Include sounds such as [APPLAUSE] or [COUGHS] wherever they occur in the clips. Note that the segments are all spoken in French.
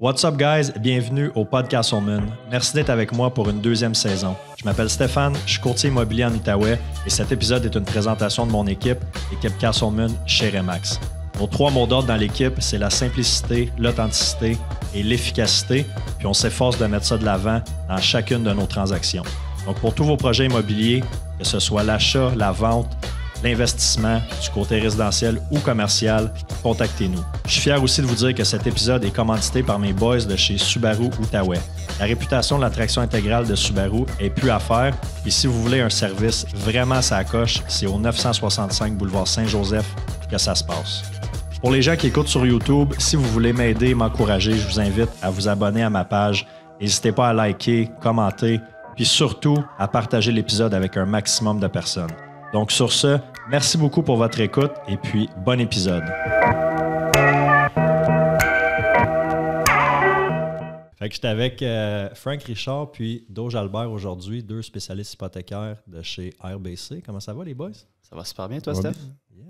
What's up, guys? Bienvenue au Podcast Moon. Merci d'être avec moi pour une deuxième saison. Je m'appelle Stéphane, je suis courtier immobilier en Outaouais et cet épisode est une présentation de mon équipe, l'équipe Moon chez Remax. Nos trois mots d'ordre dans l'équipe, c'est la simplicité, l'authenticité et l'efficacité, puis on s'efforce de mettre ça de l'avant dans chacune de nos transactions. Donc, pour tous vos projets immobiliers, que ce soit l'achat, la vente, l'investissement, du côté résidentiel ou commercial, contactez-nous. Je suis fier aussi de vous dire que cet épisode est commandité par mes boys de chez Subaru Outaouais. La réputation de l'attraction intégrale de Subaru est plus à faire et si vous voulez un service vraiment ça coche, c'est au 965 boulevard Saint-Joseph que ça se passe. Pour les gens qui écoutent sur YouTube, si vous voulez m'aider et m'encourager, je vous invite à vous abonner à ma page. N'hésitez pas à liker, commenter, puis surtout à partager l'épisode avec un maximum de personnes. Donc sur ce, Merci beaucoup pour votre écoute et puis bon épisode. Fait que j'étais avec euh, Frank Richard puis Doge Albert aujourd'hui, deux spécialistes hypothécaires de chez RBC. Comment ça va les boys? Ça va super bien toi, Steph?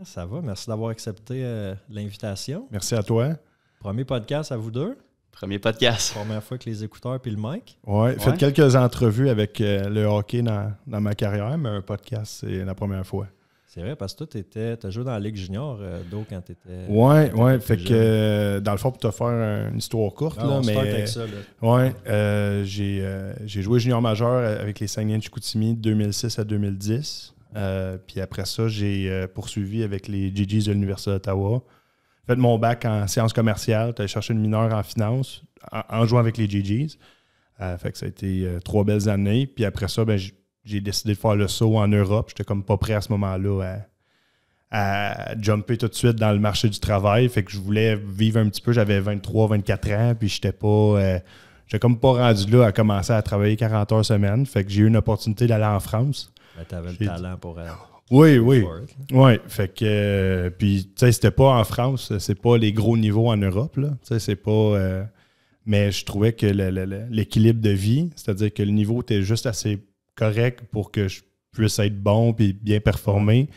ça va. Merci d'avoir accepté euh, l'invitation. Merci à toi. Premier podcast à vous deux. Premier podcast. Première fois que les écouteurs puis le mic. Oui, ouais. faites quelques entrevues avec euh, le hockey dans ma carrière, mais un podcast, c'est la première fois parce que toi, tu as joué dans la Ligue Junior, euh, quand tu étais. Euh, ouais, ouais. Fait que, euh, dans le fond, pour te faire une histoire courte, ah, là, mais. Avec j'ai joué junior majeur avec les Saguenay de 2006 à 2010. puis après ça, j'ai poursuivi avec les GGs de l'Université d'Ottawa. Fait mon bac en sciences commerciales, as cherché une mineure en finance en, jouant avec les GGs. fait que ça a été trois belles années. Puis après ça, ben, j'ai décidé de faire le saut en Europe. J'étais comme pas prêt à ce moment-là à, jumper tout de suite dans le marché du travail. Fait que je voulais vivre un petit peu. J'avais 23, 24 ans, puis j'étais pas. Euh, j'étais comme pas rendu là à commencer à travailler 40 heures semaine. Fait que j'ai eu une opportunité d'aller en France. Mais ben, t'avais le talent pour aller. Euh, oui, oui. fait que. Euh, puis, tu sais, c'était pas en France, c'est pas les gros niveaux en Europe, Tu sais, c'est pas. mais je trouvais que l'équilibre de vie, c'est-à-dire que le niveau était juste assez correct pour que je puisse être bon et bien performer.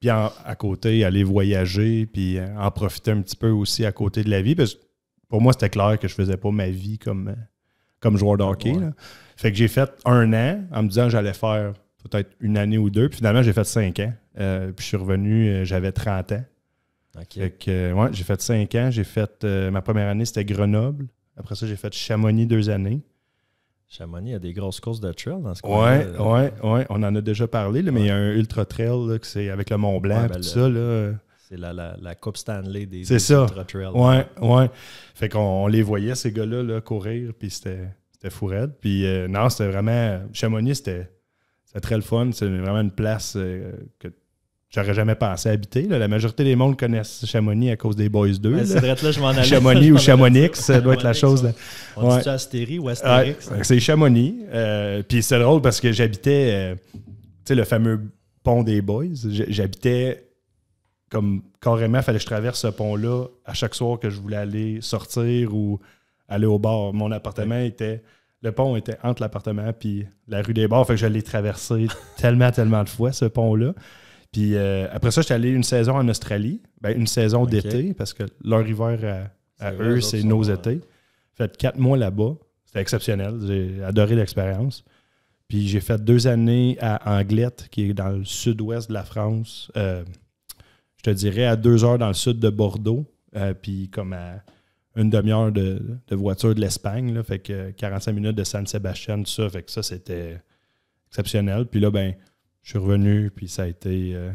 Puis à côté, aller voyager, puis euh, en profiter un petit peu aussi à côté de la vie. Parce que pour moi, c'était clair que je faisais pas ma vie comme, euh, comme joueur de hockey. Fait que j'ai fait un an en me disant que j'allais faire peut-être une année ou deux. Puis finalement, j'ai fait cinq ans. Euh, puis je suis revenu, j'avais 30 ans. Fait ouais, j'ai fait cinq ans. J'ai fait, ma première année, c'était Grenoble. Après ça, j'ai fait Chamonix deux années. Chamonix a des grosses courses de trail dans ce coin-là. Oui, ouais, ouais. on en a déjà parlé, là, mais il y a un ultra trail que c'est avec le Mont Blanc et ben, tout ça. C'est la, la, la, Coupe Stanley des, ultra ultra ça. Oui, ouais. Fait qu'on les voyait, ces gars-là, là, courir, puis c'était, c'était fou raide. Puis euh, non, c'était vraiment. Chamonix, c'était, très le fun. C'est vraiment une place euh, que j'aurais jamais pensé habiter. Là. La majorité des mondes connaissent Chamonix à cause des Boys 2. Chamonix [LAUGHS] ou Chamonix, ça doit être la chose. On ouais. dit Chastéri ou Astérix? c'est Chamonix. Euh, puis c'est drôle parce que j'habitais, euh, le fameux pont des Boys. J'habitais comme carrément, fallait que je traverse ce pont-là à chaque soir que je voulais aller sortir ou aller au bar. Mon appartement était le pont était entre l'appartement et la rue des bars. Fait que je l'ai traversé tellement, tellement de fois, ce pont-là. Puis euh, après ça, j'étais allé une saison en Australie, ben, une saison d'été, parce que leur hiver à, eux, c'est nos étés. Fait quatre mois là-bas. C'était exceptionnel. J'ai adoré l'expérience. Puis j'ai fait deux années à Anglette, qui est dans le sud-ouest de la France. Euh, je te dirais à deux heures dans le sud de Bordeaux, euh, puis comme à une demi-heure de, voiture de l'Espagne. Fait que 45 minutes de San Sebastian, tout ça. Fait que ça, c'était exceptionnel. Puis là, ben je suis revenu, puis ça a été euh,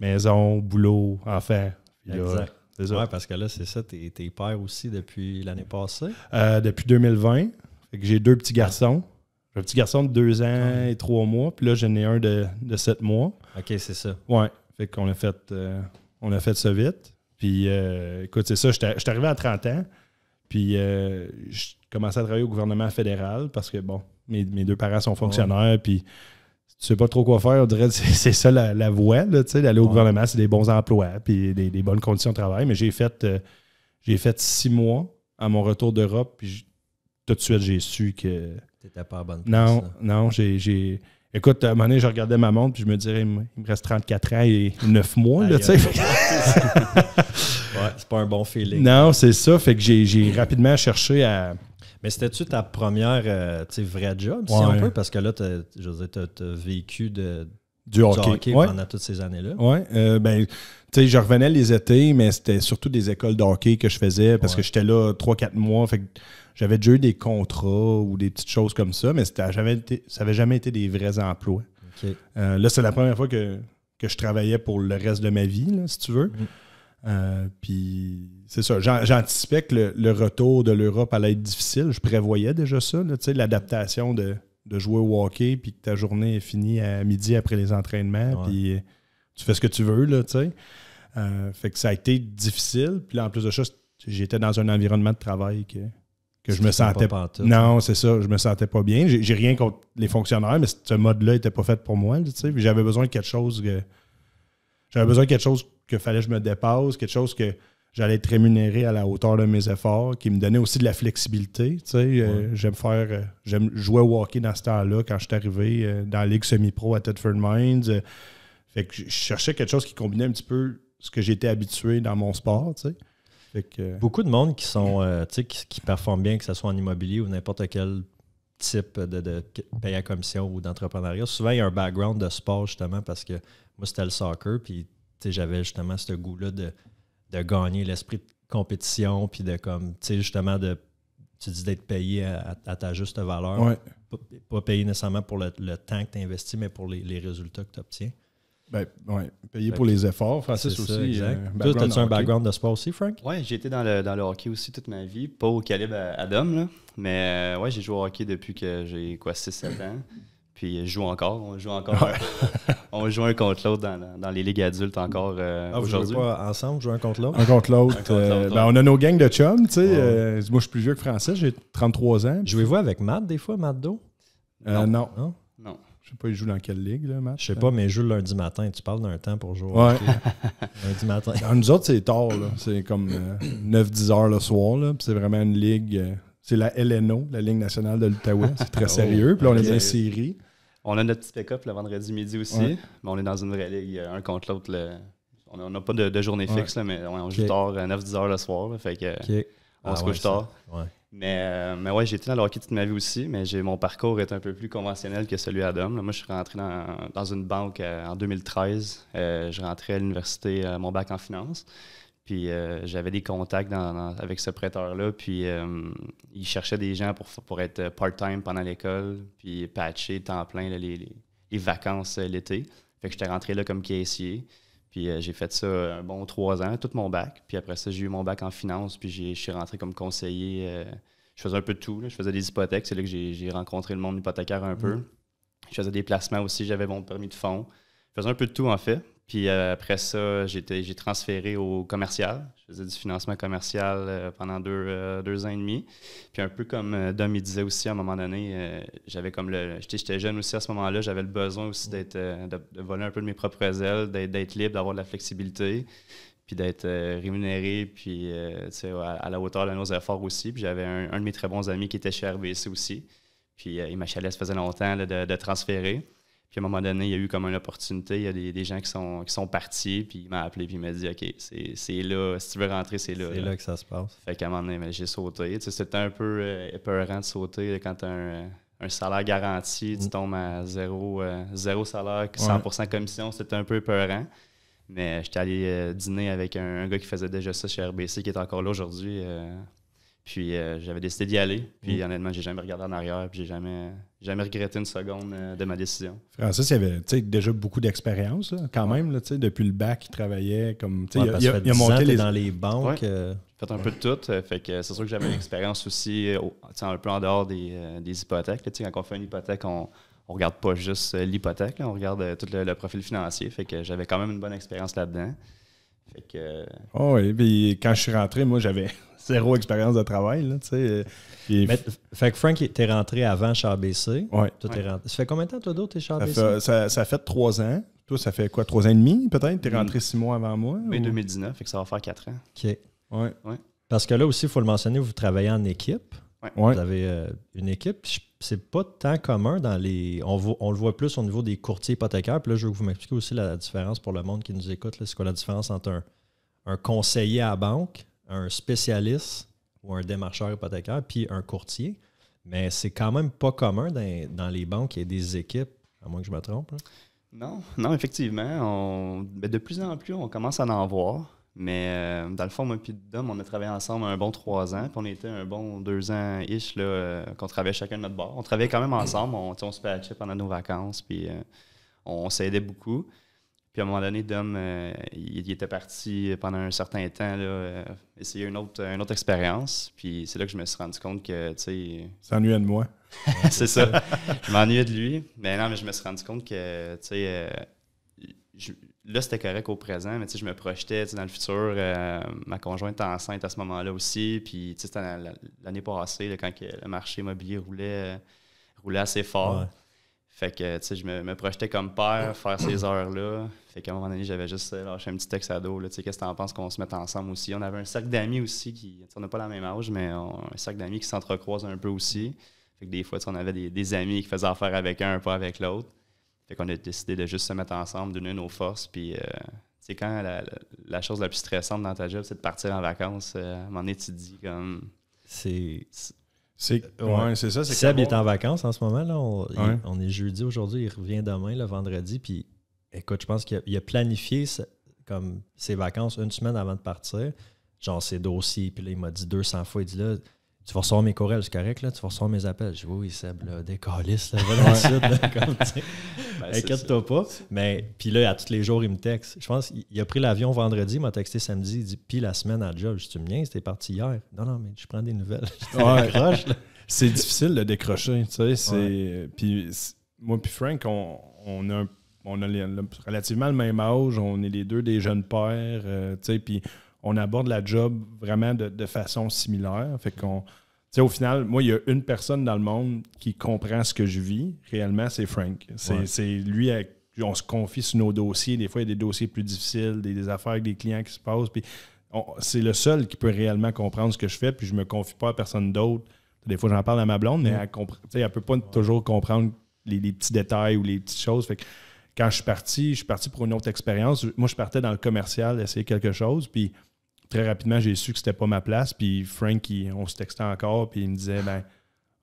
maison, boulot, enfin. Exact. Ouais, parce que là, c'est ça, t'es es père aussi depuis l'année passée? Euh, depuis 2020. que j'ai deux petits garçons. J'ai un petit garçon de deux ans et trois mois, puis là, j'en ai un de, sept mois. OK, c'est ça. Ouais. Fait qu'on a fait euh, on a fait ça vite. Puis écoute, c'est ça, suis arrivé à 30 ans, puis je commençais à travailler au gouvernement fédéral parce que, bon, mes, mes deux parents sont fonctionnaires, puis tu sais pas trop quoi faire, on dirait [LAUGHS] c'est ça la, voie, d'aller au gouvernement, c'est des bons emplois, puis des, bonnes conditions de travail. Mais j'ai fait, euh, j'ai fait six mois à mon retour d'Europe, puis tout de suite, j'ai su que. T'étais pas à bonne place, Non, non, j'ai. Écoute, à un moment donné, je regardais ma montre, puis je me dirais, il me reste 34 ans et 9 [LAUGHS] mois, là, tu sais. [LAUGHS] ouais, c'est pas un bon feeling. Non, c'est ça. Fait que j'ai rapidement cherché à mais c'était-tu ta première euh, sais, vraie job, si on peut? Parce que là, tu as vécu de, du hockey, pendant toutes ces années-là. Oui. Euh, ben, tu sais, je revenais les étés, mais c'était surtout des écoles de hockey que je faisais parce que j'étais là trois, quatre mois. Fait j'avais déjà eu des contrats ou des petites choses comme ça, mais jamais ça n'avait jamais été des vrais emplois. Euh, là, c'est la première fois que, que, je travaillais pour le reste de ma vie, si tu veux. Mm. Euh, puis c'est ça, j'anticipais que le, retour de l'Europe allait être difficile. Je prévoyais déjà ça, l'adaptation de, jouer au hockey, puis que ta journée est finie à midi après les entraînements, puis tu fais ce que tu veux, là, tu sais. Euh, fait que ça a été difficile. Puis en plus de ça, j'étais dans un environnement de travail que, que je me sentais pas. Non, c'est ça, je me sentais pas bien. J'ai rien contre les fonctionnaires, mais ce mode-là n'était pas fait pour moi, tu sais. J'avais besoin de quelque chose que j'avais besoin de quelque chose que fallait que je me dépasse, quelque chose que j'allais être rémunéré à la hauteur de mes efforts, qui me donnait aussi de la flexibilité. Tu sais, euh, j'aime faire, euh, j'aime jouer au hockey dans ce temps-là quand je suis arrivé euh, dans la ligue semi-pro à Tedford Mines. fait que je cherchais quelque chose qui combinait un petit peu ce que j'étais habitué dans mon sport. Beaucoup de monde qui sont, qui, performent bien, que ce soit en immobilier ou n'importe quel type de, de paye à commission ou d'entrepreneuriat. Souvent, il y a un background de sport justement parce que moi, c'était le soccer, puis j'avais justement ce goût-là de, gagner l'esprit de compétition, puis de comme, tu sais, justement, de, tu dis d'être payé à, ta juste valeur. Pas, payé nécessairement pour le, temps que tu investis, mais pour les, résultats que tu obtiens. Ben, ouais, payé pour les efforts, Francis aussi. exact. Euh, as tu un background de sport aussi, Frank? Oui, j'ai été dans le, hockey aussi toute ma vie. Pas au calibre euh, Adam, là. mais euh, ouais, j'ai joué au hockey depuis que j'ai quoi 6-7 ans. Puis ils encore, on joue encore. [LAUGHS] on joue un contre l'autre dans, dans, les ligues adultes encore euh, ah, aujourd'hui. ensemble, jouer un contre l'autre? Un contre l'autre. Euh, ben, on a nos gangs de chums, tu sais. Euh, moi, je suis plus vieux que Français, j'ai 33 ans. Jouez-vous avec Matt des fois, Matt Do? non. non. Je sais pas, il joue dans quelle ligue, là, Matt? Je sais pas, mais il joue le lundi matin. Tu parles d'un temps pour jouer. [LAUGHS] lundi matin. [LAUGHS] nous autres, c'est tard, C'est comme 9-10 heures le soir, là. c'est vraiment une ligue. c'est la LNO, la Ligue nationale de l'Outaouais. C'est très oh. sérieux. Puis là, on est en série. On a notre petit pick-up le vendredi midi aussi, mais on est dans une vraie ligue, euh, un contre l'autre. On n'a pas de, journée fixe, mais on, joue tard à euh, 9-10 heures le soir. que on ah se couche tard. Mais, oui, euh, mais ouais, j'ai été dans la hockey toute ma vie aussi, mais mon parcours est un peu plus conventionnel que celui à Dom. Moi, je suis rentré dans, une banque en 2013. je rentrais à l'université, mon bac en finance. Puis euh, j'avais des contacts avec ce prêteur-là. Puis euh, il cherchait des gens pour, pour être euh, part-time pendant l'école, puis patcher temps plein les, vacances l'été. Fait que j'étais rentré là comme caissier. Puis j'ai fait ça un bon trois ans, tout mon bac. Puis après ça, j'ai eu mon bac en finance, puis je suis rentré comme conseiller. je faisais un peu de tout. Je faisais des hypothèques. C'est là que j'ai rencontré le monde hypothécaire un mm. peu. Je faisais des placements aussi. J'avais mon permis de fonds. Je faisais un peu de tout, en fait. Puis euh, après ça, j'ai transféré au commercial. Je faisais du financement commercial euh, pendant euh, deux, ans et demi. Puis un peu comme Dom disait aussi à un moment donné, j'avais comme J'étais jeune aussi à ce moment-là, j'avais le besoin aussi mm. d'être de, voler un peu de mes propres ailes, d'être libre, d'avoir de la flexibilité, puis d'être rémunéré, puis à, la hauteur de nos efforts aussi. Puis j'avais un, de mes très bons amis qui était chez RBC aussi. Puis il chalé ça faisait longtemps de transférer. Puis à un moment donné, il y a eu comme une opportunité, il y a des, gens qui sont, qui sont partis, puis il m'a appelé, puis il m'a dit OK, c'est là, si tu veux rentrer, c'est là. C'est là. que ça se passe. Fait qu'à un moment donné, ben, j'ai sauté. C'était un peu euh, épeurant de sauter quand un, salaire garanti, tu mm. tombes à zéro, euh, salaire, 100% commission. C'était un peu épeurant. Mais j'étais allé euh, dîner avec un, gars qui faisait déjà ça chez RBC, qui est encore là aujourd'hui, puis euh, j'avais décidé d'y aller. Puis mm. honnêtement, j'ai jamais regardé en arrière. Puis j'ai jamais, jamais regretté une seconde euh, de ma décision. Francis, il y avait déjà beaucoup d'expérience quand même. Là, depuis le bac, il travaillait comme. il, a, monté dans les banques. Euh. Fait un peu de tout. Fait que c'est sûr que j'avais une expérience aussi un peu en dehors des, hypothèques. quand on fait une hypothèque, on ne regarde pas juste l'hypothèque, on regarde tout le, profil financier. Fait que j'avais quand même une bonne expérience là-dedans. Fait que. Oh, oui, puis quand je suis rentré, moi, j'avais zéro expérience de travail. Là, sais. Euh, fait que Frank, t'es rentré avant chez ABC. Oui. Ça fait combien de temps, toi, d'autres, t'es chez ABC? Ça fait, trois ans. Toi, ça fait quoi, trois ans et demi, peut-être? T'es mm. rentré six mois avant moi? Oui, 2019, fait que ça va faire quatre ans. OK. Oui. Parce que là aussi, il faut le mentionner, vous travaillez en équipe. Ouais. Vous avez euh, une équipe. C'est pas tant commun dans les. On, on, le voit plus au niveau des courtiers hypothécaires. Puis là, je veux vous m'expliquiez aussi la différence pour le monde qui nous écoute. C'est quoi la différence entre un, conseiller à banque un spécialiste ou un démarcheur hypothécaire, puis un courtier. Mais c'est quand même pas commun dans, les banques qu'il y ait des équipes, à moins que je me trompe. Non, non, effectivement. Ben, de plus en plus, on commence à en voir. Mais euh, dans le fond, moi et Dom, on a travaillé ensemble un bon trois ans, puis on était un bon deux ans-ish euh, qu'on travaillait chacun de notre bord. On travaillait quand même [CLEARS THROAT] ensemble, on, se patchait pendant nos vacances, puis euh, on s'aidait beaucoup. Puis à un moment donné, Dom, euh, il, était parti pendant un certain temps là, euh, essayer une autre, autre expérience. Puis c'est là que je me suis rendu compte que, tu sais... de moi. [LAUGHS] c'est ça. je m'ennuyais de lui. Mais non, mais je me suis rendu compte que, tu sais, euh, là, c'était correct au présent, mais tu sais, je me projetais dans le futur. ma conjointe était enceinte à ce moment-là aussi. Puis, tu sais, c'était l'année passée, quand le marché immobilier roulait, roulait assez fort. Fait que, tu sais, je me, projetais comme père, faire ces heures-là. Fait qu'à un moment donné, j'avais juste euh, lâché un petit texte à dos, tu sais, qu'est-ce que t'en penses qu'on se mette ensemble aussi. On avait un cercle d'amis aussi qui, on n'a pas la même âge, mais un cercle d'amis qui s'entrecroisent un peu aussi. Fait que des fois, on avait des, amis qui faisaient affaire avec un, pas avec l'autre. Fait qu'on a décidé de juste se mettre ensemble, donner nos forces, puis... c'est euh, quand la, chose la plus stressante dans ta job, c'est de partir en vacances. Euh, Mon étudie comme. C'est. C'est euh, c'est ça. Seb est en vacances en ce moment. Là. On, est jeudi aujourd'hui, il revient demain, le vendredi. Puis écoute, je pense qu'il a, planifié comme ses vacances une semaine avant de partir. Genre ses dossiers. Puis là, il m'a dit 200 fois, il dit là, tu vas recevoir mes courriels, c'est correct, là, tu vas recevoir mes appels. Je vois oui, Seb, là, décalisse, là, va comme, tu [LAUGHS] ben, Inquiète-toi pas. Mais, puis là, à tous les jours, il me texte. Je pense qu'il a pris l'avion vendredi, il m'a texté samedi, il dit, puis la semaine à job, je dis, tu me c'était parti hier. Non, non, mais je prends des nouvelles. [LAUGHS] c'est difficile de décrocher, tu Puis moi, puis Frank, on, a, on a relativement le même âge, on est les deux des jeunes pères, euh, tu sais, puis on aborde la job vraiment de, façon similaire. Fait qu'on. au final, moi, il y a une personne dans le monde qui comprend ce que je vis. Réellement, c'est Frank. C'est lui, on se confie sur nos dossiers. Des fois, il y a des dossiers plus difficiles, des, affaires avec des clients qui se passent. Puis c'est le seul qui peut réellement comprendre ce que je fais. Puis je me confie pas à personne d'autre. Des fois, j'en parle à ma blonde, mais mm. elle ne peut pas toujours comprendre les, les, petits détails ou les petites choses. Fait que quand je suis parti, je suis parti pour une autre expérience. Moi, je partais dans le commercial, essayer quelque chose. Puis très rapidement, j'ai su que c'était pas ma place. Puis Frank, on se textait encore, puis il me disait, ben,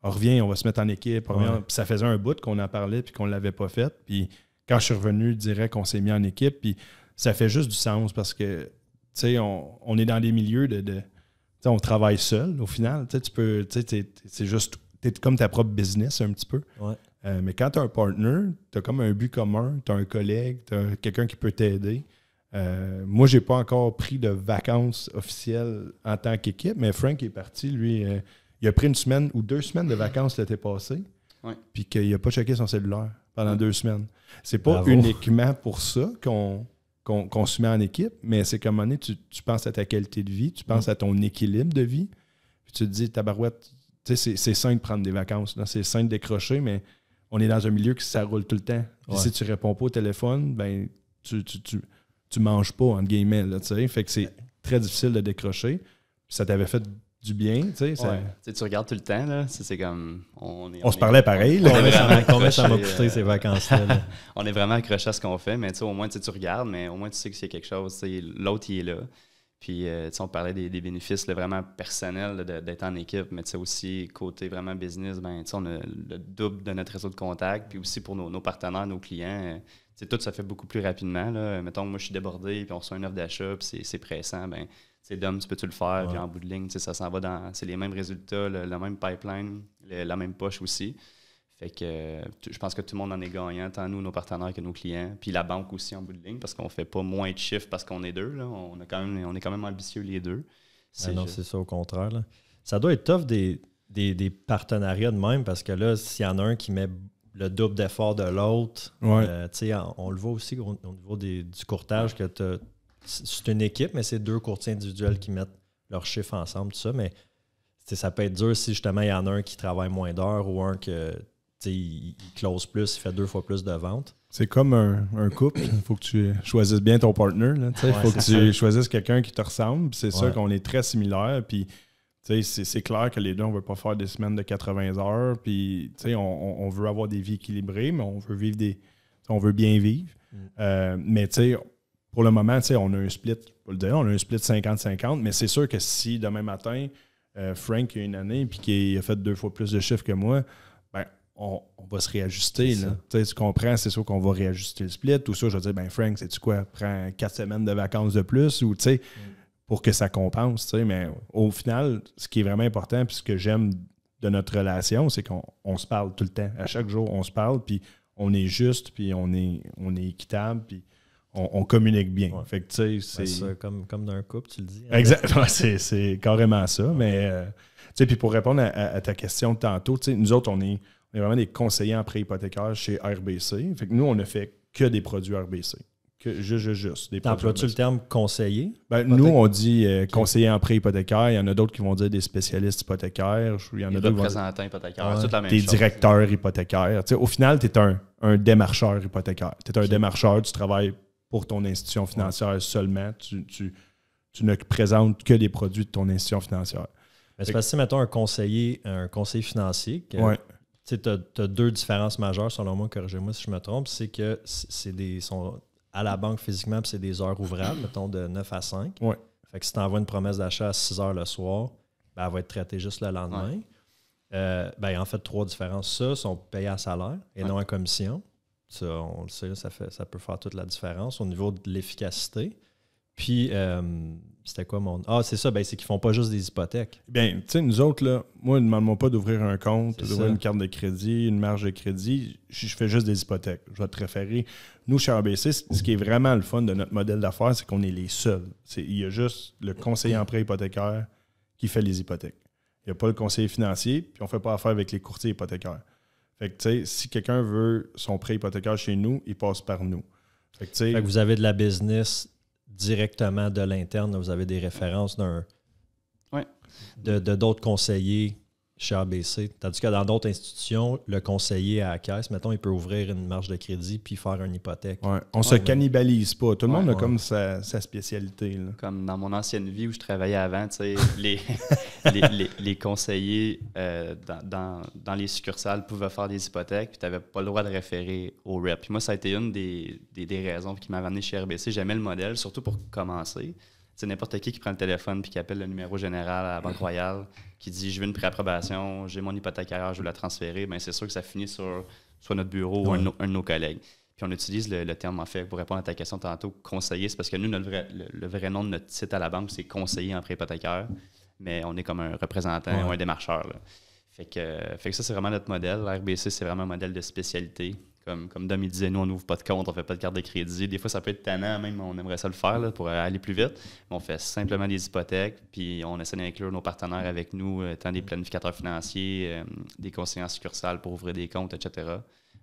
on revient, on va se mettre en équipe. Puis ça faisait un bout qu'on en parlait, puis qu'on ne l'avait pas fait. Puis quand je suis revenu, je dirais qu'on s'est mis en équipe. Puis ça fait juste du sens parce que, tu sais, on, est dans des milieux de. de on travaille seul au final. tu sais tu peux. c'est juste. tu es comme ta propre business un petit peu. Euh, mais quand tu as un partner, tu as comme un but commun, tu as un collègue, tu as quelqu'un qui peut t'aider. Euh, moi, j'ai pas encore pris de vacances officielles en tant qu'équipe, mais Frank est parti, lui, euh, il a pris une semaine ou deux semaines de vacances l'été passé, puis qu'il n'a pas checké son cellulaire pendant deux semaines. C'est pas uniquement pour ça qu'on se met en équipe, mais c'est comme un moment tu, penses à ta qualité de vie, tu penses à ton équilibre de vie, puis tu te dis, tabarouette, c'est sain de prendre des vacances, c'est sain de décrocher, mais on est dans un milieu qui ça roule tout le temps. si tu réponds pas au téléphone, ben tu tu manges pas, entre guillemets. Là, fait que c'est très difficile de décrocher. Ça t'avait fait du bien. tu regardes tout le temps, C'est comme. On, se parlait pareil. Combien ça m'a coûté ces vacances on est vraiment [LAUGHS] accroché euh, [LAUGHS] à ce qu'on fait, mais au moins tu regardes, mais au moins tu sais que c'est quelque chose. L'autre, il est là. Puis, euh, on parlait des, bénéfices vraiment personnels d'être en équipe, mais aussi, côté vraiment business, ben, on a le double de notre réseau de contact. Puis aussi pour nos, nos partenaires, nos clients, euh, tout ça fait beaucoup plus rapidement. Là. Mettons, moi, je suis débordé, puis on reçoit une offre d'achat, puis c'est pressant. Ben, c'est tu peux-tu le faire? Puis en bout de ligne, ça s'en va dans. C'est les mêmes résultats, le, même pipeline, la même poche aussi. Fait que je pense que tout le monde en est gagnant, tant nous, nos partenaires que nos clients, puis la banque aussi en bout de ligne, parce qu'on fait pas moins de chiffres parce qu'on est deux. On, a quand même, on est quand même ambitieux les deux. Ah non, c'est ça, au contraire. Ça doit être tough des, des, des partenariats de même, parce que là, s'il y en a un qui met le double d'effort de l'autre. Euh, on, le voit aussi au, niveau du courtage que c'est une équipe, mais c'est deux courtiers individuels qui mettent leurs chiffres ensemble, tout ça. Mais ça peut être dur si justement il y en a un qui travaille moins d'heures ou un que close plus, il fait deux fois plus de ventes. C'est comme un, couple. Il faut que tu choisisses bien ton partner. Il faut que tu choisisses quelqu'un qui te ressemble. C'est sûr qu'on est très similaires. Puis c'est clair que les deux, on ne veut pas faire des semaines de 80 heures. Puis, on, veut avoir des vies équilibrées, mais on veut vivre des. On veut bien vivre. Mm. Euh, mais, pour le moment, on a un split, on a un split 50-50, mais c'est sûr que si demain matin, euh, Frank a une année et qu'il a fait deux fois plus de chiffres que moi, ben, on, va se réajuster. Là. Tu comprends, c'est sûr qu'on va réajuster le split. Tout ça, je vais dire, ben Frank, sais-tu quoi, prends quatre semaines de vacances de plus ou tu sais. Mm pour que ça compense. Tu mais au final, ce qui est vraiment important, puis ce que j'aime de notre relation, c'est qu'on se parle tout le temps. À chaque jour, on se parle, puis on est juste, puis on est, on est équitable, puis on, communique bien. c'est... comme, comme dans couple, tu le dis. Hein. Exactement, [LAUGHS] c'est, carrément ça. Mais euh, puis pour répondre à, ta question de tantôt, nous autres, on est, vraiment des conseillers en prêt hypothécaire chez RBC. Fait nous, on ne fait que des produits RBC que juste, juste, juste. T'emploies-tu le terme conseiller? Ben, nous, on dit euh, conseiller en prêt hypothécaire. Il y en a d'autres qui vont dire des spécialistes hypothécaires. Il y en a d'autres représentants hypothécaires. Des la au final, tu es un, démarcheur hypothécaire. Tu es un démarcheur, tu travailles pour ton institution financière seulement. Tu, tu, ne présentes que les produits de ton institution financière. Ben, c'est parce que, mettons, un conseiller, un conseiller financier, que, tu as, deux différences majeures, selon moi, corrigez-moi si je me trompe, c'est que c'est des, sont, à la banque physiquement, puis c'est des heures ouvrables, mettons de 9 à 5. Fait que si tu envoies une promesse d'achat à 6 heures le soir, ben, elle va être traitée juste le lendemain. Euh, ben, en fait, trois différences. Ça, sont payés à salaire et non à commission. Ça, on le sait, ça, ça peut faire toute la différence au niveau de l'efficacité. Puis, euh, c'était quoi mon. Ah, c'est ça, ben, c'est qu'ils font pas juste des hypothèques. Bien, tu sais, nous autres, là, moi, ne demande pas d'ouvrir un compte, d'ouvrir une carte de crédit, une marge de crédit. Je, fais juste des hypothèques. Je vais te Nous, chez ABC, ce qui est vraiment le fun de notre modèle d'affaires, c'est qu'on est les seuls. Il y a juste le conseiller en prêt hypothécaire qui fait les hypothèques. Il n'y a pas le conseiller financier, puis on ne fait pas affaire avec les courtiers hypothécaires. Fait que, tu sais, si quelqu'un veut son prêt hypothécaire chez nous, il passe par nous. fait que vous avez de la business directement de l'interne. Vous avez des références d'un. De d'autres conseillers chez ABC. Tandis que dans d'autres institutions, le conseiller à la caisse, mettons, il peut ouvrir une marge de crédit puis faire une hypothèque. on ne se cannibalise pas. Tout le monde a comme sa, spécialité. Comme dans mon ancienne vie où je travaillais avant, [LAUGHS] les, les, les, conseillers euh, dans, les succursales pouvaient faire des hypothèques puis tu n'avais pas le droit de référer au REP. Puis moi, ça a été une des, raisons qui m'a amené chez RBC. J'aimais le modèle, surtout pour commencer c'est n'importe qui qui prend le téléphone puis qui appelle le numéro général à la Banque Royale, qui dit Je veux une préapprobation, j'ai mon hypothécaire, je veux la transférer, bien, c'est sûr que ça finit sur soit notre bureau ou un, de nos collègues. Puis on utilise le, terme, en fait, pour répondre à ta question tantôt, conseiller, c'est parce que nous, le, vrai nom de notre site à la banque, c'est conseiller en », mais on est comme un représentant ou un démarcheur. Fait que, fait que ça, c'est vraiment notre modèle. RBC c'est vraiment un modèle de spécialité. Comme, comme Dom disait, nous, on n'ouvre pas de compte, on ne fait pas de carte de crédit. Des fois, ça peut être tannant, même, on aimerait ça le faire pour aller plus vite. on fait simplement des hypothèques, puis on essaie d'inclure nos partenaires avec nous, euh, tant des planificateurs financiers, euh, des conseillers en pour ouvrir des comptes, etc.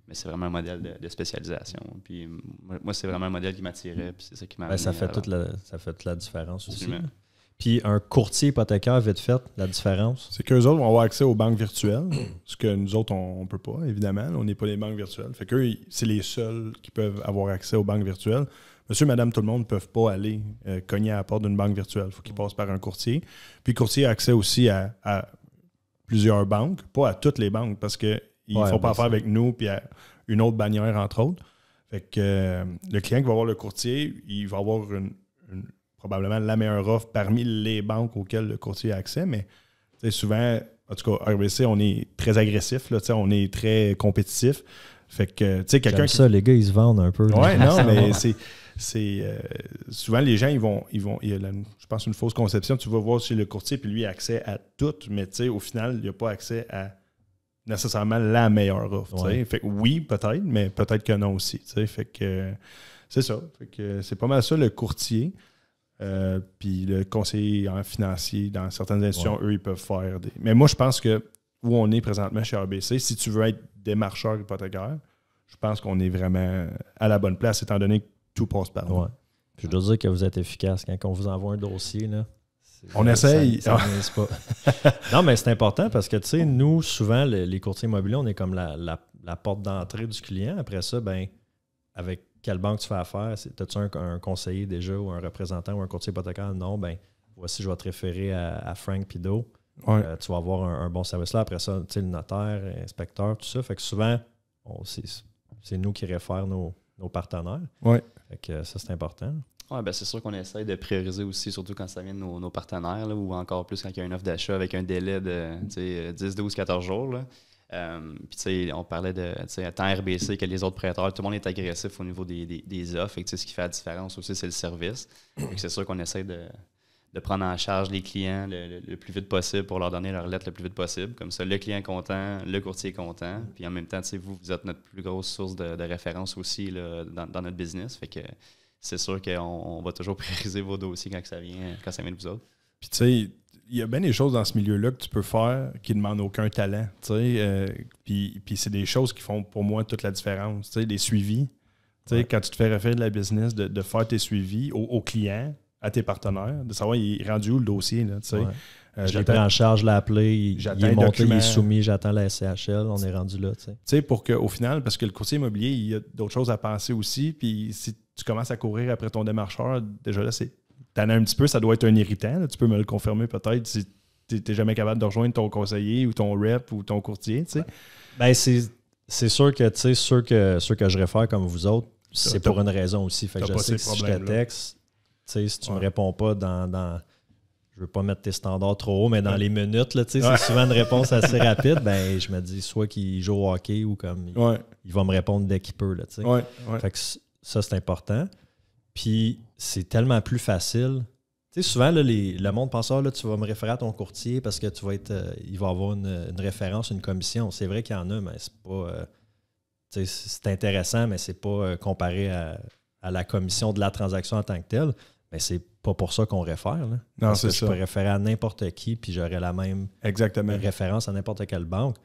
Mais c'est vraiment un modèle de, spécialisation. Puis moi, c'est vraiment un modèle qui m'attirait, puis c'est ça qui m'a. Ben, ça, fait toute la, ça fait la différence aussi puis un courtier hypothécaire vite fait, la différence? C'est qu'eux autres vont avoir accès aux banques virtuelles, ce que nous autres, on ne peut pas, évidemment. On n'est pas les banques virtuelles. Fait qu'eux, c'est les seuls qui peuvent avoir accès aux banques virtuelles. Monsieur, madame, tout le monde ne peuvent pas aller euh, cogner à la porte d'une banque virtuelle. Il faut qu'ils passent par un courtier. Puis le courtier a accès aussi à, plusieurs banques, pas à toutes les banques, parce qu'ils ne font pas ben, affaire avec nous, puis à une autre bannière, entre autres. Fait que euh, le client qui va voir le courtier, il va avoir une probablement la meilleure offre parmi les banques auxquelles le courtier a accès, mais souvent, en tout cas, RBC, on est très agressif, là, on est très compétitif. Fait que, tu sais, quelqu'un. ça, les gars, ils se vendent un peu. Ouais, non, mais [LAUGHS] c'est. Euh, souvent, les gens, ils vont. Ils vont il y a je pense une fausse conception. Tu vas voir si le courtier, puis lui, a accès à tout, mais tu sais, au final, il n'a a pas accès à nécessairement la meilleure offre. Fait que, oui, peut-être, mais peut-être que non aussi. Fait que c'est ça. Fait que c'est pas mal ça, le courtier. Euh, puis le conseiller financier dans certaines institutions, eux, ils peuvent faire des. Mais moi, je pense que où on est présentement chez RBC, si tu veux être démarcheur hypothécaire, je pense qu'on est vraiment à la bonne place, étant donné que tout passe par là. je dois dire que vous êtes efficace quand on vous envoie un dossier. on essaye. [LAUGHS] [LAUGHS] non, mais c'est important parce que, tu sais, nous, souvent, les, courtiers immobiliers, on est comme la, porte d'entrée du client. Après ça, ben avec quelle banque tu fais affaire? As-tu un, conseiller déjà ou un représentant ou un courtier hypothécaire? Non, ben voici, je vais te référer à, Frank Pido. Euh, tu vas avoir un, bon service là. Après ça, tu sais, le notaire, inspecteur, tout ça. Fait que souvent, c'est nous qui réfèrent nos, partenaires. Fait que ça, c'est important. Oui, ben c'est sûr qu'on essaye de prioriser aussi, surtout quand ça vient de nos, partenaires, ou encore plus quand il y a une offre d'achat avec un délai de 10, 12, 14 jours. Euh, puis, tu sais, on parlait de, tu sais, tant RBC que les autres prêteurs, tout le monde est agressif au niveau des, offres. Et tu sais, ce qui fait la différence aussi, c'est le service. c'est sûr qu'on essaie de, prendre en charge les clients le, plus vite possible pour leur donner leur lettre le plus vite possible. Comme ça, le client content, le courtier content. Puis en même temps, tu sais, vous, vous êtes notre plus grosse source de, référence aussi dans, notre business. Fait que c'est sûr qu'on on va toujours [LAUGHS] prioriser vos dossiers quand ça vient, quand ça vient de vous autres. Puis, tu sais, il y a bien des choses dans ce milieu-là que tu peux faire qui ne demandent aucun talent. Euh, puis, c'est des choses qui font pour moi toute la différence. sais les suivis. Quand tu te fais refaire de la business, de, faire tes suivis aux, clients, à tes partenaires, de savoir il est rendu où le dossier. Là, euh, je pris en charge, l'appeler il, est monté, document. il soumis, j'attends la SCHL, on est rendu là. sais Pour que, au final, parce que le courtier immobilier, il y a d'autres choses à penser aussi. Puis si tu commences à courir après ton démarcheur, déjà là, c'est t'en as un petit peu, ça doit être un irritant. Tu peux me le confirmer peut-être si tu n'es jamais capable de rejoindre ton conseiller ou ton rep ou ton courtier. Ben, c'est sûr que tu sais, ceux que, ceux que je réfère comme vous autres, c'est pour une raison aussi. je sais que si je te texte, si tu me réponds pas dans, dans je veux pas mettre tes standards trop haut, mais dans les minutes, c'est souvent une réponse assez [LAUGHS] rapide, ben je me dis soit qu'il joue au hockey ou comme il, va me répondre dès qu'il peut. Là, fait que ça, c'est important. Puis c'est tellement plus facile. Tu sais, souvent, le monde pense ah, là, tu vas me référer à ton courtier parce que tu vas être. Euh, il va avoir une, référence, une commission. C'est vrai qu'il y en a, mais c'est pas. Euh, tu sais, c'est intéressant, mais c'est pas euh, comparé à, la commission de la transaction en tant que telle. Mais c'est pas pour ça qu'on réfère. Là, non, c'est ça. Je peux référer à n'importe qui, puis j'aurai la même référence à n'importe quelle banque.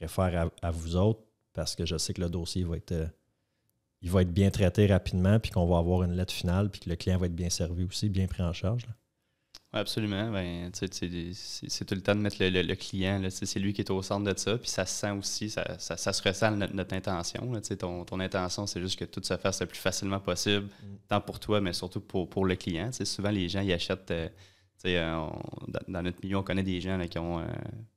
Réfère à, vous autres parce que je sais que le dossier va être il va être bien traité rapidement, puis qu'on va avoir une lettre finale, puis que le client va être bien servi aussi, bien pris en charge. absolument. Ben, c'est tout le temps de mettre le, client, c'est lui qui est au centre de ça, puis ça se sent aussi, ça, ça, se ressent notre, intention. ton, ton, intention, c'est juste que tout se fasse le plus facilement possible, mm. tant pour toi, mais surtout pour, pour le client. souvent, les gens, ils achètent, euh, euh, dans, notre milieu, on connaît des gens qui ont... Euh,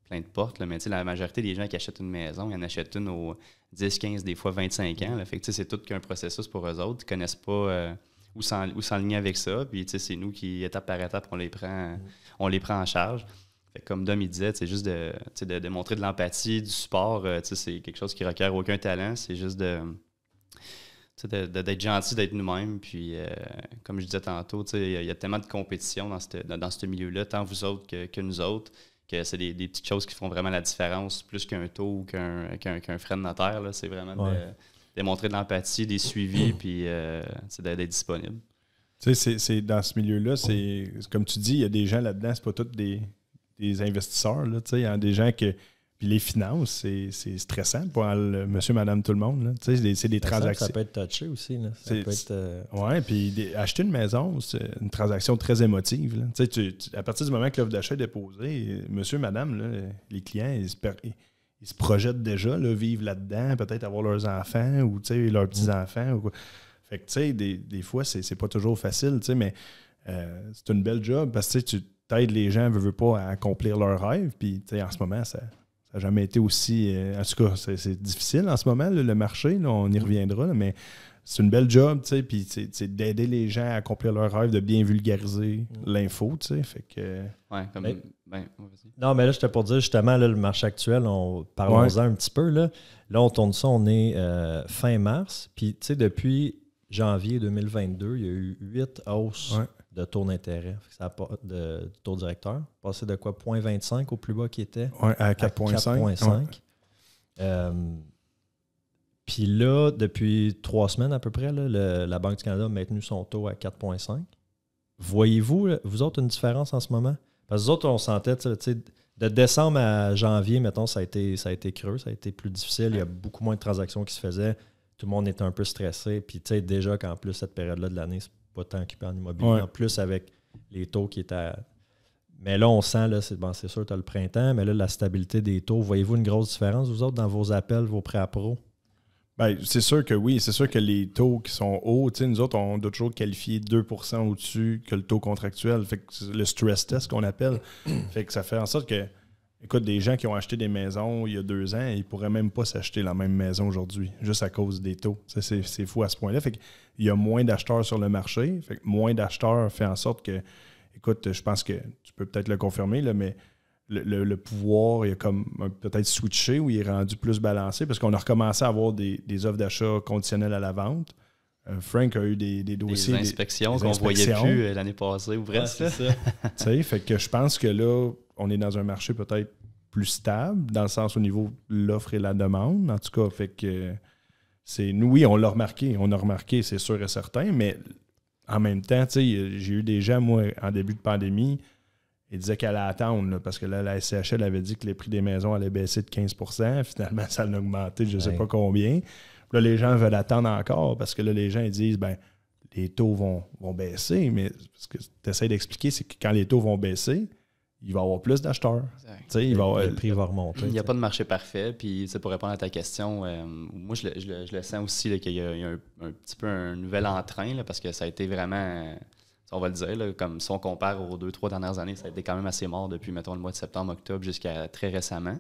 plein de portes, mais la majorité des gens qui achètent une maison, ils en achètent une aux 10, 15, des fois 25 ans. fait que c'est tout qu'un processus pour eux autres. Ils ne connaissent pas euh, où s'enligner avec ça. Puis c'est nous qui, étape par étape, on les prend, mm. on les prend en charge. comme Dom disait, c'est juste de, montrer de l'empathie, du support. Euh, c'est quelque chose qui requiert aucun talent. C'est juste de d'être gentil, d'être nous-mêmes. Puis, euh, comme je disais tantôt, il y, a tellement de compétition dans ce milieu-là, tant vous autres que, que nous autres que c'est des, petites choses qui font vraiment la différence, plus qu'un taux ou qu'un frais de notaire. C'est vraiment de démontrer de l'empathie, des suivis, [CLEARS THROAT] puis euh, c'est d'être disponible. Tu sais, c'est dans ce milieu-là, c'est comme tu dis, il y a des gens là-dedans, c'est pas tous des, investisseurs, là, tu sais, il y a des gens qui puis les finances, c'est stressant pour monsieur, madame, tout le monde. C'est des, transactions. Ça peut être touché aussi. Là. Euh, ouais, puis acheter une maison, c'est une transaction très émotive. à partir du moment que l'offre d'achat est déposée, monsieur, madame, les clients, ils se, ils, se projettent déjà, là, vivre là-dedans, peut-être avoir leurs enfants ou leurs mm. petits-enfants. Fait que, tu sais, des, des, fois, c'est pas toujours facile, mais euh, c'est une belle job parce que tu t'aides les gens, pas à accomplir leurs rêves. Puis, en ce moment, ça ça n'a jamais été aussi. Euh, en tout cas, c'est difficile en ce moment, le marché. Là, on y mm. reviendra, mais c'est une belle job, tu sais, puis c'est d'aider les gens à accomplir leur rêve, de bien vulgariser mm. l'info, tu sais, fait que... Ouais, ben, non, mais là, j'étais pour dire, justement, le marché actuel, on parlons-en un petit peu, là. Là, on tourne ça, on est euh, fin mars, puis, tu sais, depuis janvier 2022, il y a eu huit hausses de taux d'intérêt, de, taux directeur, Passé de quoi 0.25 au plus bas qui était à 4.5. Euh, puis là, depuis trois semaines à peu près, la Banque du Canada a maintenu son taux à 4,5. Voyez-vous, vous autres, une différence en ce moment? Parce que vous autres, on sentait, de décembre à janvier, mettons, ça a, été, ça a été creux, ça a été plus difficile. Il y a beaucoup moins de transactions qui se faisaient. Tout le monde était un peu stressé. Puis, tu sais, déjà qu'en plus, cette période-là de l'année, pas tant occupé en immobilier. En plus, avec les taux qui étaient. À... Mais là, on sent, là, c'est sûr, tu as le printemps, mais là, la stabilité des taux. Voyez-vous une grosse différence, vous autres, dans vos appels, vos prêts à pro? Ben, c'est sûr que oui, c'est sûr que les taux qui sont hauts, nous autres, on doit toujours qualifier 2 au-dessus que le taux contractuel, fait que le stress test qu'on appelle. fait que ça fait en sorte que Écoute, des gens qui ont acheté des maisons il y a deux ans, ils ne pourraient même pas s'acheter la même maison aujourd'hui, juste à cause des taux. C'est fou à ce point-là. Fait il y a moins d'acheteurs sur le marché. Fait que moins d'acheteurs fait en sorte que, écoute, je pense que tu peux peut-être le confirmer, là, mais le, pouvoir il a comme peut-être switché ou il est rendu plus balancé parce qu'on a recommencé à avoir des, offres d'achat conditionnelles à la vente. Euh, Frank a eu des, dossiers. Des inspections qu'on voyait plus euh, l'année passée ou ça. [LAUGHS] fait que je pense que là, on est dans un marché peut-être plus stable, dans le sens au niveau de l'offre et la demande. En tout cas, fait que c'est. Nous, oui, on l'a remarqué. On a remarqué, c'est sûr et certain, mais en même temps, j'ai eu des gens, moi, en début de pandémie, ils disaient qu'elle allait attendre, parce que là, la SCHL avait dit que les prix des maisons allaient baisser de 15 [LAUGHS] Finalement, ça a augmenté, je ne sais pas combien. là, les gens veulent attendre encore, parce que là, les gens disent, ben les taux vont, vont baisser, mais ce que tu essaies d'expliquer, c'est que quand les taux vont baisser, il va y avoir plus d'acheteurs. le euh, prix va remonter. Il n'y a pas de marché parfait. Puis pour répondre à ta question, euh, moi, je le, sens aussi qu'il y a, un, petit peu un nouvel entrain parce que ça a été vraiment, on va le dire, comme si on compare aux deux, trois dernières années, ça a été quand même assez mort depuis, mettons, le mois de septembre, octobre jusqu'à très récemment.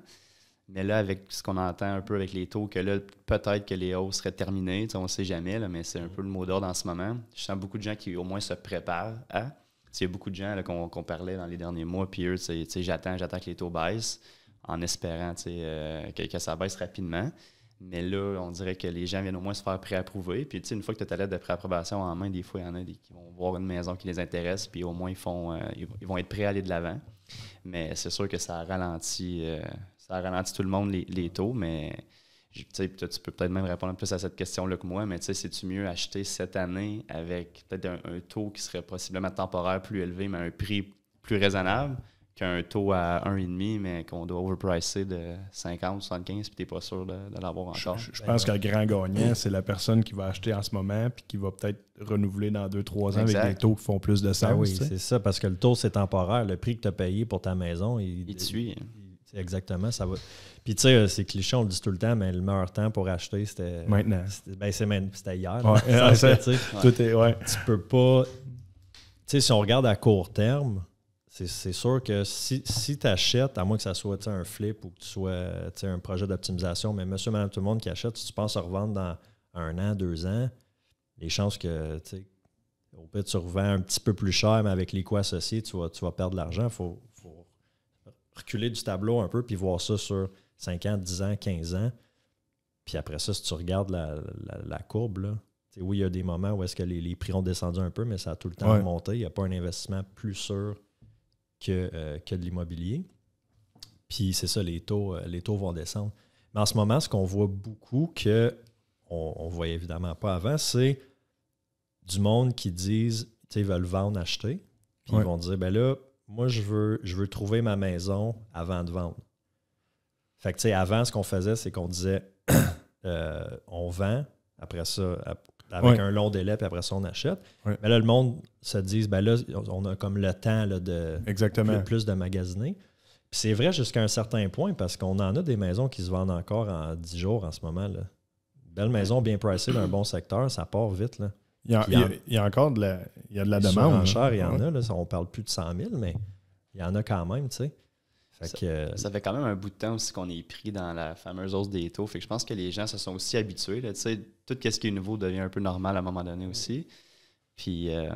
Mais là, avec ce qu'on entend un peu avec les taux, que là, peut-être que les hausses seraient terminées, on ne sait jamais, là, mais c'est un mm. peu le mot d'ordre en ce moment. Je sens beaucoup de gens qui, au moins, se préparent à il y a beaucoup de gens qu'on parlait dans les derniers mois, puis eux, j'attends, j'attends que les taux baissent en espérant euh, que, que, ça baisse rapidement. Mais là, on dirait que les gens viennent au moins se faire préapprouver. Puis, une fois que tu as ta lettre de préapprobation en main, des fois, il y en a qui vont voir une maison qui les intéresse, puis au moins, ils, font, euh, ils vont être prêts à aller de l'avant. Mais c'est sûr que ça ralentit, euh, ça ralentit tout le monde, les, les taux, mais tu peux peut-être même répondre plus à cette question-là que moi, mais c'est-tu mieux acheter cette année avec peut-être un, taux qui serait possiblement temporaire plus élevé, mais un prix plus raisonnable, qu'un taux à 1,5, mais qu'on doit overpricer de 50, 75, puis tu n'es pas sûr de, l'avoir encore? Je, je, pense qu'un grand gagnant, c'est la personne qui va acheter en ce moment, puis qui va peut-être renouveler dans 2-3 ans avec des taux qui font plus de ben sens. oui, c'est ça, parce que le taux, c'est temporaire. Le prix que tu as payé pour ta maison, il, suit exactement, ça va. Puis tu sais, euh, c'est cliché, on le dit tout le temps, mais le meilleur temps pour acheter, c'était. Maintenant. Ben, c'était hier. Ah, tu ne tout Tu peux pas. Tu sais, si on regarde à court terme, c'est sûr que si, tu achètes, à moins que ça soit un flip ou que tu sois un projet d'optimisation, mais monsieur, madame, tout le monde qui achète, si tu penses à revendre dans un an, deux ans, les chances que au pire, tu revends un petit peu plus cher, mais avec les coûts associés, tu vas, tu vas perdre de l'argent. Il faut, reculer du tableau un peu puis voir ça sur 5 ans, 10 ans, 15 ans. Puis après ça, si tu regardes la, la, courbe, là, oui, il y a des moments où est-ce que les, prix ont descendu un peu, mais ça a tout le temps monté. Il n'y a pas un investissement plus sûr que, euh, que de l'immobilier. Puis c'est ça, les taux, euh, les taux vont descendre. Mais en ce moment, ce qu'on voit beaucoup, que on ne voyait évidemment pas avant, c'est du monde qui disent, ils veulent vendre, acheter. Puis ils vont dire, ben là, moi, je veux, je veux trouver ma maison avant de vendre. Fait que, tu sais, avant, ce qu'on faisait, c'est qu'on disait, [CLEARS THROAT] euh, on vend, après ça, avec un long délai, puis après ça, on achète. Mais là, le monde se dit, ben là, on a comme le temps de Plus, de magasiner. c'est vrai jusqu'à un certain point, parce qu'on en a des maisons qui se vendent encore en 10 jours en ce moment. Là. Belle maison, bien pricée, un bon secteur, ça part vite. Là. Il y a, encore de la, il y a de la demande. cher il y en a, là, on parle plus de 100 000, mais il y en a quand même, euh, ça, fait quand même un bout de temps aussi qu'on est pris dans la fameuse hausse des taux. je pense que les gens se sont aussi habitués. Là, tout ce qui est nouveau devient un peu normal à un moment donné aussi. Puis, euh,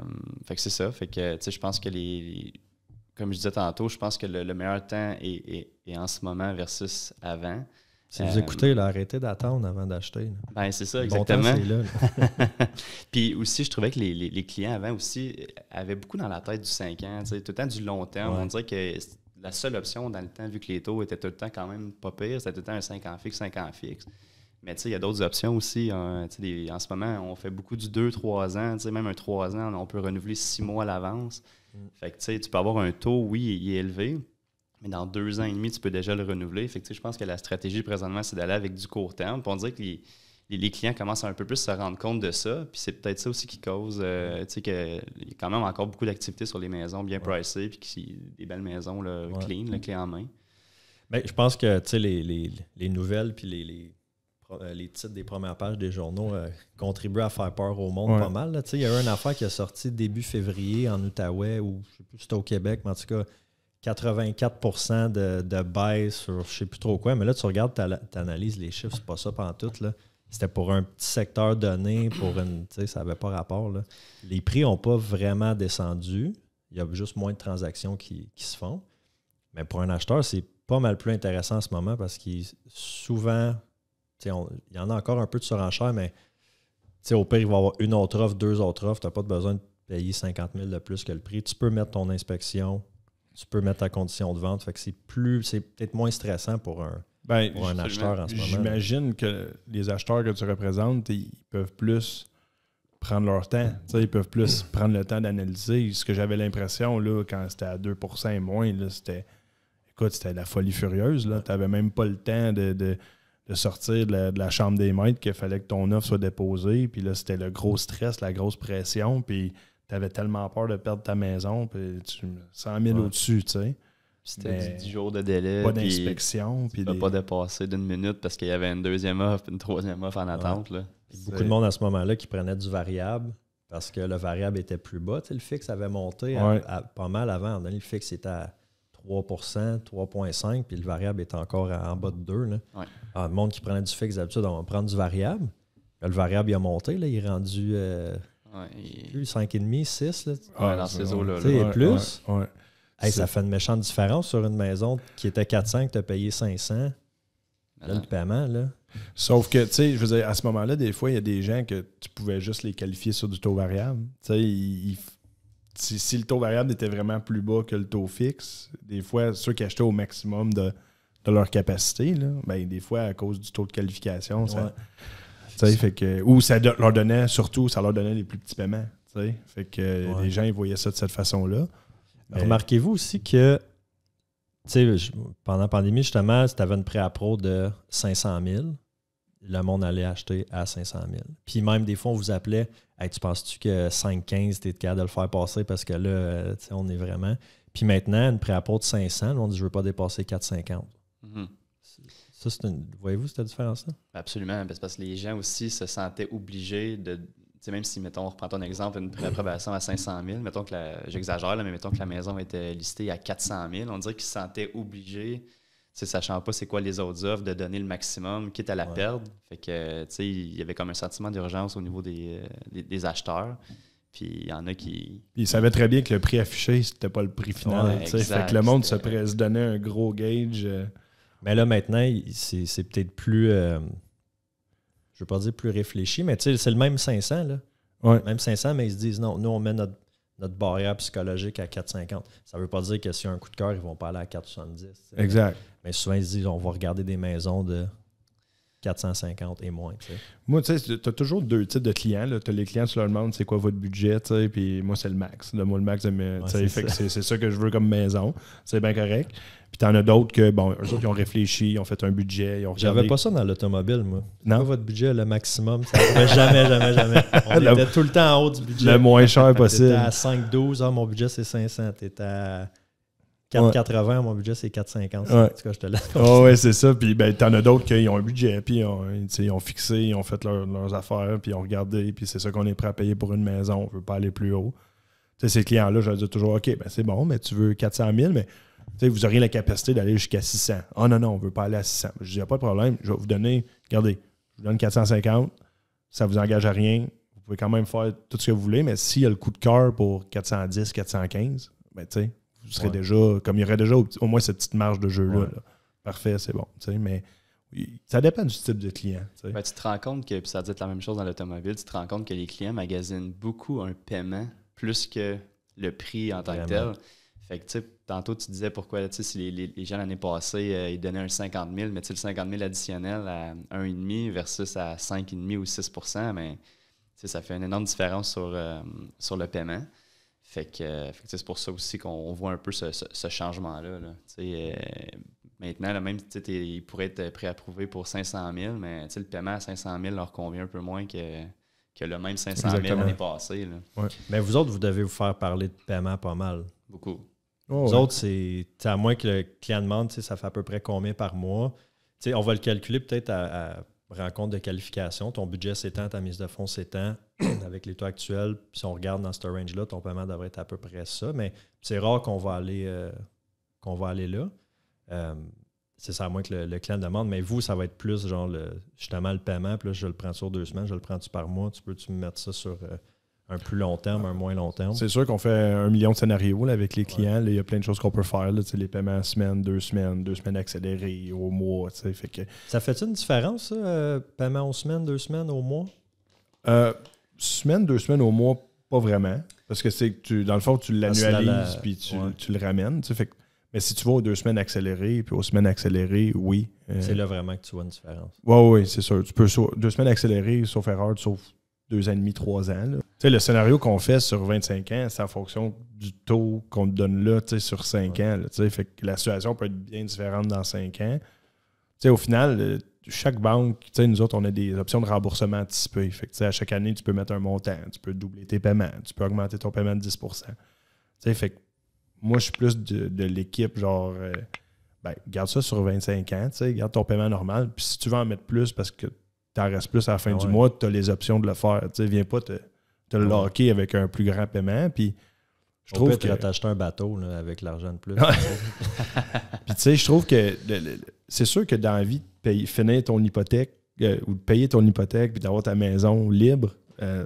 fait que c'est ça. Fait que, je pense que les, Comme je disais tantôt, je pense que le, meilleur temps est, en ce moment versus avant. Si vous écoutez, euh, là, arrêtez d'attendre avant d'acheter. Ben, c'est ça, exactement. [LAUGHS] Puis aussi, je trouvais que les, clients avant aussi euh, avaient beaucoup dans la tête du 5 ans, tout le temps du long terme. On dirait que la seule option dans le temps, vu que les taux étaient tout le temps quand même pas pires, c'était tout le temps un 5 ans fixe, 5 ans fixe. Mais tu sais, il y a d'autres options aussi. Hein, en ce moment, on fait beaucoup du 2-3 ans, même un 3 ans, on peut renouveler 6 mois à l'avance. Mm. Fait que tu peux avoir un taux, oui, il est élevé, mais dans deux ans et demi, tu peux déjà le renouveler. Fait je pense que la stratégie présentement, c'est d'aller avec du court terme. on dirait que les, clients commencent un peu plus à se rendre compte de ça. Puis c'est peut-être ça aussi qui cause euh, qu'il y a quand même encore beaucoup d'activités sur les maisons bien pricées, puis qui, des belles maisons là, clean, le clé en main. Mais ben, je pense que les, les, les, nouvelles, puis les, les euh, titres des premières pages des journaux euh, contribuent à faire peur au monde pas mal. Il y a eu une affaire qui a sorti début février en Outaouais ou je sais plus c'était au Québec, mais en tout cas, 84 de, de, baisse sur je sais plus trop quoi, mais là, tu regardes, tu analyses les chiffres, n'est pas ça pantoute. Là. C'était pour un petit secteur donné, pour une. ça n'avait pas rapport. Les prix n'ont pas vraiment descendu. Il y a juste moins de transactions qui, se font. Mais pour un acheteur, c'est pas mal plus intéressant en ce moment parce qu'il souvent, il y en a encore un peu de surenchère, mais au pire, il va y avoir une autre offre, deux autres offres. Tu n'as pas besoin de payer 50 000 de plus que le prix. Tu peux mettre ton inspection, tu peux mettre ta condition de vente. Fait que c'est plus, c'est peut-être moins stressant pour un, ben, acheteur en ce moment. J'imagine que les acheteurs que tu représentes, ils peuvent plus prendre leur temps. ils peuvent plus prendre le temps d'analyser. Ce que j'avais l'impression là, quand c'était à 2 et moins, c'était écoute, c'était la folie furieuse. Tu n'avais même pas le temps de, sortir de la, chambre des maîtres qu'il fallait que ton offre soit déposée. Puis là, c'était le gros stress, la grosse pression. Puis tu tellement peur de perdre ta maison, puis tu 100 000 au-dessus, tu sais. C'était 10 jours de délai. Pas d'inspection. Puis pas pas dépasser d'une minute parce qu'il y avait une deuxième offre, une troisième offre en attente. Là. Beaucoup de monde à ce moment-là qui prenait du variable parce que le variable était plus bas. le fixe avait monté pas mal avant. Le fixe était à 3 3,5 puis le variable était encore en bas de 2. Là. Ah, le monde qui prenait du fixe d'habitude, on va prendre du variable. le variable il a monté, là, il est rendu. Euh, plus 5,5, 6. Là. dans ces eaux-là. Et plus. ça fait une méchante différence sur une maison qui était 400 que tu as payé 500. Là, le paiement, là. Sauf que, tu sais, je veux dire, à ce moment-là, des fois, il y a des gens que tu pouvais juste les qualifier sur du taux variable. Tu sais, si, le taux variable était vraiment plus bas que le taux fixe, des fois, ceux qui achetaient au maximum de, leur capacité, là, ben, des fois, à cause du taux de qualification, ça, fait que, ou ça leur donnait, surtout, ça leur donnait les plus petits paiements. Fait que les gens ils voyaient ça de cette façon-là. Euh, remarquez-vous aussi que pendant la pandémie, justement, si tu avais une pré-appro de 500 000, le monde allait acheter à 500 000. Puis même des fois, on vous appelait hey, Tu penses-tu que 5,15, tu es capable de le faire passer parce que là, on est vraiment. Puis maintenant, une pré-appro de 500, on dit Je veux pas dépasser 450. Ça, Voyez-vous cette différence-là? Absolument. Ben, parce que les gens aussi se sentaient obligés de. même si, mettons, on reprend ton exemple, une préapprobation à 500 000, mettons que la... j'exagère, mais mettons que la maison était listée à 400 000, on dirait qu'ils se sentaient obligés, sachant pas c'est quoi les autres offres, de donner le maximum, quitte à la perdre. Fait que, tu sais, il y avait comme un sentiment d'urgence au niveau euh, des, acheteurs. Puis il y en a qui. Ils savaient très bien que le prix affiché, c'était pas le prix final. fait que le monde se, donnait un gros gauge. Euh, mais là, maintenant, c'est peut-être plus. Euh, je veux pas dire plus réfléchi, mais c'est le même 500, là. Ouais. Même 500, mais ils se disent non, nous, on met notre, barrière psychologique à 4,50. Ça ne veut pas dire que s'il y a un coup de cœur, ils vont pas aller à 4,70. Exact. Mais souvent, ils se disent on va regarder des maisons de 450 et moins. Moi, tu sais, tu as toujours deux types de clients. Tu as les clients, tu leur demandes c'est quoi votre budget, puis moi, c'est le max. moi le max. c'est ça. que je veux comme maison. C'est bien correct. Puis tu en as d'autres que, bon, eux autres, ont réfléchi, ont fait un budget. J'avais pas ça dans l'automobile, moi. Non. votre budget, le maximum, ça jamais, jamais, jamais. [LAUGHS] On était tout le temps en haut du budget. Le moins cher possible. à 5-12, ah, mon budget, c'est 500. T'étais à 4,80, mon budget c'est 4,50. En tout cas, je te laisse. Oh, ouais, c'est ça. Puis ben, t'en as d'autres qui ont un budget, puis ils ont fixé, ils ont fait leurs affaires, puis ils ont regardé, puis c'est ça qu'on est prêt à payer pour une maison. On ne veut pas aller plus haut. sais, ces clients-là, je leur dis toujours OK, ben, c'est bon, mais tu veux 400 000, mais vous auriez la capacité d'aller jusqu'à 600. Ah oh, non, non, on ne veut pas aller à 600. Je dis, il n'y a pas de problème, je vais vous donner, regardez, je vous donne 450, ça ne vous engage à rien, vous pouvez quand même faire tout ce que vous voulez, mais s'il y a le coup de cœur pour 410, 415, ben, tu sais, vous déjà, comme il y aurait déjà au, moins cette petite marge de jeu-là. Parfait, c'est bon. Mais ça dépend du type de client. Ben, tu te rends compte que, puis ça dit la même chose dans l'automobile, tu te rends compte que les clients magasinent beaucoup un paiement plus que le prix en tant que tel. Fait que, tantôt, tu disais pourquoi, si les, gens l'année passée, euh, ils donnaient un 50 000, mais tu le 50 000 additionnel à 1,5 versus à 5,5 ou 6 mais ben, ça fait une énorme différence sur, euh, sur le paiement. Euh, fait que, c'est pour ça aussi qu'on voit un peu ce, changement-là. Euh, maintenant, le même il pourrait être préapprouvé pour 500 000, mais le paiement à 500 000 leur convient un peu moins que, que le même 500 000 l'année passée. Là. Ouais. Mais vous autres, vous devez vous faire parler de paiement pas mal. Beaucoup. vous oh, autres, c'est à moins que le client demande, ça fait à peu près combien par mois. on va le calculer peut-être à rencontre de qualification, ton budget s'étend, ta mise de fonds s'étend. [CLEARS THROAT] Avec les taux actuels, si on regarde dans ce range-là, ton paiement devrait être à peu près ça. Mais c'est rare qu'on va aller euh, qu'on va aller là. Euh, c'est ça à moins que le, le, client demande, mais vous, ça va être plus genre justement le paiement, puis là, je le prends sur deux semaines, je le prends-tu par mois, tu peux-tu me mettre ça sur euh, un plus long terme, un moins long terme. C'est sûr qu'on fait un million de scénarios avec les clients. il y a plein de choses qu'on peut faire. les paiements semaine, deux semaines, deux semaines accélérées au mois. Ça fait une différence, euh, paiement aux semaines, deux semaines au mois? Euh, semaine, deux semaines au mois, pas vraiment. Parce que c'est que tu, dans le fond, tu l'annualises puis tu, le ramènes. Fait mais si tu vas aux deux semaines accélérées, puis aux semaines accélérées, oui. Euh, c'est là vraiment que tu vois une différence. Oui, oui, c'est sûr. Tu peux, deux semaines accélérées, sauf erreur, sauf deux ans et demi, trois ans. Tu le scénario qu'on fait sur 25 ans, c'est en fonction du taux qu'on te donne là, tu sur 5 ans. fait que la situation peut être bien différente dans 5 ans. Tu au final, euh, chaque banque, tu nous autres, on a des options de remboursement anticipé. Fait que, à chaque année, tu peux mettre un montant, tu peux doubler tes paiements, tu peux augmenter ton paiement de 10 fait que moi, je suis plus de, l'équipe, genre, euh, ben, garde ça sur 25 ans, garde ton paiement normal. Puis si tu veux en mettre plus parce que t'en restes plus à la fin du mois, tu as les options de le faire. Tu viens pas te, te avec un plus grand paiement. Puis je trouve que. t'acheter un bateau là, avec l'argent de plus. [LAUGHS] puis tu sais, je trouve que c'est sûr que dans la vie, payer, finir ton hypothèque euh, ou de payer ton hypothèque puis d'avoir ta maison libre, euh,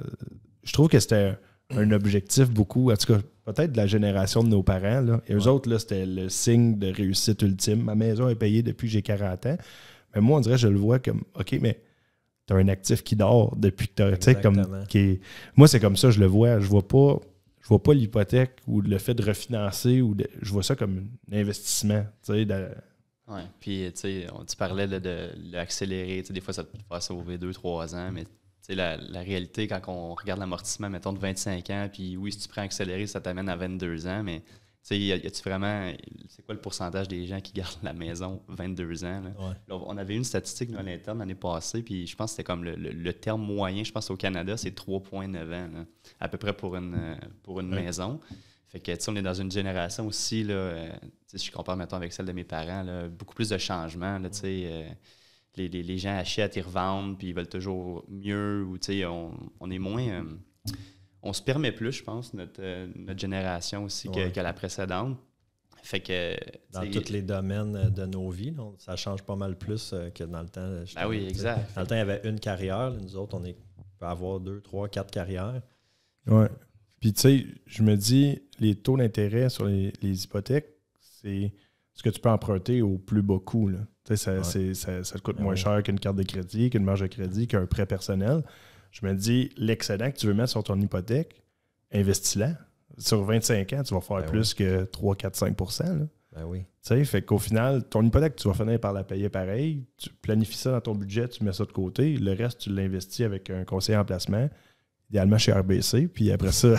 je trouve que c'était un objectif beaucoup, en tout cas, peut-être de la génération de nos parents. Là. Et eux autres, c'était le signe de réussite ultime. Ma maison est payée depuis que j'ai 40 ans. Mais moi, on dirait, je le vois comme, OK, mais tu as un actif qui dort depuis que tu comme qui Moi, c'est comme ça, je le vois. Je vois pas. Je vois pas l'hypothèque ou le fait de refinancer ou je vois ça comme un investissement. Oui, puis on, tu parlais de, de l'accélérer. Des fois, ça peut te faire sauver 2-3 ans, mais la, la réalité, quand on regarde l'amortissement, mettons, de 25 ans, puis oui, si tu prends accéléré, ça t'amène à 22 ans, mais sais, vraiment. C'est quoi le pourcentage des gens qui gardent la maison 22 ans? on avait une statistique dans l'interne l'année passée, puis je pense que c'était comme le, terme moyen, je pense au Canada, c'est 3,9 ans, à peu près pour une, pour une maison. Fait que, tu sais, on est dans une génération aussi, là, euh, si je compare maintenant avec celle de mes parents, beaucoup plus de changements, tu sais. Euh, les, les, les, gens achètent, ils revendent, puis ils veulent toujours mieux, ou tu sais, on, est moins. Euh, on se permet plus, je pense, notre, euh, génération aussi que, la précédente. Fait que, dans tous les domaines euh, de nos vies, ça change pas mal plus euh, que dans le temps. ah oui, exact. Dans le temps, il y avait une carrière. nous autres, on, peut avoir deux, trois, quatre carrières. Oui. Puis, tu sais, je me dis, les taux d'intérêt sur les, hypothèques, c'est ce que tu peux emprunter au plus bas coût. Ça, ça, te coûte ben moins cher qu'une carte de crédit, qu'une marge de crédit, qu'un prêt personnel. Je me dis, l'excédent que tu veux mettre sur ton hypothèque, investis-la. Sur 25 ans, tu vas faire ben plus que 3, 4, 5 Ben oui. Tu sais, fait qu'au final, ton hypothèque, tu vas finir par la payer pareil. Tu planifies ça dans ton budget, tu mets ça de côté. Le reste, tu l'investis avec un conseiller en placement idéalement chez RBC. Puis après ça,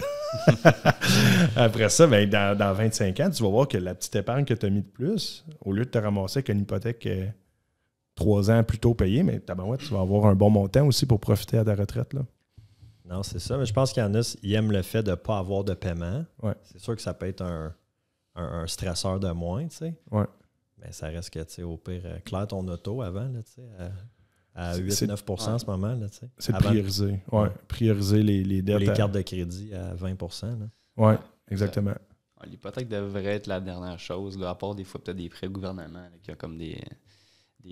[LAUGHS] après ça ben, dans, dans, 25 ans, tu vas voir que la petite épargne que tu as mis de plus, au lieu de te ramasser avec une hypothèque euh, trois ans plus tôt payé, mais tu vas avoir un bon montant aussi pour profiter à ta retraite. Là. Non, c'est ça. Mais je pense qu'il y le fait de ne pas avoir de paiement. C'est sûr que ça peut être un, stresseur de moins, tu sais. Ouais. Mais ça reste que, au pire, euh, claire ton auto avant, tu sais. à 8-9 en ce moment. Là, tu sais, c'est prioriser. Ouais, Prioriser les, les dettes. Les cartes de crédit à 20 Oui, exactement. L'hypothèque devrait être la dernière chose, le à part des fois peut-être des prêts au gouvernement, qui a comme des,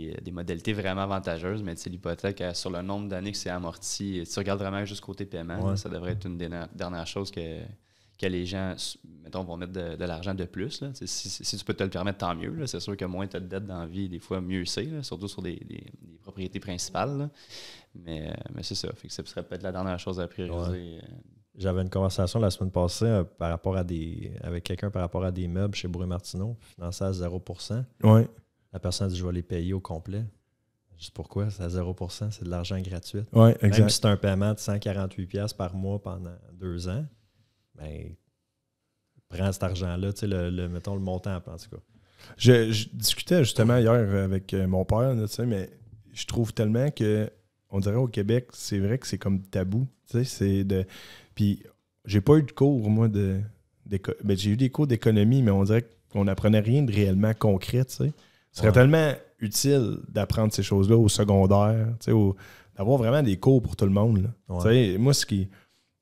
euh, des, modalités vraiment avantageuses, mais l'hypothèque, euh, sur le nombre d'années que c'est amorti, tu regardes vraiment juste côté paiement, ça devrait être une dernière, dernières chose que, que les gens, mettons, vont mettre de, l'argent de plus. Si, tu peux te le permettre, tant mieux. C'est sûr que moins tu as de dettes dans la vie, des fois, mieux c'est, surtout sur des, propriétés principales. Euh, mais, c'est ça. Fait que ça serait peut-être la dernière chose à prioriser. J'avais une conversation la semaine passée par rapport à des, avec quelqu'un par rapport à des meubles chez Bruy Martineau, financé à 0 Oui. La personne dit Je vais les payer au complet. Juste pourquoi C'est à 0 c'est de l'argent gratuit. Même si c'est un paiement de 148$ par mois pendant deux ans, ben, prends cet argent-là, tu sais, le, mettons le montant, en tout cas. Je, discutais justement hier avec euh, mon père, tu sais, mais je trouve tellement que, on dirait au Québec, c'est vrai que c'est comme tabou. Tu sais, c'est de. Puis, j'ai pas eu de cours, moi, de. de ben, j'ai eu des cours d'économie, mais on dirait qu'on n'apprenait rien de réellement concret, tu sais. Ce serait tellement utile d'apprendre ces choses-là au secondaire, d'avoir vraiment des cours pour tout le monde. Moi, ce qui.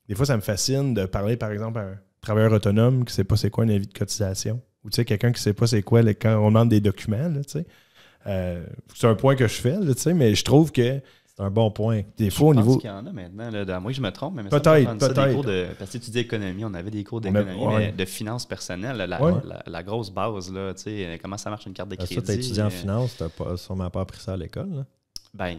Des fois, ça me fascine de parler, par exemple, à un travailleur autonome qui ne sait pas c'est quoi un avis de cotisation. Ou quelqu'un qui ne sait pas c'est quoi quand on demande des documents. Euh, c'est un point que je fais, sais, mais je trouve que c'est un bon point. Des fois, au niveau. Je qu'il y en a maintenant, là, moi je me trompe, peut-être. parce que tu dis économie, on avait des cours d'économie, de finances personnelles, la, la, grosse base, là, tu sais, euh, comment ça marche une carte de crédit. tu tu étudié en euh, finance, tu n'as sûrement pas appris ça à l'école. Ben,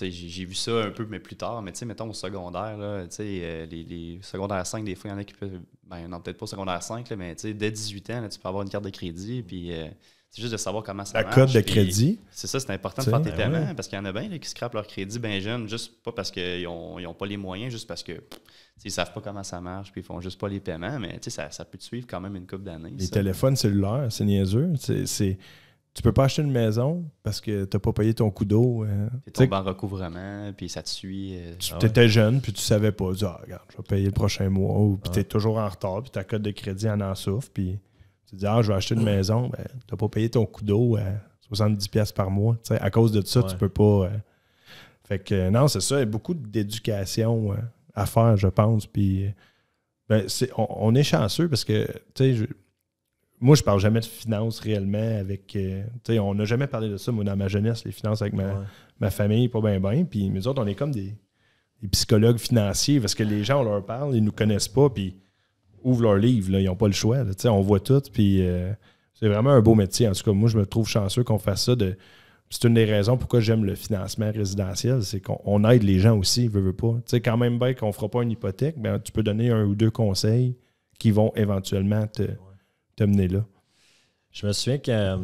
j'ai vu ça un peu, mais plus tard. Mais tu sais, mettons au secondaire, là, euh, les, les secondaires 5, des fois, il y en a qui peuvent. Ben, non, peut-être pas au secondaire 5, mais tu sais, dès 18 ans, tu peux avoir une carte de crédit, puis. C'est juste de savoir comment ça marche. La code de crédit. C'est ça, c'est important de faire ben tes paiements parce qu'il y en a bien qui scrapent leur crédit bien jeune, juste pas parce qu'ils n'ont ont pas les moyens, juste parce que ne savent pas comment ça marche, puis ils font juste pas les paiements, mais ça, ça peut te suivre quand même une coupe d'années. Les téléphones cellulaires, c'est niaiseux. C'est tu peux pas acheter une maison parce que tu n'as pas payé ton coup d'eau. Hein. Tu tombes en recouvrement, puis ça te suit. Euh, tu ah étais jeune, puis tu savais pas. Tu ah, regarde, je vais payer le prochain mois, ou puis ah. tu es toujours en retard, puis ta code de crédit en en souffre, puis. Tu dis, ah, je vais acheter une maison, ben, tu n'as pas payé ton coup d'eau à euh, 70$ par mois. à cause de ça, tu peux pas. Euh, fait que non, c'est ça. Il y a beaucoup d'éducation euh, à faire, je pense. Puis ben, on, est chanceux parce que, tu sais, moi, je ne parle jamais de finances réellement avec. on n'a jamais parlé de ça, moi, dans ma jeunesse, les finances avec ma, famille, pas bien, bien. Puis nous autres, on est comme des, psychologues financiers parce que les gens, on leur parle, ils nous connaissent pas. Puis ouvrent leur livres, ils n'ont pas le choix. on voit tout, puis euh, c'est vraiment un beau métier. En tout cas, moi, je me trouve chanceux qu'on fasse ça. C'est une des raisons pourquoi j'aime le financement résidentiel, c'est qu'on aide les gens aussi, veut, pas. quand même bien qu'on ne fera pas une hypothèque, ben, tu peux donner un ou deux conseils qui vont éventuellement te, mener là. Je me souviens que euh,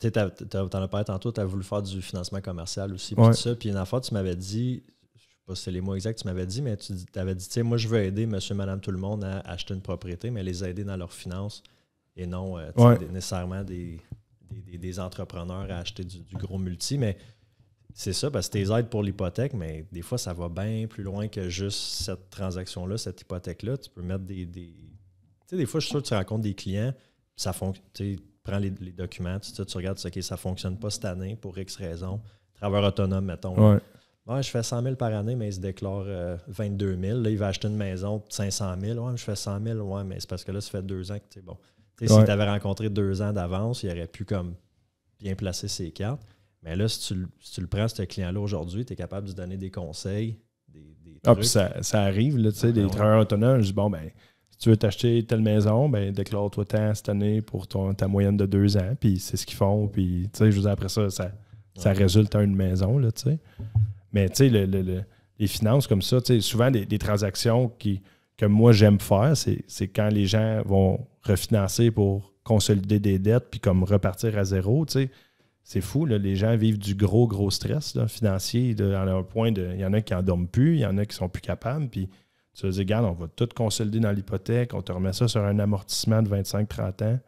tu en as parlé tantôt, tu as voulu faire du financement commercial aussi. Puis puis une fois, tu m'avais dit, pas si c'est les mots exacts que tu m'avais dit, mais tu avais dit, tu moi, je veux aider monsieur, madame, tout le monde à acheter une propriété, mais les aider dans leurs finances et non euh, nécessairement des, des, entrepreneurs à acheter du, gros multi. Mais c'est ça, parce que tes aides pour l'hypothèque, mais des fois, ça va bien plus loin que juste cette transaction-là, cette hypothèque-là. Tu peux mettre des. des... Tu sais, des fois, je suis sûr que tu rencontres des clients, ça fonctionne. Prends les, documents, tu, regardes, ce OK, ça ne fonctionne pas cette année pour X raison. Travailleur autonome, mettons. Ouais je fais 100 000 par année, mais il se déclare 22 euh, 000. Là, il va acheter une maison de 500 000. Ouais, je fais 100 000. Ouais, mais c'est parce que là, ça fait deux ans que tu bon. Si tu avais rencontré deux ans d'avance, il aurait pu comme bien placer ses cartes. Mais là, si tu, si tu le prends, ce client-là, aujourd'hui, tu es capable de lui donner des conseils. Des, ah, ça, arrive, là, tu sais, des travailleurs autonomes, je dis, bon, ben, si tu veux t'acheter telle maison, ben, déclare-toi tant cette année pour ton, ta moyenne de deux ans, puis c'est ce qu'ils font, puis, je vous dis après ça, ça, ça résulte à une maison, là, tu sais. Mais tu sais, les finances comme ça, tu sais, souvent des, transactions qui, que moi j'aime faire, c'est quand les gens vont refinancer pour consolider des dettes puis comme repartir à zéro, tu sais. C'est fou, les gens vivent du gros, gros stress financier. De, à un point, de, il y en a qui n'en dorment plus, il y en a qui sont plus capables. Puis tu te dire, regarde, on va tout consolider dans l'hypothèque, on te remet ça sur un amortissement de 25-30 ans,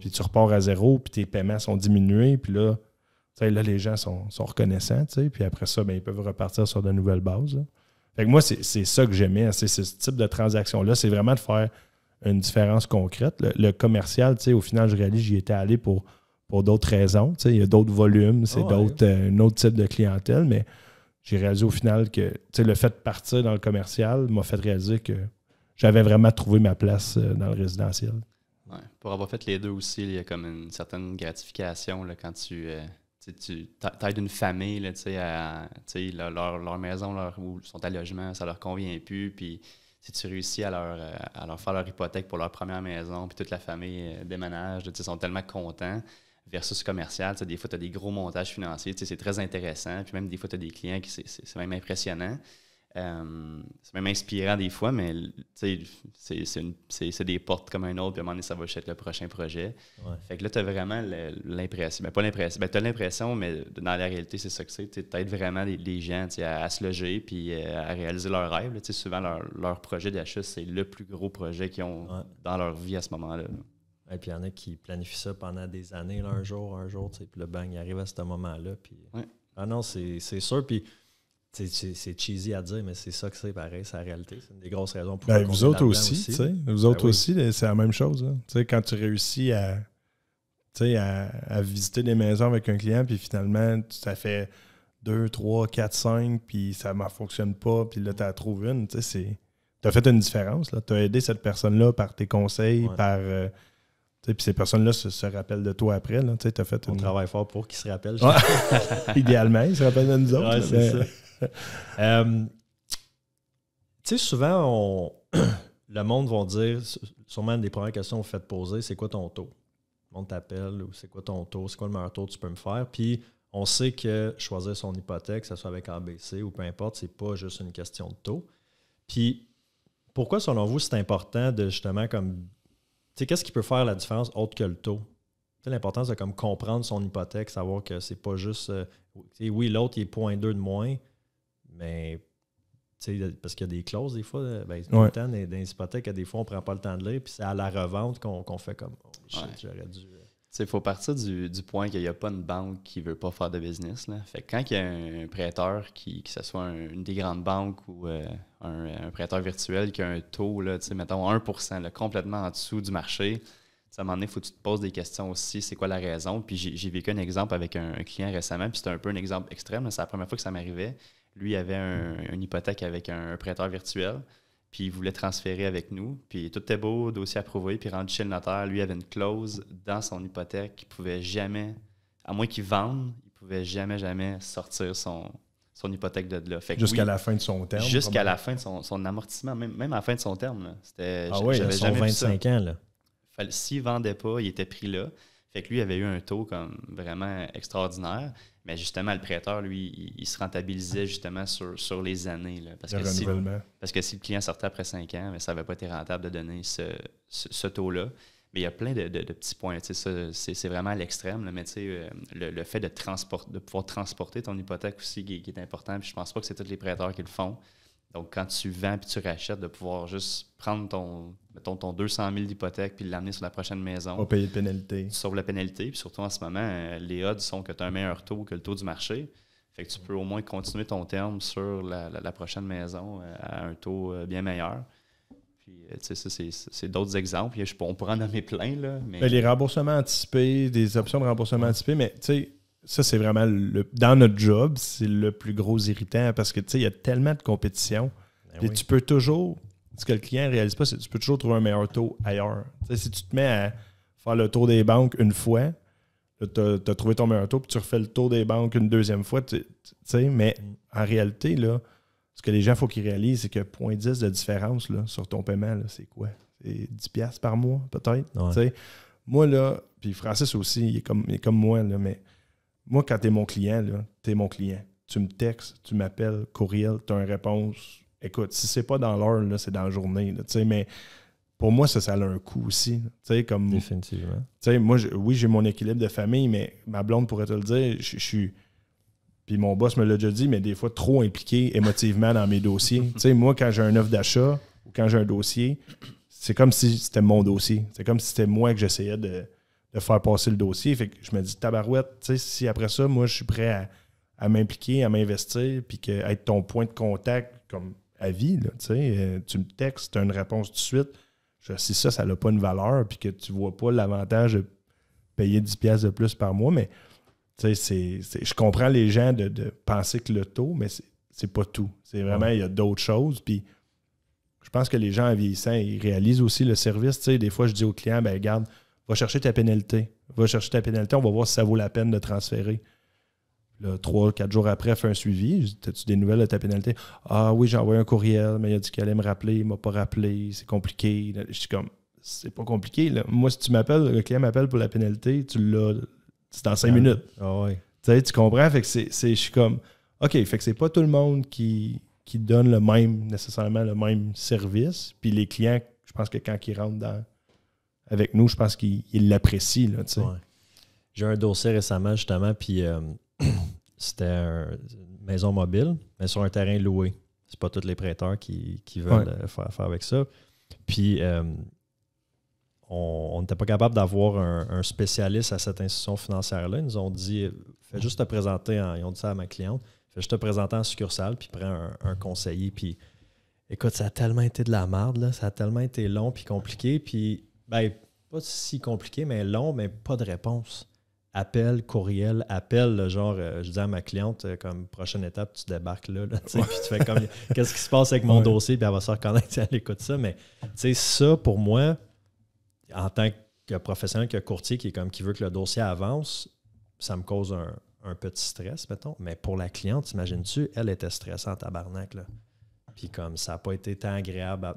puis tu repars à zéro, puis tes paiements sont diminués, puis là, là, les gens sont, sont reconnaissants, puis après ça, ben, ils peuvent repartir sur de nouvelles bases. Fait que moi, c'est ça que j'aimais, hein, c'est ce type de transaction-là, c'est vraiment de faire une différence concrète. Le, commercial, au final, je réalise, j'y étais allé pour, pour d'autres raisons. Il y a d'autres volumes, c'est ah euh, un autre type de clientèle, mais j'ai réalisé au final que le fait de partir dans le commercial m'a fait réaliser que j'avais vraiment trouvé ma place euh, dans le résidentiel. Pour avoir fait les deux aussi, il y a comme une certaine gratification quand tu. Euh, tu aides une famille, leur, maison leur, ou à logement, ça leur convient plus. Puis si tu réussis à leur, faire leur hypothèque pour leur première maison, puis toute la famille euh, déménage, ils sont tellement contents. Versus commercial, des fois, tu as des gros montages financiers, c'est très intéressant. Puis même des fois, tu as des clients qui c'est même impressionnant c'est euh, même inspirant des fois, mais c'est des portes comme un autre, puis à ça va être le prochain projet. Fait que là, tu as vraiment l'impression, mais ben, pas l'impression, ben, tu as l'impression, mais dans la réalité, c'est ça que c'est. Tu vraiment les, gens à, à, se loger puis euh, à réaliser leurs rêves. souvent, leur, leur projet d'achat, c'est le plus gros projet qu'ils ont dans leur vie à ce moment-là. Et puis il y en a qui planifient ça pendant des années, un jour, un jour, puis le bang, arrive à ce moment-là. Puis... Ah non, c'est sûr. Puis c'est cheesy à dire, mais c'est ça que c'est pareil, c'est la réalité. C'est une des grosses raisons pour ben, vous autres ben aussi, vous autres aussi, c'est la même chose. Hein. Quand tu réussis à, à, visiter des maisons avec un client, puis finalement, ça fait deux, trois, quatre, 5, puis ça ne fonctionne pas, puis là, tu as trouvé une. Tu as fait une différence. Tu as aidé cette personne-là par tes conseils, par. Euh, puis ces personnes-là se, rappellent de toi après. Là, as fait On travail travaille fort pour qu'ils se rappellent. [LAUGHS] Idéalement, ils se rappellent de nous autres. c'est [LAUGHS] Euh, tu sais, souvent, on, [CLEARS THROAT] le monde va dire, sûrement une des premières questions que vous faites poser, c'est quoi ton taux? Le monde t'appelle ou c'est quoi ton taux? C'est quoi le meilleur taux que tu peux me faire? Puis on sait que choisir son hypothèque, que ce soit avec ABC ou peu importe, c'est pas juste une question de taux. Puis pourquoi, selon vous, c'est important de justement comme. Tu sais, qu'est-ce qui peut faire la différence autre que le taux? l'importance de comme comprendre son hypothèque, savoir que c'est pas juste. Euh, oui, l'autre, il est 0.2 de moins, mais parce qu'il y a des clauses des fois, euh, ben, le temps, dans les hypothèques, des fois, on ne prend pas le temps de lire, puis c'est à la revente qu'on fait comme oh, Il euh. faut partir du, point qu'il n'y a pas une banque qui ne veut pas faire de business. Là. Fait quand il y a un prêteur, qui, que ce soit une des grandes banques ou euh, un, prêteur virtuel qui a un taux, là, mettons 1 là, complètement en dessous du marché, ça m'en moment donné, il faut que tu te poses des questions aussi, c'est quoi la raison. Puis j'ai vécu un exemple avec un, un client récemment, puis c'était un peu un exemple extrême, c'est la première fois que ça m'arrivait lui avait une hypothèque avec un, prêteur virtuel, puis il voulait transférer avec nous. Puis tout était beau, dossier approuvé, puis rendu chez le notaire, lui avait une clause dans son hypothèque qu'il pouvait jamais, à moins qu'il vende, il pouvait jamais, jamais sortir son, son hypothèque de là. Jusqu'à la fin de son terme. Jusqu'à la fin de son, amortissement, même, à la fin de son terme. C'était, ah oui, son 25 ans. Là. S'il ne vendait pas, il était pris là. Fait que lui avait eu un taux comme vraiment extraordinaire. Mais justement, le prêteur, lui, il, se rentabilisait justement sur, les années. parce, que si, parce que si le client sortait après cinq ans, mais ça n'avait pas été rentable de donner ce, taux-là. Mais il y a plein de, petits points. C'est vraiment à l'extrême. Mais euh, le, fait de, de pouvoir transporter ton hypothèque aussi qui, est important. je ne pense pas que c'est tous les prêteurs qui le font. Donc, quand tu vends puis tu rachètes, de pouvoir juste prendre ton, ton 200 000 d'hypothèque puis l'amener sur la prochaine maison. Pas payer de pénalité. Tu la pénalité. Puis surtout, en ce moment, euh, les odds sont que tu as un meilleur taux que le taux du marché. Fait que tu peux au moins continuer ton terme sur la, prochaine maison euh, à un taux euh, bien meilleur. Puis, tu c'est d'autres exemples. Je, on pourrait en nommer plein, là. Ben, les remboursements anticipés, des options de remboursement anticipé, mais, tu sais, ça, c'est vraiment dans notre job, c'est le plus gros irritant parce que tu sais, il y a tellement de compétition. et ben tu peux toujours, ce que le client ne réalise pas, c'est que tu peux toujours trouver un meilleur taux ailleurs. si tu te mets à faire le tour des banques une fois, tu as, trouvé ton meilleur taux, puis tu refais le tour des banques une deuxième fois, tu sais, mais mm. en réalité, là, ce que les gens, faut qu'ils réalisent, c'est que 0.10 de différence là, sur ton paiement, c'est quoi? C'est 10$ par mois, peut-être. Moi, là, puis Francis aussi, il est comme, il est comme moi, là, mais moi, quand tu es mon client, tu es mon client. Tu me textes, tu m'appelles, courriel, tu as une réponse. Écoute, si c'est pas dans l'heure, c'est dans la journée. mais pour moi, ça, ça a un coût aussi. Comme, Définitivement. Moi, oui, j'ai mon équilibre de famille, mais ma blonde pourrait te le dire, je suis. Puis mon boss me l'a déjà dit, mais des fois trop impliqué émotivement dans mes dossiers. [LAUGHS] tu sais, moi, quand j'ai un offre d'achat ou quand j'ai un dossier, c'est comme si c'était mon dossier. C'est comme si c'était moi que j'essayais de, faire passer le dossier. Fait que je me dis, tabarouette, si après ça, moi, je suis prêt à, m'impliquer, à m'investir, puis que, être ton point de contact comme à vie, euh, tu me textes, tu as une réponse tout de suite. si ça, ça n'a pas une valeur, puis que tu ne vois pas l'avantage de payer 10 pièces de plus par mois, mais je comprends les gens de, penser que le taux, mais c'est pas tout. C'est vraiment, il y a d'autres choses, puis je pense que les gens en vieillissant, ils réalisent aussi le service. des fois, je dis aux clients, ben regarde, Va chercher ta pénalité. Va chercher ta pénalité. On va voir si ça vaut la peine de transférer. Là, trois, quatre jours après, fait un suivi. T'as-tu des nouvelles de ta pénalité? Ah oui, j'ai envoyé un courriel, mais il a dit qu'il allait me rappeler, il m'a pas rappelé, c'est compliqué. Je suis comme, c'est pas compliqué. Moi, si tu m'appelles, le client m'appelle pour la pénalité, tu l'as, c'est dans cinq ah, minutes. Ah ouais. Tu comprends? Fait que c'est, je suis comme, OK, fait que c'est pas tout le monde qui, qui donne le même, nécessairement le même service. Puis les clients, je pense que quand ils rentrent dans avec nous, je pense qu'il l'apprécient. J'ai un dossier récemment, justement, puis euh, [CLEARS THROAT] c'était une maison mobile, mais sur un terrain loué. C'est pas tous les prêteurs qui, veulent euh, faire, faire, avec ça. Puis euh, on n'était pas capable d'avoir un, spécialiste à cette institution financière-là. Ils nous ont dit fais juste te présenter, en, ils ont dit ça à ma cliente, fais juste te présenter en succursale, puis prends un, conseiller, puis écoute, ça a tellement été de la merde, là, ça a tellement été long puis compliqué, puis ben, pas si compliqué, mais long, mais pas de réponse. Appel, courriel, appel, genre, euh, je dis à ma cliente, euh, comme prochaine étape, tu débarques là, là puis tu fais comme, [LAUGHS] qu'est-ce qui se passe avec mon dossier, puis elle va se reconnaître, [LAUGHS] elle écoute ça. Mais, tu sais, ça, pour moi, en tant que professionnel, que courtier, qui est comme, qui veut que le dossier avance, ça me cause un, petit stress, mettons. Mais pour la cliente, t'imagines-tu, elle était stressante à tabarnak, là. Puis comme ça n'a pas été tant agréable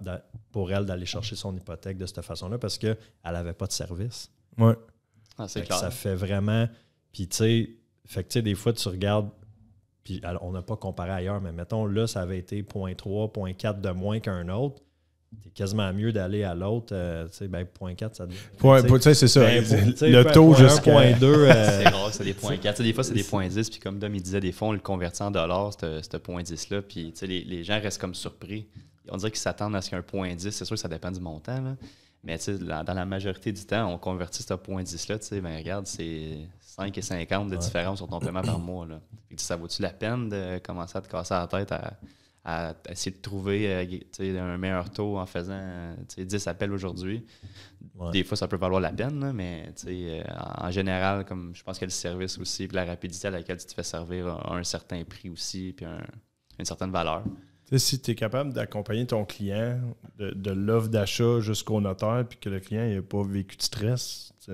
pour elle d'aller chercher son hypothèque de cette façon-là parce qu'elle n'avait pas de service. Oui, Ah, c'est clair. Ça fait vraiment. Puis tu sais, fait tu sais, des fois, tu regardes. Puis on n'a pas comparé ailleurs, mais mettons, là, ça avait été 0.3, 0.4 de moins qu'un autre c'est quasiment mieux d'aller à l'autre. Euh, ben, point 4, ça dépend. c'est ça. Ben, le taux jusqu'à. Point 2. Euh, [LAUGHS] c'est rare, c'est des points 4. des fois, c'est des points 10. Puis comme Dom, il disait, des fois, on le convertit en dollars, ce point 10-là. Puis, les, gens restent comme surpris. On dirait qu'ils s'attendent à ce qu'un point 10, c'est sûr que ça dépend du montant, Mais dans la majorité du temps, on convertit ce point 10-là. ben, regarde, c'est 5 et 50 de différence sur ton paiement par mois. ça vaut-tu la peine de commencer à te casser la tête à à, essayer de trouver euh, un meilleur taux en faisant 10 euh, appels aujourd'hui. Des fois, ça peut valoir la peine, mais euh, en général, comme je pense que le service aussi, puis la rapidité à laquelle tu te fais servir a un certain prix aussi, puis une certaine valeur. si tu es capable d'accompagner ton client de, l'offre d'achat jusqu'au notaire, puis que le client n'ait pas vécu de stress, c'est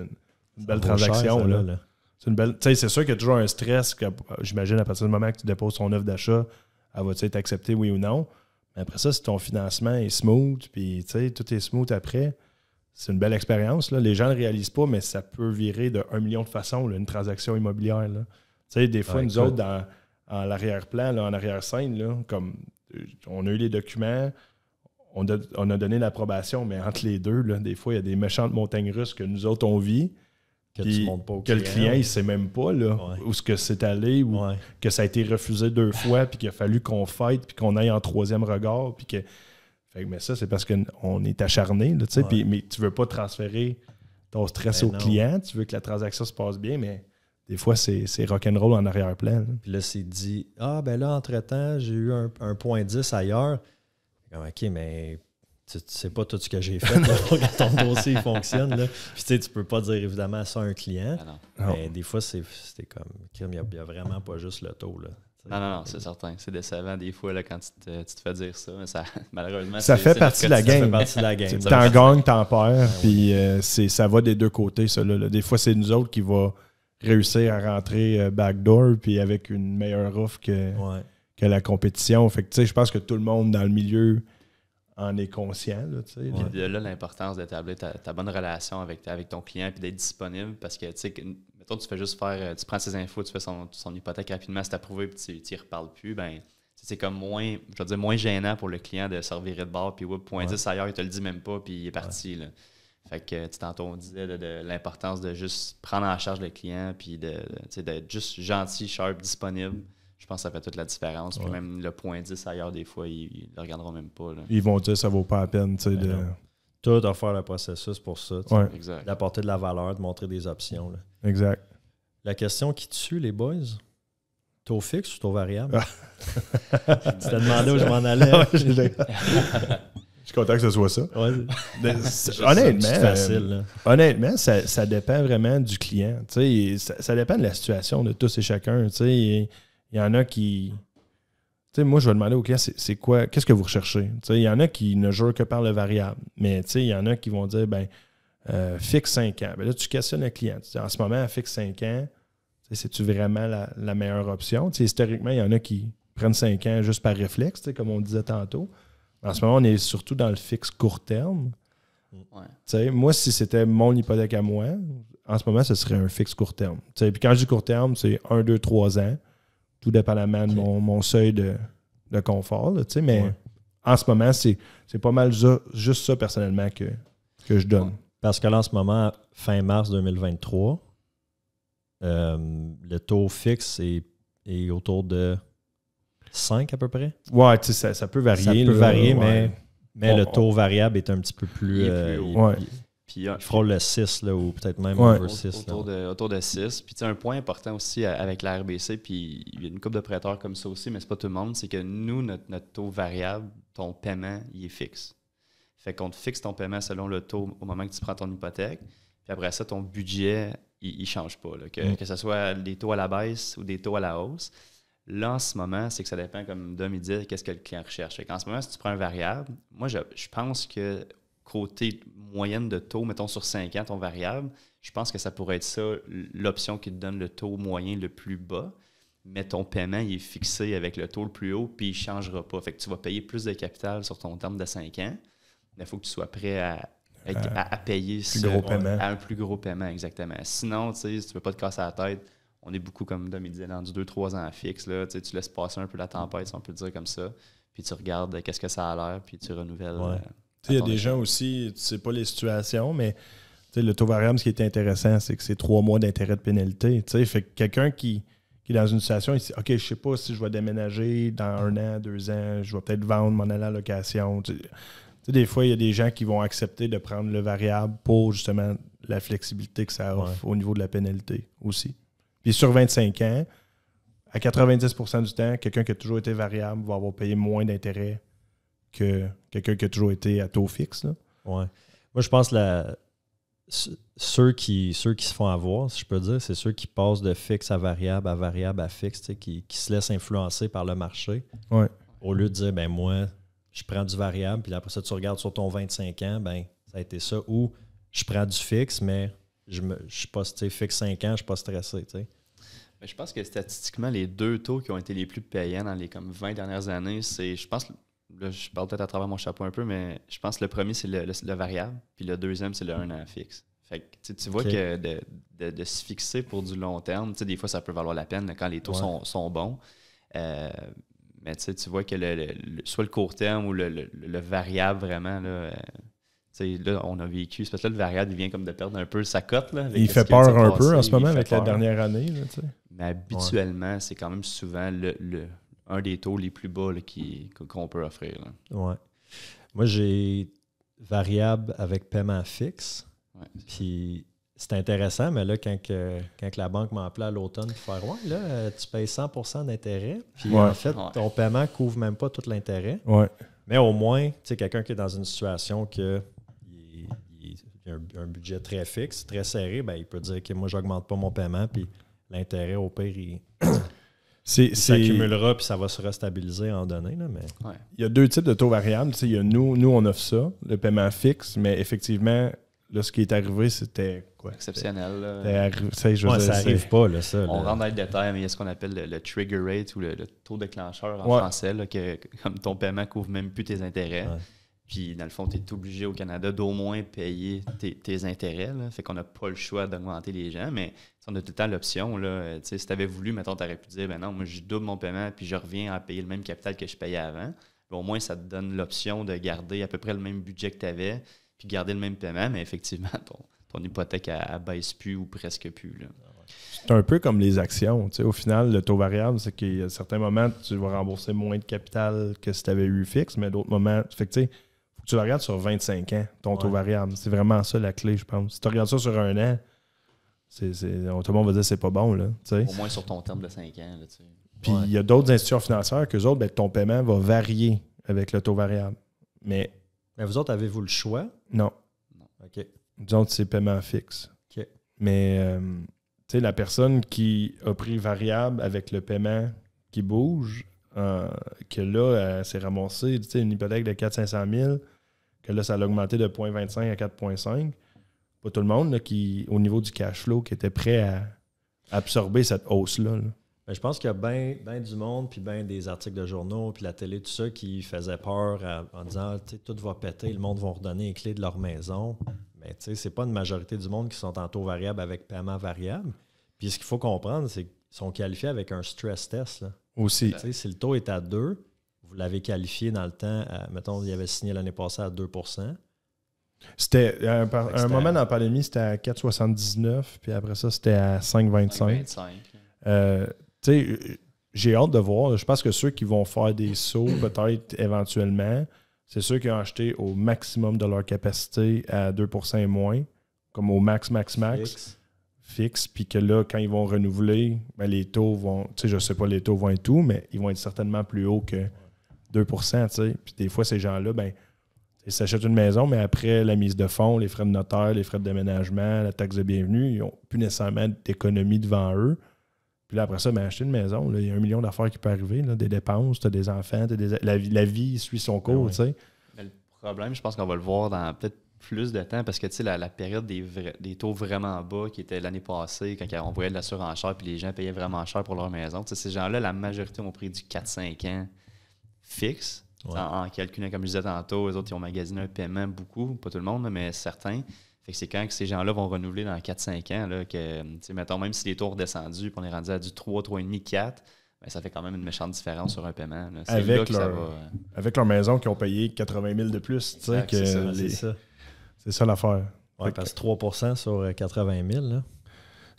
une, belle transaction. C'est une C'est sûr qu'il y a toujours un stress, j'imagine, à partir du moment que tu déposes ton offre d'achat elle va-tu être accepté oui ou non? Mais après ça, si ton financement est smooth, puis tout est smooth après, c'est une belle expérience. Là. Les gens ne le réalisent pas, mais ça peut virer de un million de façons, une transaction immobilière. Des fois, nous autres, dans, en l'arrière-plan, en arrière-scène, comme euh, on a eu les documents, on, a donné l'approbation, mais entre les deux, des fois, il y a des méchantes montagnes russes que nous autres, on vit. Que, le client, il sait même pas là, où ce que c'est allé ou que ça a été refusé deux fois puis qu'il a fallu qu'on fête puis qu'on aille en troisième regard puis que mais ça c'est parce qu'on est acharné là, sais puis mais tu veux pas transférer ton stress ben au client, tu veux que la transaction se passe bien mais des fois, c'est rock'n'roll en arrière-plan. Puis là, c'est dit Ah, ben là, entre-temps, j'ai eu un, point 10 ailleurs. OK, mais c'est pas tout ce que j'ai fait [LAUGHS] que ton dossier fonctionne. Là. Puis, tu ne peux pas dire évidemment ça à un client. Ah, mais des fois, c'est comme il n'y a, vraiment pas juste le taux. Là. Non, non, non, c'est certain. C'est décevant des fois là, quand tu te, fais dire ça. Mais ça [LAUGHS] malheureusement, ça fait, partie de la game. ça fait partie de la game. T'en gagnes, t'en perds. Ah puis euh, ça va des deux côtés, ça. Là. Des fois, c'est nous autres qui va réussir à rentrer euh, backdoor puis avec une meilleure offre que, que la compétition. Fait que, tu sais, je pense que tout le monde dans le milieu en est conscient. Là, là, l'importance d'établir ta, bonne relation avec, avec ton client et d'être disponible parce que, tu sais, mettons, tu fais juste faire, euh, tu prends ses infos, tu fais son, hypothèque rapidement, c'est approuvé et tu n'y reparles plus, ben c'est comme moins, je veux moins gênant pour le client de servir de bord puis ouais, point 10 ailleurs, il te le dit même pas puis il est parti. Fait que, tu t'entends on disait de, l'importance de juste prendre en charge le client puis d'être de, d'être juste gentil, sharp, disponible je pense que ça fait toute la différence. même le point 10 ailleurs, des fois, ils ne le regarderont même pas. Ils vont dire que ça ne vaut pas la peine. Ben de... Tout à faire le processus pour ça. D'apporter de la valeur, de montrer des options. Exact. La question qui tue les boys Taux fixe ou taux variable ah. [LAUGHS] Tu t'es demandé où je m'en allais. [LAUGHS] [LAUGHS] je suis content que ce soit ça. honnêtement, honnêtement ça, dépend vraiment du client. Ça, dépend de la situation de tous et chacun. sais il y en a qui. moi, je vais demander aux clients, c'est quoi, qu'est-ce que vous recherchez? il y en a qui ne jouent que par le variable. Mais il y en a qui vont dire, ben, euh, fixe 5 ans. Ben là, tu questionnes le client. en ce moment, fixe 5 ans, c'est-tu vraiment la, meilleure option? Tu historiquement, il y en a qui prennent 5 ans juste par réflexe, comme on disait tantôt. En ce moment, on est surtout dans le fixe court terme. Moi, si c'était mon hypothèque à moi, en ce moment, ce serait un fixe court terme. puis quand je dis court terme, c'est 1, 2, 3 ans tout dépendamment de mon, seuil de, confort. mais en ce moment, c'est pas mal juste ça personnellement que, que je donne. Parce que là, en ce moment, fin mars 2023, euh, le taux fixe est, autour de 5 à peu près. Ouais, ça, peut varier. Ça peut varier, mais, le taux variable est un petit peu plus. Euh, puis, euh, Ils le 6 ou peut-être même over 6. Autour, de, autour de 6. Puis un point important aussi avec la RBC, puis il y a une couple de prêteurs comme ça aussi, mais c'est pas tout le monde, c'est que nous, notre, taux variable, ton paiement, il est fixe. Fait qu'on te fixe ton paiement selon le taux au moment que tu prends ton hypothèque. Puis après ça, ton budget, il ne change pas. Que, mm. que ce soit des taux à la baisse ou des taux à la hausse. Là, en ce moment, c'est que ça dépend, comme Dom il qu'est-ce que le client recherche. en ce moment, si tu prends un variable, moi, je, je pense que côté moyenne de taux, mettons sur 5 ans, ton variable, je pense que ça pourrait être ça, l'option qui te donne le taux moyen le plus bas, mais ton paiement il est fixé avec le taux le plus haut, puis il ne changera pas. Fait que tu vas payer plus de capital sur ton terme de 5 ans, mais il faut que tu sois prêt à, payer un plus gros paiement, exactement. Sinon, tu ne peux pas te casser la tête. On est beaucoup comme Dom, il disait, dans du 2-3 ans fixe, là, tu laisses passer un peu la tempête, on peut dire comme ça, puis tu regardes euh, qu'est-ce que ça a l'air, puis tu renouvelles. Euh, il y a des gens aussi, tu sais pas les situations, mais le taux variable, ce qui est intéressant, c'est que c'est trois mois d'intérêt de pénalité. Fait que quelqu'un qui, est dans une situation, il dit OK, je ne sais pas si je vais déménager dans un an, deux ans, je vais peut-être vendre, mon aller à location. des fois, il y a des gens qui vont accepter de prendre le variable pour justement la flexibilité que ça offre au niveau de la pénalité aussi. Puis sur 25 ans, à 90 du temps, quelqu'un qui a toujours été variable va avoir payé moins d'intérêt quelqu'un qui a toujours été à taux fixe. Moi, je pense que ceux qui, ceux qui se font avoir, si je peux dire, c'est ceux qui passent de fixe à variable, à variable à fixe, qui, se laissent influencer par le marché. Ouais. Au lieu de dire, ben moi, je prends du variable, puis après ça, tu regardes sur ton 25 ans, ben ça a été ça. Ou je prends du fixe, mais je ne suis pas fixe 5 ans, je ne suis pas stressé. Mais je pense que statistiquement, les deux taux qui ont été les plus payants dans les comme 20 dernières années, c'est, je pense, là, je parle peut-être à travers mon chapeau un peu, mais je pense que le premier, c'est le, variable, puis le deuxième, c'est le 1 an fixe. Fait que, tu vois que de, de, se fixer pour du long terme, des fois, ça peut valoir la peine quand les taux sont, bons. Euh, mais tu vois que le, soit le court terme ou le, variable vraiment, euh, là, on a vécu. C'est parce que là, le variable, il vient comme de perdre un peu sa cote. Là, il fait peur un peu en ce moment avec la dernière année. mais habituellement, c'est quand même souvent le, un des taux les plus bas qu'on peut offrir. Là. Moi, j'ai variable avec paiement fixe. puis c'est intéressant, mais là, quand, que, la banque appelé à l'automne pour faire Ouais, là, euh, tu payes 100 d'intérêt. Puis en fait, ton paiement ne couvre même pas tout l'intérêt. Mais au moins, tu sais, quelqu'un qui est dans une situation que a un, budget très fixe, très serré, ben, il peut dire que moi, j'augmente pas mon paiement, puis l'intérêt, au pire, il. [CLEARS THROAT] ça s'accumulera puis ça va se restabiliser en données. Là, mais... Il y a deux types de taux variables. Il y a nous, nous, on offre ça, le paiement fixe, mais effectivement, ce qui est arrivé, c'était quoi? Exceptionnel. ça n'arrive pas, là, ça. On rentre dans le détail, mais il y a ce qu'on appelle le, trigger rate ou le, taux déclencheur en français, là, que comme ton paiement couvre même plus tes intérêts. Puis, dans le fond, tu es obligé au Canada d'au moins payer tes, intérêts. Là. Fait qu'on n'a pas le choix d'augmenter les gens, mais on a tout le temps l'option. Là. Euh, si tu avais voulu, mettons, tu aurais pu dire ben non, moi, je double mon paiement puis je reviens à payer le même capital que je payais avant. au moins, ça te donne l'option de garder à peu près le même budget que tu avais puis garder le même paiement, mais effectivement, [LAUGHS] ton, hypothèque, ne baisse plus ou presque plus. Là. C'est un peu comme les actions. sais. au final, le taux variable, c'est qu'à certains moments, tu vas rembourser moins de capital que si tu avais eu fixe, mais d'autres moments, fait que, tu regardes sur 25 ans, ton taux variable. C'est vraiment ça la clé, je pense. Si tu regardes ça sur un an, c'est, tout le monde va dire que c'est pas bon. Là, Au moins sur ton terme de 5 ans. Là, Puis il y a d'autres institutions financières que autres, ben, ton paiement va varier avec le taux variable. Mais, vous autres, avez-vous le choix? Non. OK. disons c'est paiement fixe. OK. Mais euh, la personne qui a pris variable avec le paiement qui bouge, euh, que là, c'est elle tu sais une hypothèque de 400-500 000 là, ça a augmenté de 0.25 à 4.5. Pas tout le monde qui, au niveau du cash flow, qui était prêt à absorber cette hausse-là. Ben, je pense qu'il y a bien ben du monde, puis bien des articles de journaux, puis la télé, tout ça, qui faisait peur en disant tout va péter, le monde va redonner les clés de leur maison. Mais tu sais, c'est pas une majorité du monde qui sont en taux variable avec paiement variable. Puis ce qu'il faut comprendre, c'est qu'ils sont qualifiés avec un stress test. Là. Aussi. si le taux est à 2, vous l'avez qualifié dans le temps, mettons, il avait signé l'année passée à 2 c'était euh, un, un moment dans la pandémie, c'était à 4,79, puis après ça, c'était à 5,25. Euh, tu sais, j'ai hâte de voir. Je pense que ceux qui vont faire des sauts, [COUGHS] peut-être éventuellement, c'est ceux qui ont acheté au maximum de leur capacité à 2 et moins, comme au max, max, max, fixe, puis que là, quand ils vont renouveler, ben, les taux vont, tu sais, je sais pas, les taux vont être tout, mais ils vont être certainement plus hauts que 2 tu sais. Puis des fois, ces gens-là, ben, ils s'achètent une maison, mais après la mise de fonds, les frais de notaire, les frais de déménagement, la taxe de bienvenue, ils n'ont plus nécessairement d'économie devant eux. Puis là, après ça, ben, acheter une maison, il y a un million d'affaires qui peut arriver, là, des dépenses, tu as des enfants, La, vie, suit son cours, ben tu sais. Le problème, je pense qu'on va le voir dans peut-être plus de temps parce que tu sais, la, période des, taux vraiment bas qui était l'année passée, quand on voyait de la surenchère puis les gens payaient vraiment cher pour leur maison, tu sais, ces gens-là, la majorité ont pris du 4-5 ans fixe. En, calculant, comme je disais tantôt, les autres, ils ont magasiné un paiement beaucoup, pas tout le monde, mais certains. Fait que c'est quand que ces gens-là vont renouveler dans 4-5 ans, là, que, mettons, même si les taux redescendus, et on est rendu à du 3, 3,5, 4, ça fait quand même une méchante différence sur un paiement. Avec, leur, euh, avec leur maison qui ont payé 80 000 de plus. C'est ça, les... ça. l'affaire. Ouais, 3 sur 80 euh, 000. Là.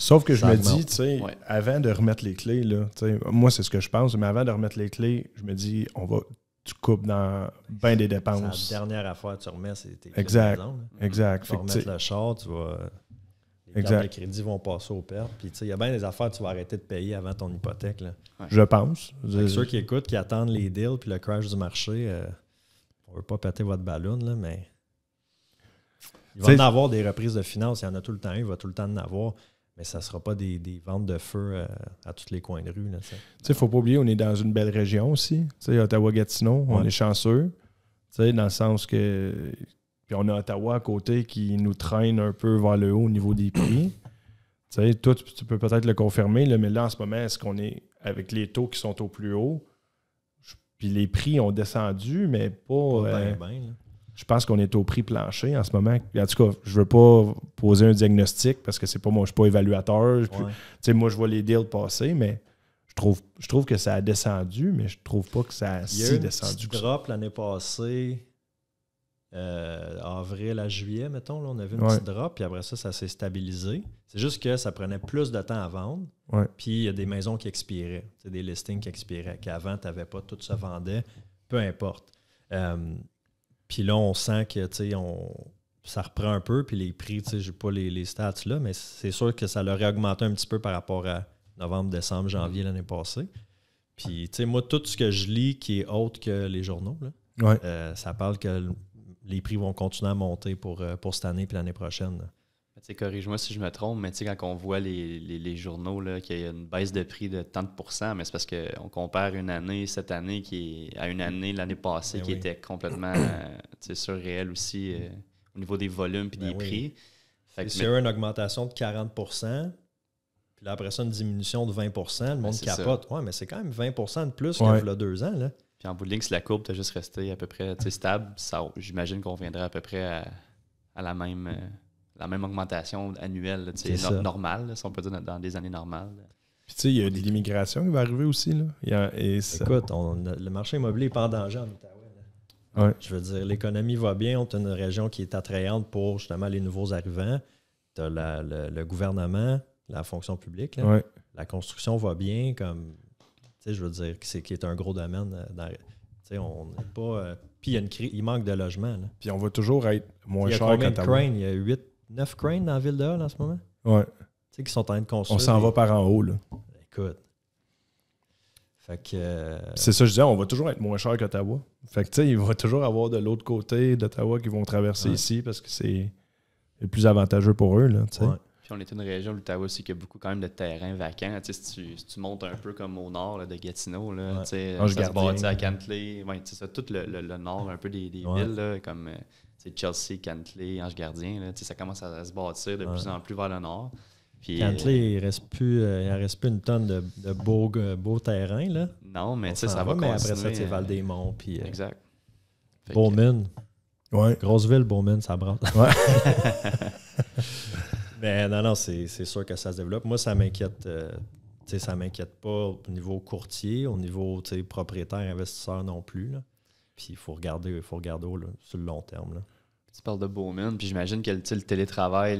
Sauf que je me dis, tu sais, avant de remettre les clés, là, moi, c'est ce que je pense, mais avant de remettre les clés, je me dis, on va, tu coupes dans bien des dépenses. la dernière affaire que tu remets, c'est tes clés Exact. exact. Tu vas remettre le char, tu vas. Les crédits vont passer aux pertes. Puis, il y a bien des affaires que tu vas arrêter de payer avant ton hypothèque. Je pense. Ceux qui écoutent, qui attendent les deals puis le crash du marché, euh, on ne veut pas péter votre ballon, là, mais. Il va en avoir des reprises de finances. Il y en a tout le temps. Il va tout le temps en avoir mais ça ne sera pas des, ventes de feu euh, à, tous les coins de rue. Il ne faut pas oublier, on est dans une belle région aussi. Ottawa-Gatineau, on est chanceux. dans le sens que. Puis on a Ottawa à côté qui nous traîne un peu vers le haut au niveau des prix. toi, tu, peux peut-être le confirmer, mais là, en ce moment, est-ce qu'on est avec les taux qui sont au plus haut? Puis les prix ont descendu, mais pas. Euh, je pense qu'on est au prix plancher en ce moment. En tout cas, je ne veux pas poser un diagnostic parce que c'est pas moi, je suis pas évaluateur. Moi, je vois les deals passer, mais je trouve, je trouve que ça a descendu, mais je trouve pas que ça a si descendu. Il y a drop l'année passée, euh, avril à juillet, mettons, là, on avait une petite drop, puis après ça, ça s'est stabilisé. C'est juste que ça prenait plus de temps à vendre. Puis il y a des maisons qui expiraient, des listings qui expiraient, qu'avant, tu n'avais pas, tout se vendait, peu importe. Euh, puis là, on sent que on, ça reprend un peu. Puis les prix, je n'ai pas les, stats là, mais c'est sûr que ça leur a augmenté un petit peu par rapport à novembre, décembre, janvier mm. l'année passée. Puis, tu sais, moi, tout ce que je lis qui est autre que les journaux, là, euh, ça parle que les prix vont continuer à monter pour, euh, pour cette année et l'année prochaine corrige-moi si je me trompe, mais tu sais, quand on voit les, journaux, qu'il y a une baisse de prix de tant de pourcents, mais c'est parce qu'on compare une année cette année qui est, à une année l'année passée ben qui était complètement [COUGHS] surréelle aussi euh, au niveau des volumes et ben des prix. c'est y une augmentation de 40 puis là, après ça, une diminution de 20 le monde capote. Oui, mais c'est quand même 20 de plus ouais. qu'il y a deux ans. Puis en bout de ligne, si la courbe était juste resté à peu près stable, j'imagine qu'on viendrait à peu près à, la même. Euh, la même augmentation annuelle, tu sais, normale, si on peut dire, dans des années normales. Puis tu sais, il y a de l'immigration qui va arriver aussi. Là. Écoute, le marché immobilier n'est pas en danger en Je veux dire, l'économie va bien. On a une région qui est attrayante pour justement les nouveaux arrivants. Tu as le, gouvernement, la fonction publique. La construction va bien. comme tu sais, Je veux dire, c'est qui est un gros domaine. Euh, dans, on n'est pas. Euh, puis il, manque de logements. Puis on va toujours être moins cher. Il y a Neuf cranes dans la ville de Hall en ce moment. Ouais. Tu sais, qu'ils sont en train de construire. On s'en va par en haut, là. Écoute. Fait que. Euh, c'est ça, je disais, on va toujours être moins cher qu'Ottawa. Fait que, tu sais, il va toujours avoir de l'autre côté d'Ottawa qui vont traverser ici parce que c'est le plus avantageux pour eux, là, tu sais. Puis on est une région, l'Ottawa aussi, qui a beaucoup quand même de terrain vacant. Tu tu, si tu montes un peu comme au nord là, de Gatineau, là, tu sais, ah, à Cantley, ouais, tout le, le, le, nord un peu des, villes, là, comme euh, c'est Chelsea, Cantley, Ange Gardien, là, ça commence à, se bâtir de plus en plus vers le nord. Puis, Cantley, euh, il reste plus, euh, il reste plus une tonne de, euh, beaux, terrains. Non, mais ça va, va après ça, c'est Val-des-Monts. exact. Beaumont. Bowman. Ouais. Grosse ville, Bowman, ça brasse. [LAUGHS] mais non, non, c'est sûr que ça se développe. Moi, ça m'inquiète. ça ne m'inquiète pas au niveau courtier, au niveau propriétaire, investisseur non plus. Là. Puis il faut regarder, faut regarder sur le long terme. Tu parles de Bowman, puis j'imagine que le télétravail,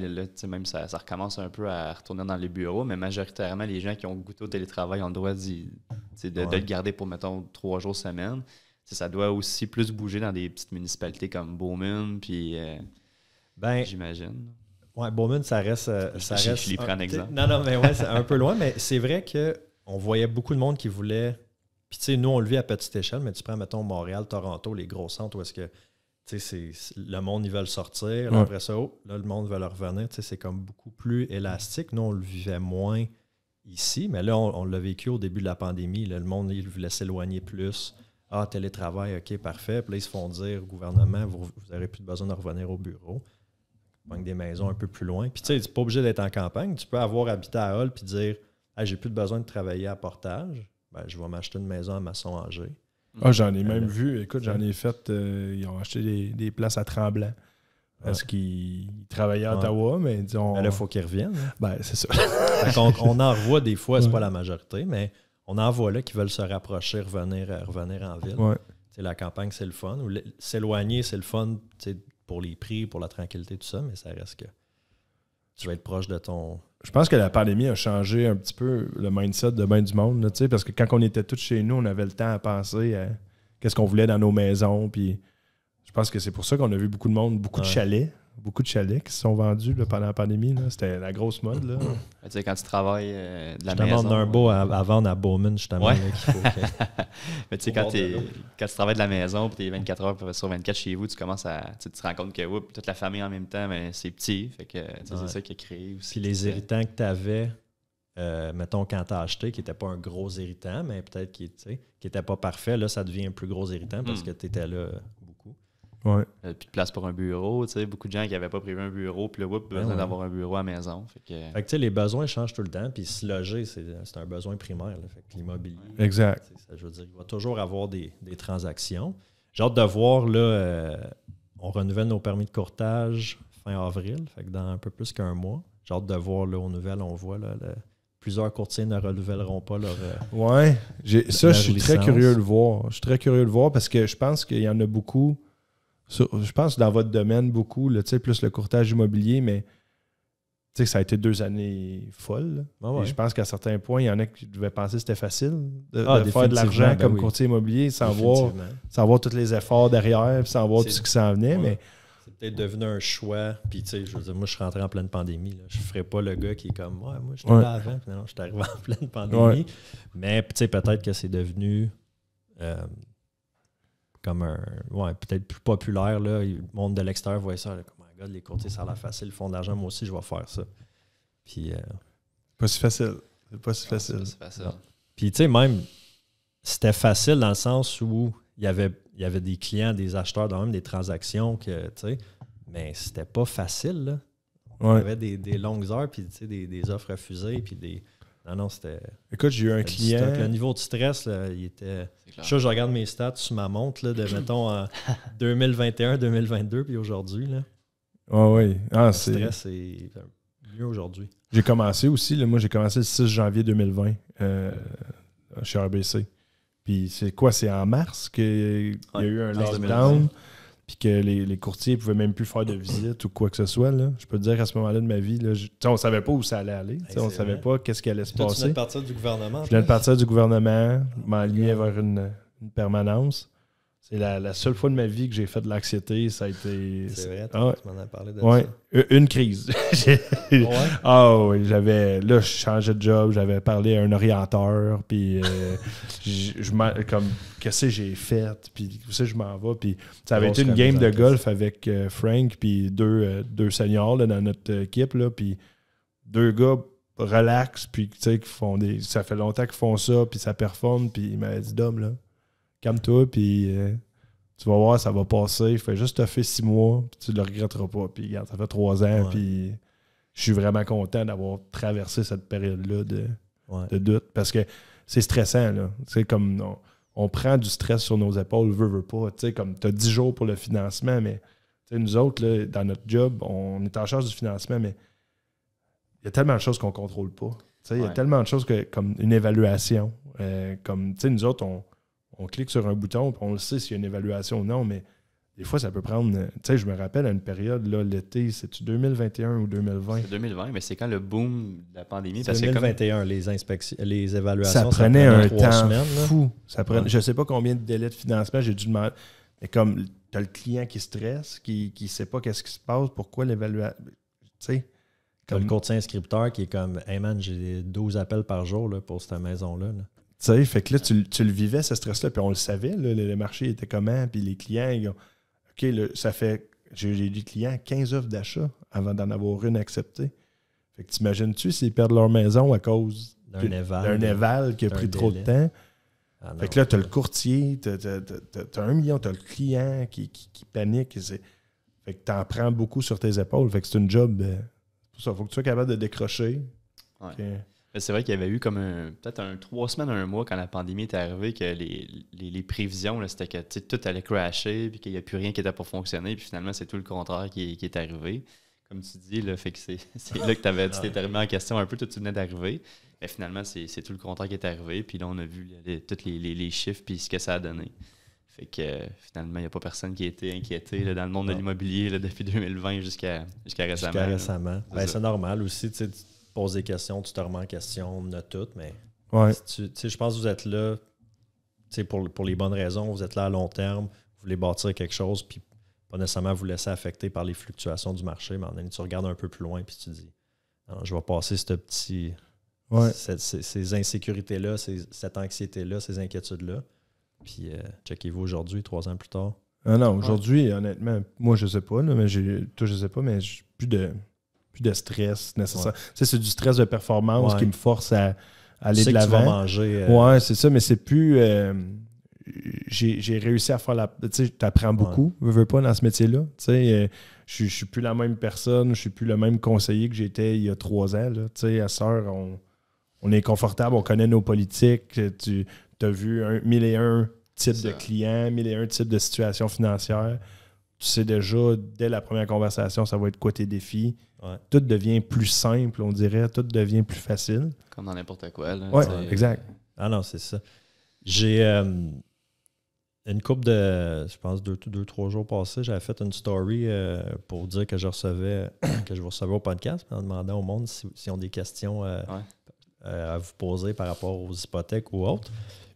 même ça, recommence un peu à retourner dans les bureaux, mais majoritairement, les gens qui ont goûté au télétravail ont le droit de, le garder pour, mettons, trois jours semaine. ça doit aussi plus bouger dans des petites municipalités comme Bowman, puis euh, ben, j'imagine. Ouais, ça reste. Euh, je, ça reste exemple. Non, non, mais ouais, c'est un peu loin, mais c'est vrai que on voyait beaucoup de monde qui voulait puis, tu sais, nous, on le vit à petite échelle, mais tu prends, mettons, Montréal, Toronto, les gros centres où est-ce que, tu sais, le monde, ils veulent sortir. Après ça, oh, là, le monde veut leur revenir. Tu sais, c'est comme beaucoup plus élastique. Nous, on le vivait moins ici, mais là, on, l'a vécu au début de la pandémie. Là, le monde, il voulait s'éloigner plus. Ah, télétravail, OK, parfait. Puis là, ils se font dire gouvernement, vous n'aurez plus besoin de revenir au bureau. Manque des maisons un peu plus loin. Puis, tu sais, tu pas obligé d'être en campagne. Tu peux avoir habité à Hall puis dire, ah, j'ai plus de besoin de travailler à portage ben, je vais m'acheter une maison à maçon Angers. Ah, j'en ai même euh, vu. Écoute, j'en ai fait. Euh, ils ont acheté des, places à Tremblant. Parce qu'ils travaillaient à Ottawa, mais disons. là, il faut qu'ils reviennent. Hein. Ben, c'est ça. [LAUGHS] on, on, en voit des fois, c'est pas la majorité, mais on en voit là qui veulent se rapprocher, revenir, euh, revenir en ville. c'est La campagne, c'est le fun. S'éloigner, c'est le fun pour les prix, pour la tranquillité, tout ça, mais ça reste que tu vas être proche de ton, je pense que la pandémie a changé un petit peu le mindset de bien du monde, parce que quand on était tous chez nous, on avait le temps à penser à qu'est-ce qu'on voulait dans nos maisons. Puis je pense que c'est pour ça qu'on a vu beaucoup de monde, beaucoup de chalets beaucoup de chalets qui se sont vendus pendant la pandémie. C'était la grosse mode. Là. tu sais, quand tu travailles euh, de la maison. on a un beau à, vendre à Bowman, justement. Ouais. [LAUGHS] Mais tu sais, quand, tu travailles de la maison, puis tu es 24 heures sur 24 chez vous, tu commences à. Tu te rends compte que toute la famille en même temps, c'est petit. que c'est ça qui a créé aussi. les irritants que tu avais. Euh, mettons, quand tu as acheté, qui n'étaient pas un gros irritant, mais peut-être qui n'étaient pas parfait, là, ça devient un plus gros irritant parce mm. que tu étais là euh, puis de place pour un bureau. Beaucoup de gens qui n'avaient pas prévu un bureau, puis le ben besoin d'avoir un bureau à maison. Fait que... Fait les besoins changent tout le temps, puis se loger, c'est un besoin primaire. l'immobilier. Exact. Ça, je veux dire, il va toujours avoir des, transactions. J'ai hâte de voir, là, euh, on renouvelle nos permis de courtage fin avril, dans un peu plus qu'un mois. J'ai hâte de voir, là, aux nouvelles, on voit là, plusieurs courtiers ne renouvelleront pas leur. Euh, ouais, ça, je suis très curieux de voir. Je suis très curieux de voir parce que je pense qu'il y en a beaucoup je pense dans votre domaine beaucoup, plus le courtage immobilier, mais ça a été deux années folles. Ah je pense qu'à certains points, il y en a qui devaient penser que c'était facile de, ah, faire de l'argent ben comme courtier immobilier sans voir, sans voir tous les efforts derrière, sans voir tout ce qui s'en venait. Mais... C'est peut-être devenu un choix. Puis, moi, je suis rentré en pleine pandémie. Je ne ferais pas le gars qui est comme, ouais, moi, j'étais là non, je suis arrivé en pleine pandémie. Mais, tu peut-être que c'est devenu. Euh, comme un. Ouais, peut-être plus populaire. Là. Le monde de l'extérieur voit ça. comme, oh les courtiers, ça a l'air facile, ils font de l'argent, moi aussi, je vais faire ça. Puis. Euh, pas si ah, facile. pas si facile. pas Puis, tu sais, même, c'était facile dans le sens où il y avait, y avait des clients, des acheteurs, dans même des transactions tu sais, mais c'était pas facile, là. Il y avait des, longues heures, puis, tu sais, des, des, offres refusées, puis des. Ah non, c'était. Écoute, j'ai eu un client. Le niveau de stress, il était. Je, regarde mes stats sur ma montre là, de, [CLEARS THROAT] mettons, 2021, 2022, puis aujourd'hui. là. oui, ah, Le stress est mieux aujourd'hui. J'ai commencé aussi, moi j'ai commencé le 6 janvier 2020 euh, chez RBC. Puis c'est quoi, c'est en mars qu'il euh, y a eu un ah, puis que les, courtiers ne pouvaient même plus faire de visite ou quoi que ce soit. Je peux dire qu'à ce moment-là de ma vie, on savait pas où ça allait aller. on ne savait pas qu'est-ce qui allait se passer. Tu de partir du gouvernement. Je venais partir du gouvernement, m'aligner vers une permanence. C'est la, seule fois de ma vie que j'ai fait de l'anxiété. Ça a été. C'est vrai, ah tu m'en as parlé de Une crise. [LAUGHS] Ah, ah oui, j'avais. Là, je changeais de job, j'avais parlé à un orienteur, puis euh, [LAUGHS] je comme, qu'est-ce que j'ai fait, puis où je m'en vais. Puis ça avait été une game de golf avec euh, Frank, puis deux, euh, deux seniors dans notre équipe, là, puis deux gars relax, puis tu sais, qui font des. Ça fait longtemps qu'ils font ça, puis ça performe, puis il m'a dit, Dom, là calme-toi, puis euh, tu vas voir, ça va passer. Fais juste te fait six mois, puis tu le regretteras pas. Puis regarde, ça fait trois ans, puis je suis vraiment content d'avoir traversé cette période-là de, doute. Parce que c'est stressant, là. C'est comme on, prend du stress sur nos épaules, veut, veut pas. Tu sais, comme tu as 10 jours pour le financement, mais nous autres, dans notre job, on est en charge du financement, mais il y a tellement de choses qu'on contrôle pas. Il y a tellement de choses que, comme une évaluation. Euh, comme, tu nous autres, on, on clique sur un bouton, puis on le sait s'il y a une évaluation ou non, mais des fois, ça peut prendre. Tu sais, je me rappelle à une période, là, l'été, c'est-tu 2021 ou 2020 C'est 2020, mais c'est quand le boom de la pandémie C'est 2021, les, les évaluations. Ça prenait, un temps fou. Je ne sais pas combien de délais de financement j'ai dû demander. Mais comme tu as le client qui stresse, qui ne sait pas qu'est-ce qui se passe, pourquoi l'évaluation. Tu sais. Comme... le courtier inscripteur qui est comme Hey man, j'ai 12 appels par jour là, pour cette maison-là. là tu sais, fait que là, tu, le vivais, ce stress-là, puis on le savait, là, le, marché était comment, puis les clients, ils ont, OK, ça fait, j'ai des clients 15 offres d'achat avant d'en avoir une acceptée. Fait que t'imagines-tu s'ils perdent leur maison à cause d'un éval, éval, qui a pris trop de temps? Ah fait que là, tu le courtier, t'as un million, tu le client qui, qui, panique. Fait que tu en prends beaucoup sur tes épaules. Fait que c'est une job. Euh, pour ça, faut que tu sois capable de décrocher. Ouais. C'est vrai qu'il y avait eu comme peut-être un trois semaines, un mois quand la pandémie était arrivée, que les, les, prévisions, c'était que tout allait crasher, puis qu'il n'y a plus rien qui était pour fonctionner, puis finalement, c'est tout le contraire qui, est arrivé. Comme tu dis, le fait que c'est, [LAUGHS] là que avais, tu t'es remis en question un peu, tout tu venais d'arriver. Mais finalement, c'est, tout le contraire qui est arrivé, puis là, on a vu les, tous les, chiffres, puis ce que ça a donné. Fait que finalement, il n'y a pas personne qui a été inquiété dans le monde de l'immobilier depuis 2020 jusqu'à, jusqu'à récemment. Ben, c'est normal aussi. Tu des questions, tu te remets en question, on a tout, mais si je pense que vous êtes là pour, pour les bonnes raisons, vous êtes là à long terme, vous voulez bâtir quelque chose, puis pas nécessairement vous laisser affecter par les fluctuations du marché, mais en temps, tu regardes un peu plus loin, puis tu dis, ah, je vais passer ce petit, cette, ces, insécurités-là, cette anxiété-là, ces inquiétudes-là. Puis euh, checkez-vous aujourd'hui, trois ans plus tard. Ah non, aujourd'hui, honnêtement, moi je sais pas, mais j'ai. je sais pas, mais plus de de stress nécessaire. C'est du stress de performance qui me force à, aller de l'avant. Euh, ouais, c'est ça, mais c'est plus. Euh, j'ai réussi à faire la. Tu sais, apprends beaucoup, veux, pas, dans ce métier-là. Tu sais, euh, je suis plus la même personne, je suis plus le même conseiller que j'étais il y a trois ans. Tu sais, à Sœur, on, est confortable, on connaît nos politiques. Tu as vu un, mille et un types de clients, mille et un types de situations financières. Tu sais déjà, dès la première conversation, ça va être quoi tes défis. Tout devient plus simple, on dirait. Tout devient plus facile. Comme dans n'importe quoi. Oui, exact. Ah non, c'est ça. J'ai euh, une coupe de, je pense, deux, deux trois jours passés, j'avais fait une story euh, pour dire que je recevais, [COUGHS] que je vous recevais au podcast, en demandant au monde s'ils si ont des questions euh, à vous poser par rapport aux hypothèques ou autres.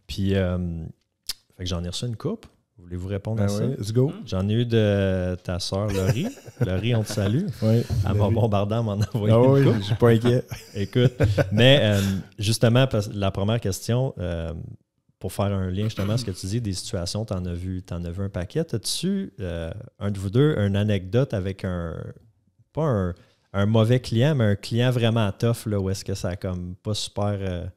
Puis, fait que j'en ai reçu une coupe. Voulez-vous répondre ben à ça? Let's go. Hmm? J'en ai eu de ta soeur Laurie. [LAUGHS] Laurie, on te salue. Oui, Elle m'a bombardé, m'en ah envoyé. oui, je suis pas inquiet. [LAUGHS] Écoute, mais euh, justement, la première question, euh, pour faire un lien justement à ce que tu dis, des situations, tu en as vu, un paquet. As-tu, euh, un de vous deux, une anecdote avec un, pas un, un mauvais client, mais un client vraiment tough, là, où est-ce que ça a comme pas super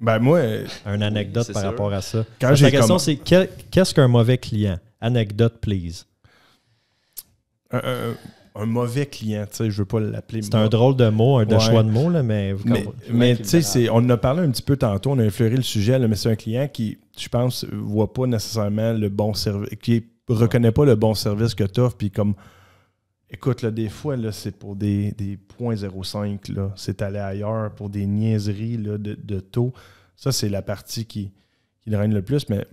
ben moi. Une anecdote par rapport à ça. la question, c'est qu'est-ce qu'un mauvais client? Anecdote, please. Un, mauvais client, tu sais, je veux pas l'appeler. C'est un drôle de mot, un de choix de mot. là, mais. mais, tu sais, on en a parlé un petit peu tantôt, on a effleuré le sujet, là, mais c'est un client qui, je pense, voit pas nécessairement le bon service, qui reconnaît pas le bon service que tu offres, puis comme Écoute, des fois, là, c'est pour des, des 0.05. C'est aller ailleurs pour des niaiseries de, taux. Ça, c'est la partie qui, qui draine le plus. Mais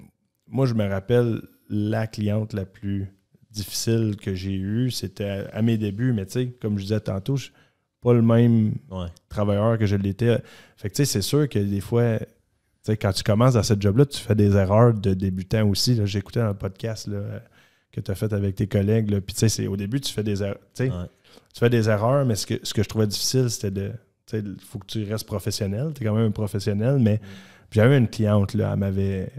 moi, je me rappelle la cliente la plus difficile que j'ai eue. C'était à, mes débuts, mais tu sais, comme je disais tantôt, je suis pas le même travailleur que je l'étais. Fait tu sais, c'est sûr que des fois, quand tu commences à ce job-là, tu fais des erreurs de débutant aussi. J'écoutais un podcast là, que tu as fait avec tes collègues. Puis, tu sais, au début, tu fais des erreurs. Tu fais des erreurs, mais ce que, ce que je trouvais difficile, c'était de. Il faut que tu restes professionnel. Tu es quand même un professionnel, mais mm. j'avais une cliente, là, elle m'avait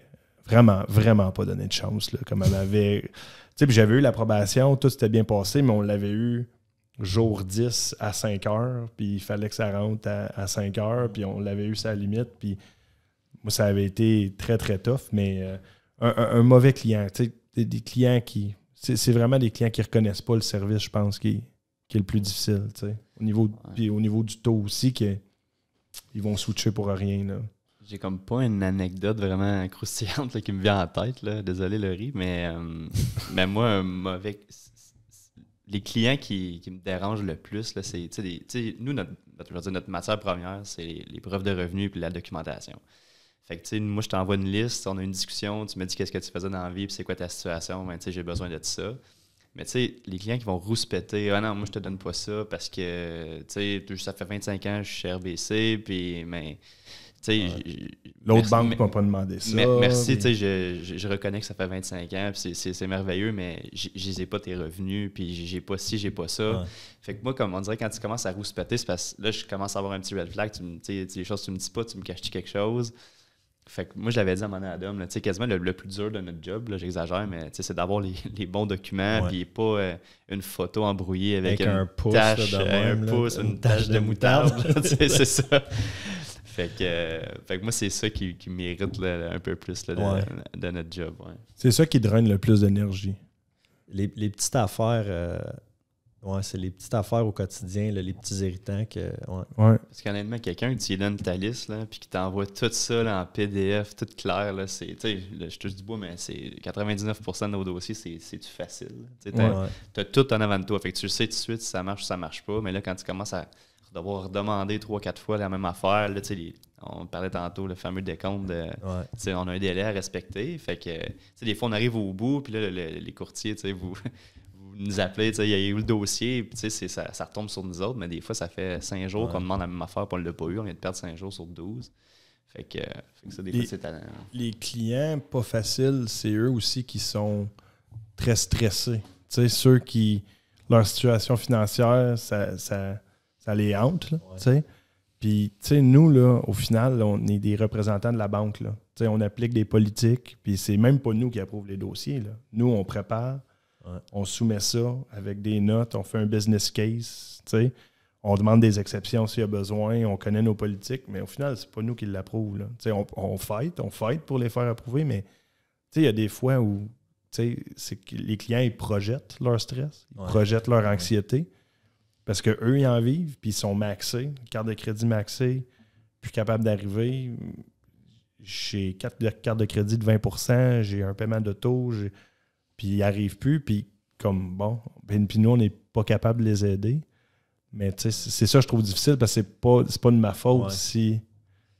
vraiment, vraiment pas donné de chance. Là, comme elle m'avait. j'avais eu l'approbation, tout s'était bien passé, mais on l'avait eu jour 10 à 5 heures, puis il fallait que ça rentre à, 5 heures, puis on l'avait eu sa limite, puis moi, ça avait été très, très tough, mais euh, un, mauvais client. tu sais des, clients qui. C'est vraiment des clients qui ne reconnaissent pas le service, je pense, qui, est le plus difficile. Au niveau, au niveau du taux aussi, que, ils vont switcher pour rien. Là. J'ai comme pas une anecdote vraiment croustillante qui me vient en tête. Là. Désolé, Laurie, mais, euh, mais moi, avec les clients qui, me dérangent le plus, c'est, nous, notre, matière première, c'est les, les preuves de revenus et la documentation. Fait que, tu sais, moi, je t'envoie une liste, on a une discussion, tu me dis qu'est-ce que tu faisais dans la vie, c'est quoi ta situation, ben, tu sais, j'ai besoin de ça. Mais tu sais, les clients qui vont rouspéter, ah non, moi, je te donne pas ça parce que, tu sais, ça fait 25 ans, que je suis chez RBC, puis, ben, mais. sais... » L'autre banque ne m'a pas demandé ça. merci, tu sais, je, reconnais que ça fait 25 ans, c'est merveilleux, mais je n'ai pas tes revenus, puis j'ai pas ci, j'ai pas ça. Fait que moi, comme on dirait, quand tu commences à rouspéter, c'est parce que là, je commence à avoir un petit red flag, tu me, les choses tu me dis pas, tu me caches quelque chose. Fait que moi, je l'avais dit à mon Adam, quasiment le, plus dur de notre job, j'exagère, mais c'est d'avoir les, [LAUGHS] bons documents, puis pas euh, une photo embrouillée avec, une euh, un pouce, une, tache, de, moutarde. c'est [LAUGHS] ça. Euh, fait que, moi, c'est ça qui, mérite un peu plus de, notre job. C'est ça qui draine le plus d'énergie. Les, petites affaires, Ouais, c'est les petites affaires au quotidien, les petits irritants que. Ouais. Parce qu'honnêtement, quelqu'un qui donne ta liste, là, puis qui t'envoie tout ça en PDF, tout clair, là, c'est. je te du bois, mais c'est 99% de nos dossiers, c'est du facile. Tu as, tout en avant de toi. Fait que tu sais tout de suite si ça marche ou ça marche pas. Mais là, quand tu commences à devoir demander trois, quatre fois la même affaire, là, on parlait tantôt le fameux décompte de on a un délai à respecter. Fait que des fois on arrive au bout, puis là, les courtiers, vous nous appeler, il y a eu le dossier, puis ça, retombe sur nous autres, mais des fois, ça fait cinq jours qu'on demande la même affaire, pour le l'a pas eu, on vient de perdre cinq jours sur douze. Fait que, fait que ça, des les, fois, c'est Les clients, pas facile, c'est eux aussi qui sont très stressés. sais, ceux qui, leur situation financière, ça, les hante, Puis, nous, là, au final, on est des représentants de la banque. on applique des politiques, puis c'est même pas nous qui approuvons les dossiers. Nous, on prépare, on soumet ça avec des notes, on fait un business case, sais. On demande des exceptions s'il y a besoin, on connaît nos politiques, mais au final, c'est pas nous qui l'approuvent. On, on fight, on fight pour les faire approuver, mais il y a des fois où c'est que les clients projettent leur stress, ils projettent leur anxiété parce que eux ils en vivent puis ils sont maxés, carte de crédit maxée, plus capable d'arriver. J'ai quatre cartes de crédit de 20 j'ai un paiement de taux, j'ai puis ils arrivent plus, puis comme bon, ben puis nous, on n'est pas capable de les aider. Mais c'est ça, je trouve difficile parce que c'est pas, pas de ma faute si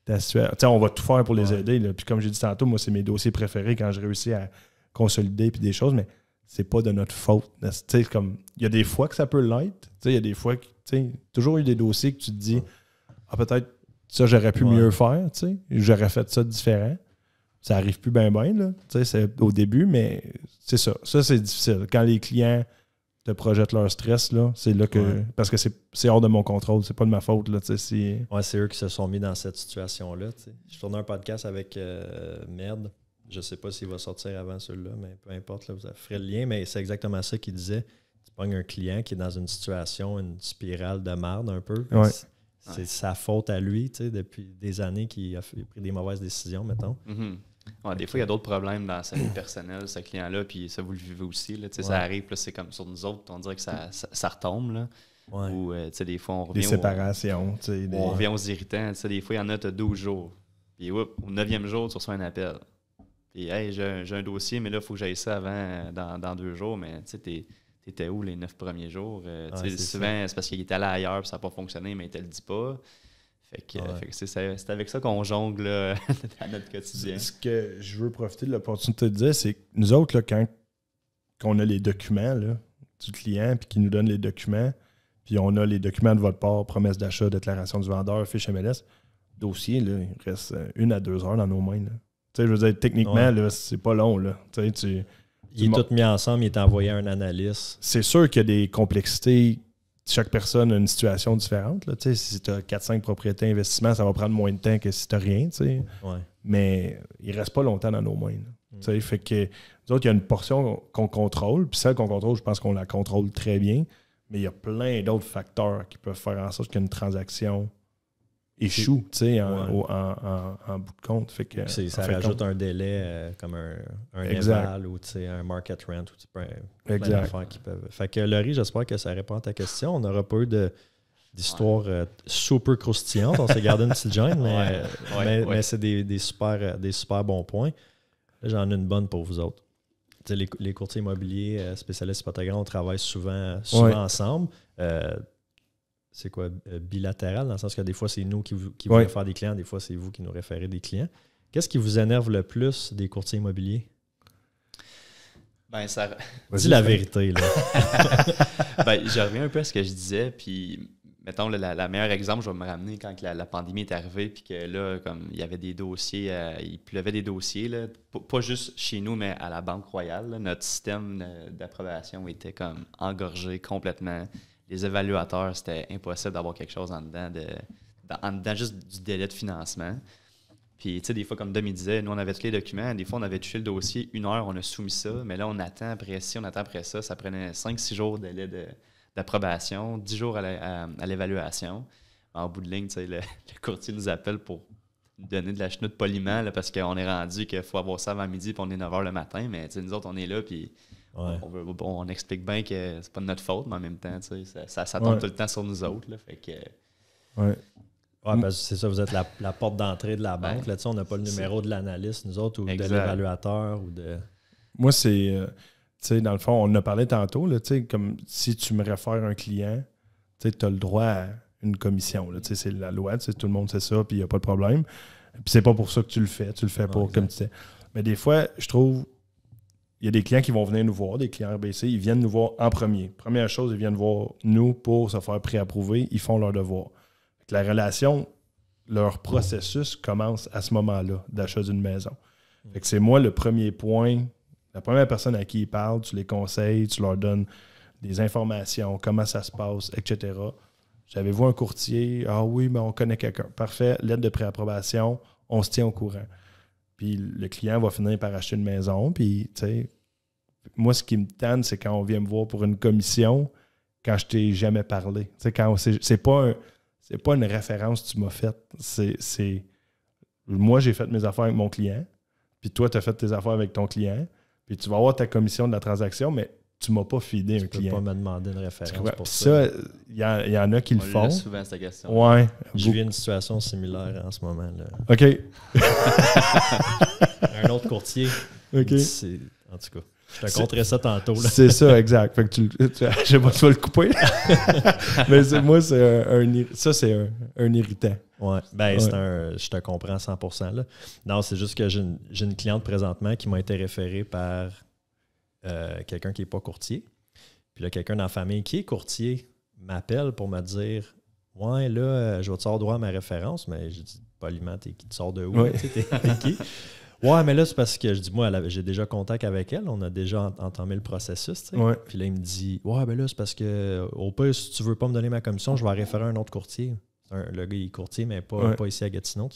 tu sais on va tout faire pour les aider. Puis comme j'ai dit tantôt, moi, c'est mes dossiers préférés quand je réussis à consolider puis des choses, mais c'est pas de notre faute. comme Il y a des fois que ça peut l'être. Il y a des fois que. Toujours eu des dossiers que tu te dis Ah, peut-être ça, j'aurais pu mieux faire. tu sais J'aurais fait ça différent ça arrive plus bien, bien, c'est au début, mais c'est ça. Ça, c'est difficile. Quand les clients te projettent leur stress, là, c'est là que. Parce que c'est hors de mon contrôle, c'est pas de ma faute, là, c'est eux qui se sont mis dans cette situation-là, Je tournais un podcast avec euh, Merde. Je sais pas s'il va sortir avant celui-là, mais peu importe, là, vous ferez le lien, mais c'est exactement ça qu'il disait. Tu pognes un client qui est dans une situation, une spirale de merde un peu. C'est sa faute à lui, Tu depuis des années qu'il a, pris des mauvaises décisions, mettons. Mm-hmm des fois, il y a d'autres problèmes dans sa vie personnelle, ce client-là, puis ça, vous le vivez aussi. Là, Ça arrive, c'est comme sur nous autres, on dirait que ça, ça, retombe. Ou, euh, des fois, on revient. Des séparations. des... On revient aux irritants. Des fois, il y en a, tu 12 jours. Puis, au 9 jour, tu reçois un appel. Puis, hey, j'ai un dossier, mais là, il faut que j'aille ça avant, euh, dans, dans, deux jours. Mais, tu sais, t'étais où les neuf premiers jours? Euh, souvent, c'est parce qu'il était allé ailleurs, puis ça n'a pas fonctionné, mais il te le dit pas c'est avec ça qu'on jongle [LAUGHS] à notre quotidien. Ce que je veux profiter de l'opportunité de dire, c'est que nous autres, là, quand on a les documents du client, puis qui nous donne les documents, puis on a les documents de votre part, promesse d'achat, déclaration du vendeur, fiche MLS, dossier, là, il reste euh, une à deux heures dans nos mains. Tu je veux dire, techniquement, ce c'est pas long. il est tout mis ensemble, il est envoyé à un analyste. C'est sûr qu'il y a des complexités chaque personne a une situation différente. Là. Si tu as 4-5 propriétés investissements, ça va prendre moins de temps que si tu n'as rien. Mais il ne reste pas longtemps dans nos mains. Mm. Fait que, nous autres, il y a une portion qu'on contrôle, puis celle qu'on contrôle, je pense qu'on la contrôle très bien, mais il y a plein d'autres facteurs qui peuvent faire en sorte qu'une transaction échoue, tu sais, en, en, en, bout de compte. Fait que, ça rajoute un délai euh, comme un, un éval ou un market rent ou tu qui peuvent. Fait que Laurie, j'espère que ça répond à ta question. On n'aura pas eu de d'histoires euh, super croustillantes. On s'est gardé une petite joint, mais, mais, c'est des, des, super, euh, des super bons points. J'en ai une bonne pour vous autres. Les, les, courtiers immobiliers spécialistes hypothécaires, on travaille souvent, souvent ensemble c'est quoi, euh, bilatéral, dans le sens que des fois, c'est nous qui vous, faire des clients, des fois, c'est vous qui nous référez des clients. Qu'est-ce qui vous énerve le plus des courtiers immobiliers? Ben, ça. Dis la vérité, là. [LAUGHS] ben, je reviens un peu à ce que je disais, puis mettons, le la, meilleur exemple, je vais me ramener quand la, pandémie est arrivée, puis que là, comme il y avait des dossiers, euh, il pleuvait des dossiers, là, pas juste chez nous, mais à la Banque Royale. notre système d'approbation était comme engorgé complètement les évaluateurs, c'était impossible d'avoir quelque chose en dedans, de, juste du délai de financement. Puis, tu sais, des fois, comme Demi disait, nous, on avait tous les documents. Des fois, on avait touché le dossier, une heure, on a soumis ça. Mais là, on attend après ci, on attend après ça. Ça prenait 5-6 jours de délai d'approbation, 10 jours à l'évaluation. En bout de ligne, tu sais, le, [LAUGHS] courtier nous appelle pour donner de la chenoute poliment là, parce qu'on est rendu qu'il faut avoir ça avant midi puis on est 9 h le matin. Mais, tu sais, nous autres, on est là, puis on, explique bien que c'est pas de notre faute, mais en même temps, ça, tombe tout le temps sur nous autres. Là, mm. ben, c'est ça, vous êtes la, porte d'entrée de la banque. là on n'a pas le numéro de l'analyste, nous autres, ou de l'évaluateur. Moi, c'est. Euh, dans le fond, on en a parlé tantôt, là, comme si tu me réfères un client, tu as le droit à une commission. C'est la loi, tout le monde sait ça, puis il n'y a pas de problème. Puis c'est pas pour ça que tu le fais, tu le fais pour, comme tu sais. Mais des fois, je trouve il y a des clients qui vont venir nous voir, des clients RBC, ils viennent nous voir en premier. Première chose, ils viennent voir nous pour se faire préapprouver, ils font leur devoir. la relation, leur processus commence à ce moment-là d'achat d'une maison. c'est moi le premier point, la première personne à qui ils parlent, tu les conseilles, tu leur donnes des informations, comment ça se passe, etc. J'avais vu un courtier, ah oui, mais on connaît quelqu'un. Parfait, lettre de préapprobation, on se tient au courant. Puis le client va finir par acheter une maison. Puis, moi, ce qui me tanne, c'est quand on vient me voir pour une commission, quand je t'ai jamais parlé. Tu sais, quand c'est pas, un, pas une référence que tu m'as faite. C'est. Moi, j'ai fait mes affaires avec mon client. Puis toi, tu as fait tes affaires avec ton client. Puis tu vas avoir ta commission de la transaction, mais tu m'as pas fidé un client. Tu peux pas me demander une référence pour ça. il y, en a qui le font. On souvent cette question. Ouais. Je vis une situation similaire en ce moment. Là. OK. [LAUGHS] un autre courtier. OK. En tout cas. Je te contrerai ça tantôt. C'est ça, exact. Fait que tu, [LAUGHS] je sais pas, tu le couper. [LAUGHS] Mais moi, c'est un, ça, c'est un, irritant. Oui, ben, c'est un, je te comprends 100 là. Non, c'est juste que j'ai une cliente présentement qui m'a été référée par euh, quelqu'un qui n'est pas courtier. Puis là, quelqu'un dans la famille qui est courtier m'appelle pour me dire Ouais, là, euh, je vais te sortir droit à ma référence, mais je dis poliment, t'es qui Tu sors de où ouais. Ouais, mais là, c'est parce que je dis, moi, j'ai déjà contact avec elle, on a déjà entamé le processus. Puis là, il me dit, ouais, ben là, c'est parce que, au pire, si tu veux pas me donner ma commission, je vais référer à un autre courtier. Un, le gars, il est courtier, mais pas, pas ici à Gatineau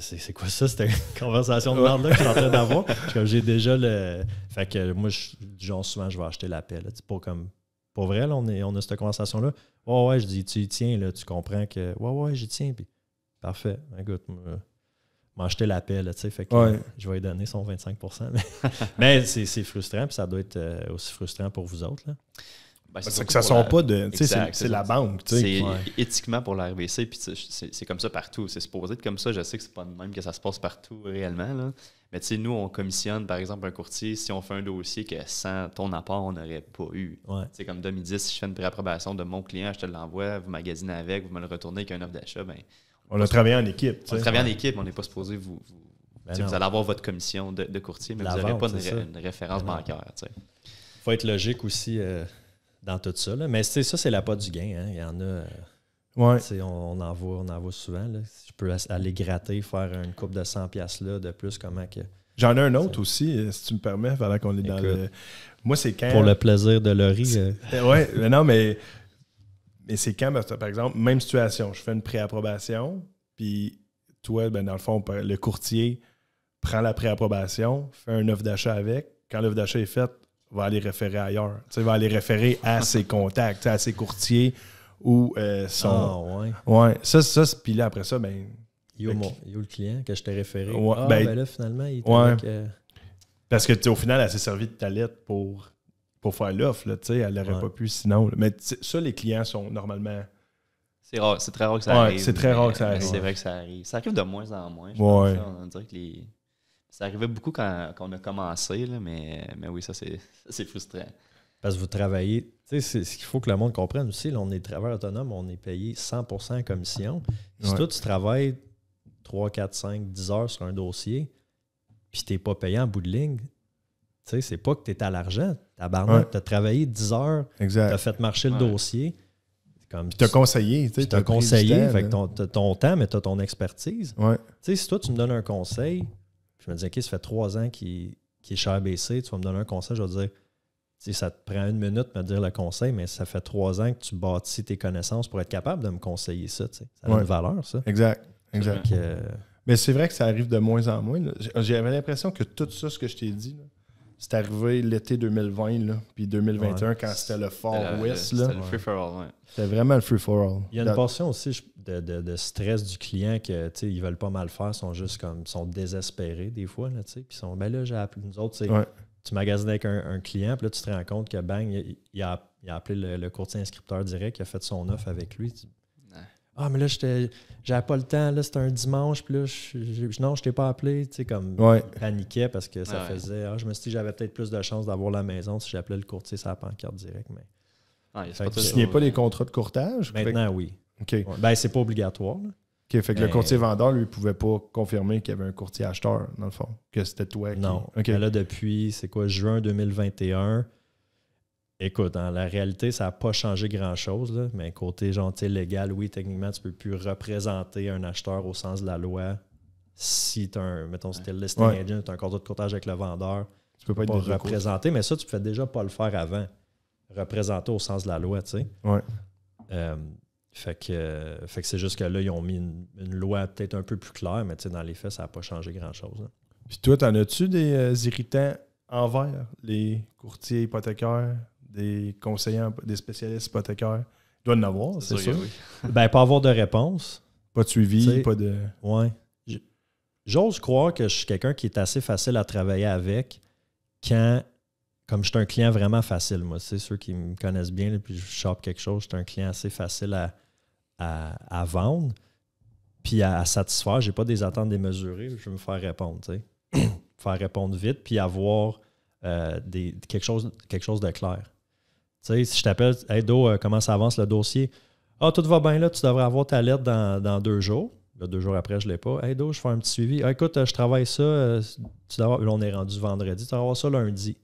c'est quoi ça? C'était une [LAUGHS] conversation de merde là que j'étais d'avoir. [LAUGHS] j'ai déjà le. Fait que moi, je, genre, souvent, je vais acheter la paix. C'est pas comme. Pour vrai, on, est, on a cette conversation-là. Ouais, ouais, je dis, tu y tiens, là, tu comprends que. Ouais, ouais, j'y tiens. Puis, parfait. Écoute, m'acheter la paix, tu sais. Fait que euh, je vais lui donner son 25 [LAUGHS] Mais, mais c'est frustrant, puis ça doit être euh, aussi frustrant pour vous autres, là. Ben, c'est pas de. la banque. C'est éthiquement pour la RBC, puis c'est comme ça partout. C'est supposé être comme ça. Je sais que c'est pas le même que ça se passe partout réellement. Mais tu nous, on commissionne par exemple un courtier. Si on fait un dossier que sans ton apport, on n'aurait pas eu. c'est Comme 2010, si je fais une préapprobation de mon client, je te l'envoie, vous magasinez avec, vous me le retournez avec un offre d'achat, ben, on, a travaillé en équipe. On a travaillé en équipe, on n'est pas supposé vous. vous, ben allez avoir votre commission de, courtier, mais vous n'aurez pas une, référence bancaire. Il faut être logique aussi. Euh, dans tout ça. Là. Mais ça, c'est la pas du gain. Hein. Il y en a. Ouais. On, on, en voit, on en souvent. Là. je peux aller gratter, faire une coupe de 100 pièces là de plus, comment que. J'en ai un autre aussi, euh, si tu me permets, voilà qu'on est dans le. Moi, c'est quand. Pour le plaisir de Laurie. Euh. Euh, oui, mais non, mais. Mais c'est quand, par exemple, même situation, je fais une préapprobation, puis toi, ben, dans le fond, le courtier prend la préapprobation, fait un offre d'achat avec. Quand l'offre d'achat est faite, va aller référer ailleurs. Tu sais, va aller référer à [LAUGHS] ses contacts, à ses courtiers ou euh, son. Ah, ouais. ouais. Ça, ça puis là, après ça, ben. Yo, le, mon, yo, le client que je t'ai référé. Ah, ben, ben, là, finalement, il était euh, Parce que, au final, elle s'est servie de ta lettre pour, pour faire l'offre, tu sais. Elle n'aurait pas pu sinon. Mais ça, les clients sont normalement. C'est rare, c'est très rare que ça arrive. C'est très rare que ça arrive. C'est vrai que ça arrive. Ça arrive de moins en moins. Je pense, on dirait que les ça arrivait beaucoup quand, on a commencé, mais, mais oui, ça, c'est frustrant. Parce que vous travaillez, tu ce qu'il faut que le monde comprenne aussi, là, on est travailleur autonome, on est payé 100% en commission. Si toi, tu travailles 3, 4, 5, 10 heures sur un dossier, puis tu t'es pas payé en bout de ligne, tu sais, c'est pas que tu es à l'argent. tu as travaillé 10 heures, tu as fait marcher le dossier. Comme as conseillé. Tu as conseillé, fait que ton, ton temps, mais tu as ton expertise. si toi, tu me donnes un conseil, je me disais « OK, ça fait trois ans qu'il est cher baissé. Tu vas me donner un conseil. Je vais te dire, ça te prend une minute de me dire le conseil, mais ça fait trois ans que tu bâtis tes connaissances pour être capable de me conseiller ça. Ça a une valeur, ça. Exact. exact. Euh, mais c'est vrai que ça arrive de moins en moins. J'avais l'impression que tout ça, ce que je t'ai dit, c'est arrivé l'été 2020, là, puis 2021, quand c'était le fort West. C'était le free-for-all, C'était vraiment le free-for-all. Il y a une portion aussi de, stress du client que, tu ils veulent pas mal faire, sont juste comme, sont désespérés des fois, là, sont, ben là, j'ai appelé, nous autres, tu magasines avec un, client, puis là, tu te rends compte que, bang, il, a, appelé le, courtier inscripteur direct, il a fait son offre avec lui, ah, mais là, j'avais pas le temps, là, c'était un dimanche, puis là, je, non, je t'ai pas appelé, tu sais, comme, paniquais parce que ça faisait, ah, je me suis dit, j'avais peut-être plus de chances d'avoir la maison si j'appelais le courtier sur la pancarte direct, mais. Ah, tu signais pas les contrats de courtage? Maintenant, oui. OK. Ben, c'est pas obligatoire, là. OK, fait que le courtier vendeur, lui, pouvait pas confirmer qu'il y avait un courtier acheteur, dans le fond, que c'était toi. Qui... Non. OK. Mais là, depuis, c'est quoi, juin 2021, Écoute, dans hein, la réalité, ça n'a pas changé grand-chose, mais côté gentil légal, oui, techniquement, tu ne peux plus représenter un acheteur au sens de la loi si tu un, mettons, si es le listing agent, tu as un contrat de cotage avec le vendeur. Tu ne peux pas, être représenter, mais ça, tu ne fais déjà pas le faire avant. Représenter au sens de la loi, tu sais. Ouais. Euh, fait que, fait que c'est juste que là, ils ont mis une, loi peut-être un peu plus claire, mais tu sais, dans les faits, ça n'a pas changé grand-chose. Puis toi, t'en as-tu des euh, irritants envers les courtiers hypothécaires? des conseillers, des spécialistes hypothécaires. Il doit en avoir, c'est sûr. ben, pas avoir de réponse. Pas de suivi, pas de. Ouais. J'ose croire que je suis quelqu'un qui est assez facile à travailler avec quand, comme je suis un client vraiment facile, moi, c'est ceux qui me connaissent bien, puis je chope quelque chose, je suis un client assez facile à, à, vendre, puis à, satisfaire. Je n'ai pas des attentes démesurées, je vais me faire répondre, tu sais. [COUGHS] faire répondre vite, puis avoir euh, des, quelque, chose, quelque chose de clair si je t'appelle, hey euh, comment ça avance le dossier? Ah, tout va bien là, tu devrais avoir ta lettre dans, deux jours. deux jours après, je ne l'ai pas. Hey Do, je fais un petit suivi. Ah, écoute, euh, je travaille ça. Euh, on est rendu vendredi, tu vas avoir ça lundi.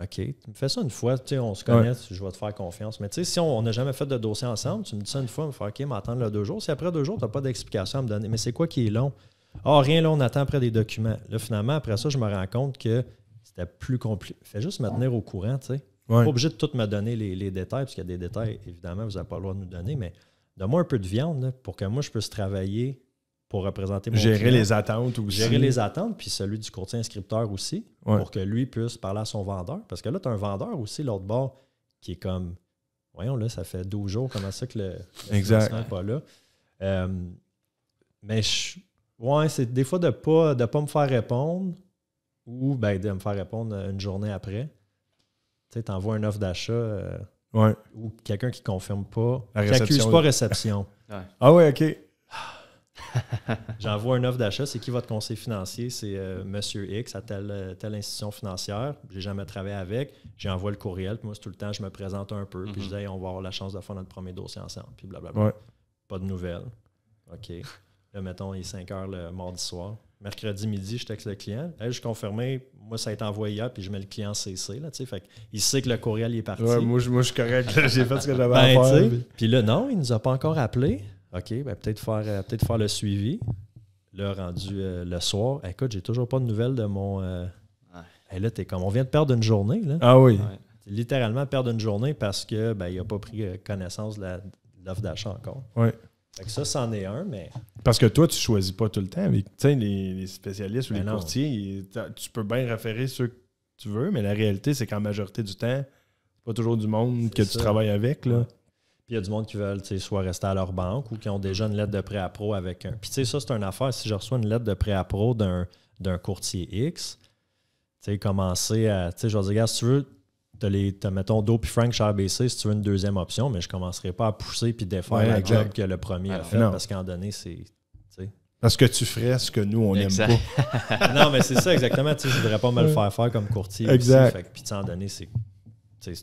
OK, tu me fais ça une fois, on se connaît, je vais te faire confiance. Mais tu sais, si on n'a jamais fait de dossier ensemble, tu me dis ça une fois, me faire OK, m'attendre là deux jours. Si après deux jours, tu n'as pas d'explication à me donner, mais c'est quoi qui est long? Ah, rien là, on attend après des documents. Là, finalement, après ça, je me rends compte que c'était plus compliqué. Fais juste me tenir au courant, tu sais. Pas obligé de tout me donner les, détails, parce qu'il y a des détails, évidemment, vous n'avez pas le droit de nous donner, mais donne-moi un peu de viande pour que moi, je puisse travailler pour représenter mon Gérer les attentes aussi. Gérer les attentes, puis celui du courtier inscripteur aussi, pour que lui puisse parler à son vendeur. Parce que là, tu as un vendeur aussi, l'autre bord, qui est comme, voyons, là, ça fait 12 jours, comment ça que le, exact. pas là. Euh, mais je, ouais, c'est des fois de ne pas, de pas me faire répondre ou ben, de me faire répondre une journée après. Tu envoies une offre d'achat euh, ou quelqu'un qui ne confirme pas, qui pas réception. Ah ouais, OK. [LAUGHS] J'envoie une offre d'achat, c'est qui votre conseiller financier? C'est M. Euh, Monsieur X à telle, euh, telle institution financière. J'ai jamais travaillé avec. J'envoie le courriel, puis moi, tout le temps, je me présente un peu, puis je mhm. dis on va avoir la chance de faire notre premier dossier ensemble, puis blablabla. Pas de nouvelles. OK. Là, mettons, il est 5 heures le mardi soir mercredi midi, je texte le client. je suis confirmé, moi, ça a été envoyé hier, puis je mets le client CC. Là, fait il sait que le courriel est parti. moi, je, suis correct. J'ai fait ce que j'avais à ben, faire. Puis... là, non, il ne nous a pas encore appelé. OK, ben, peut-être faire, euh, peut faire le suivi. Là, rendu euh, le soir, écoute, j'ai toujours pas de nouvelles de mon. Euh, ouais. Et là, comme, on vient de perdre une journée. Là. Ah oui. Littéralement perdre une journée parce qu'il ben, n'a pas pris connaissance de l'offre d'achat encore. Oui ça, c'en est un, mais. Parce que toi, tu choisis pas tout le temps. les, spécialistes ou ben les courtiers, tu peux bien référer ceux que tu veux, mais la réalité, c'est qu'en majorité du temps, c'est pas toujours du monde que tu travailles avec. Là. Puis il y a du monde qui veulent soit rester à leur banque ou qui ont déjà une lettre de prêt à pro avec un. Puis tu sais, ça, c'est une affaire. Si je reçois une lettre de prêt à pro d'un courtier X, tu sais, commencer à. Tu sais, je vais dire, regarde, si tu veux te les, as, mettons, Do puis Frank chez ABC si tu veux une deuxième option, mais je commencerai pas à pousser puis défaire ouais, la job que le premier a fait, parce qu'en donné, c'est. Parce que tu ferais ce que nous, on n'aime pas. [LAUGHS] non, mais c'est ça, exactement. Tu sais, voudrais pas me le faire faire comme courtier. Exact. puis donné, c'est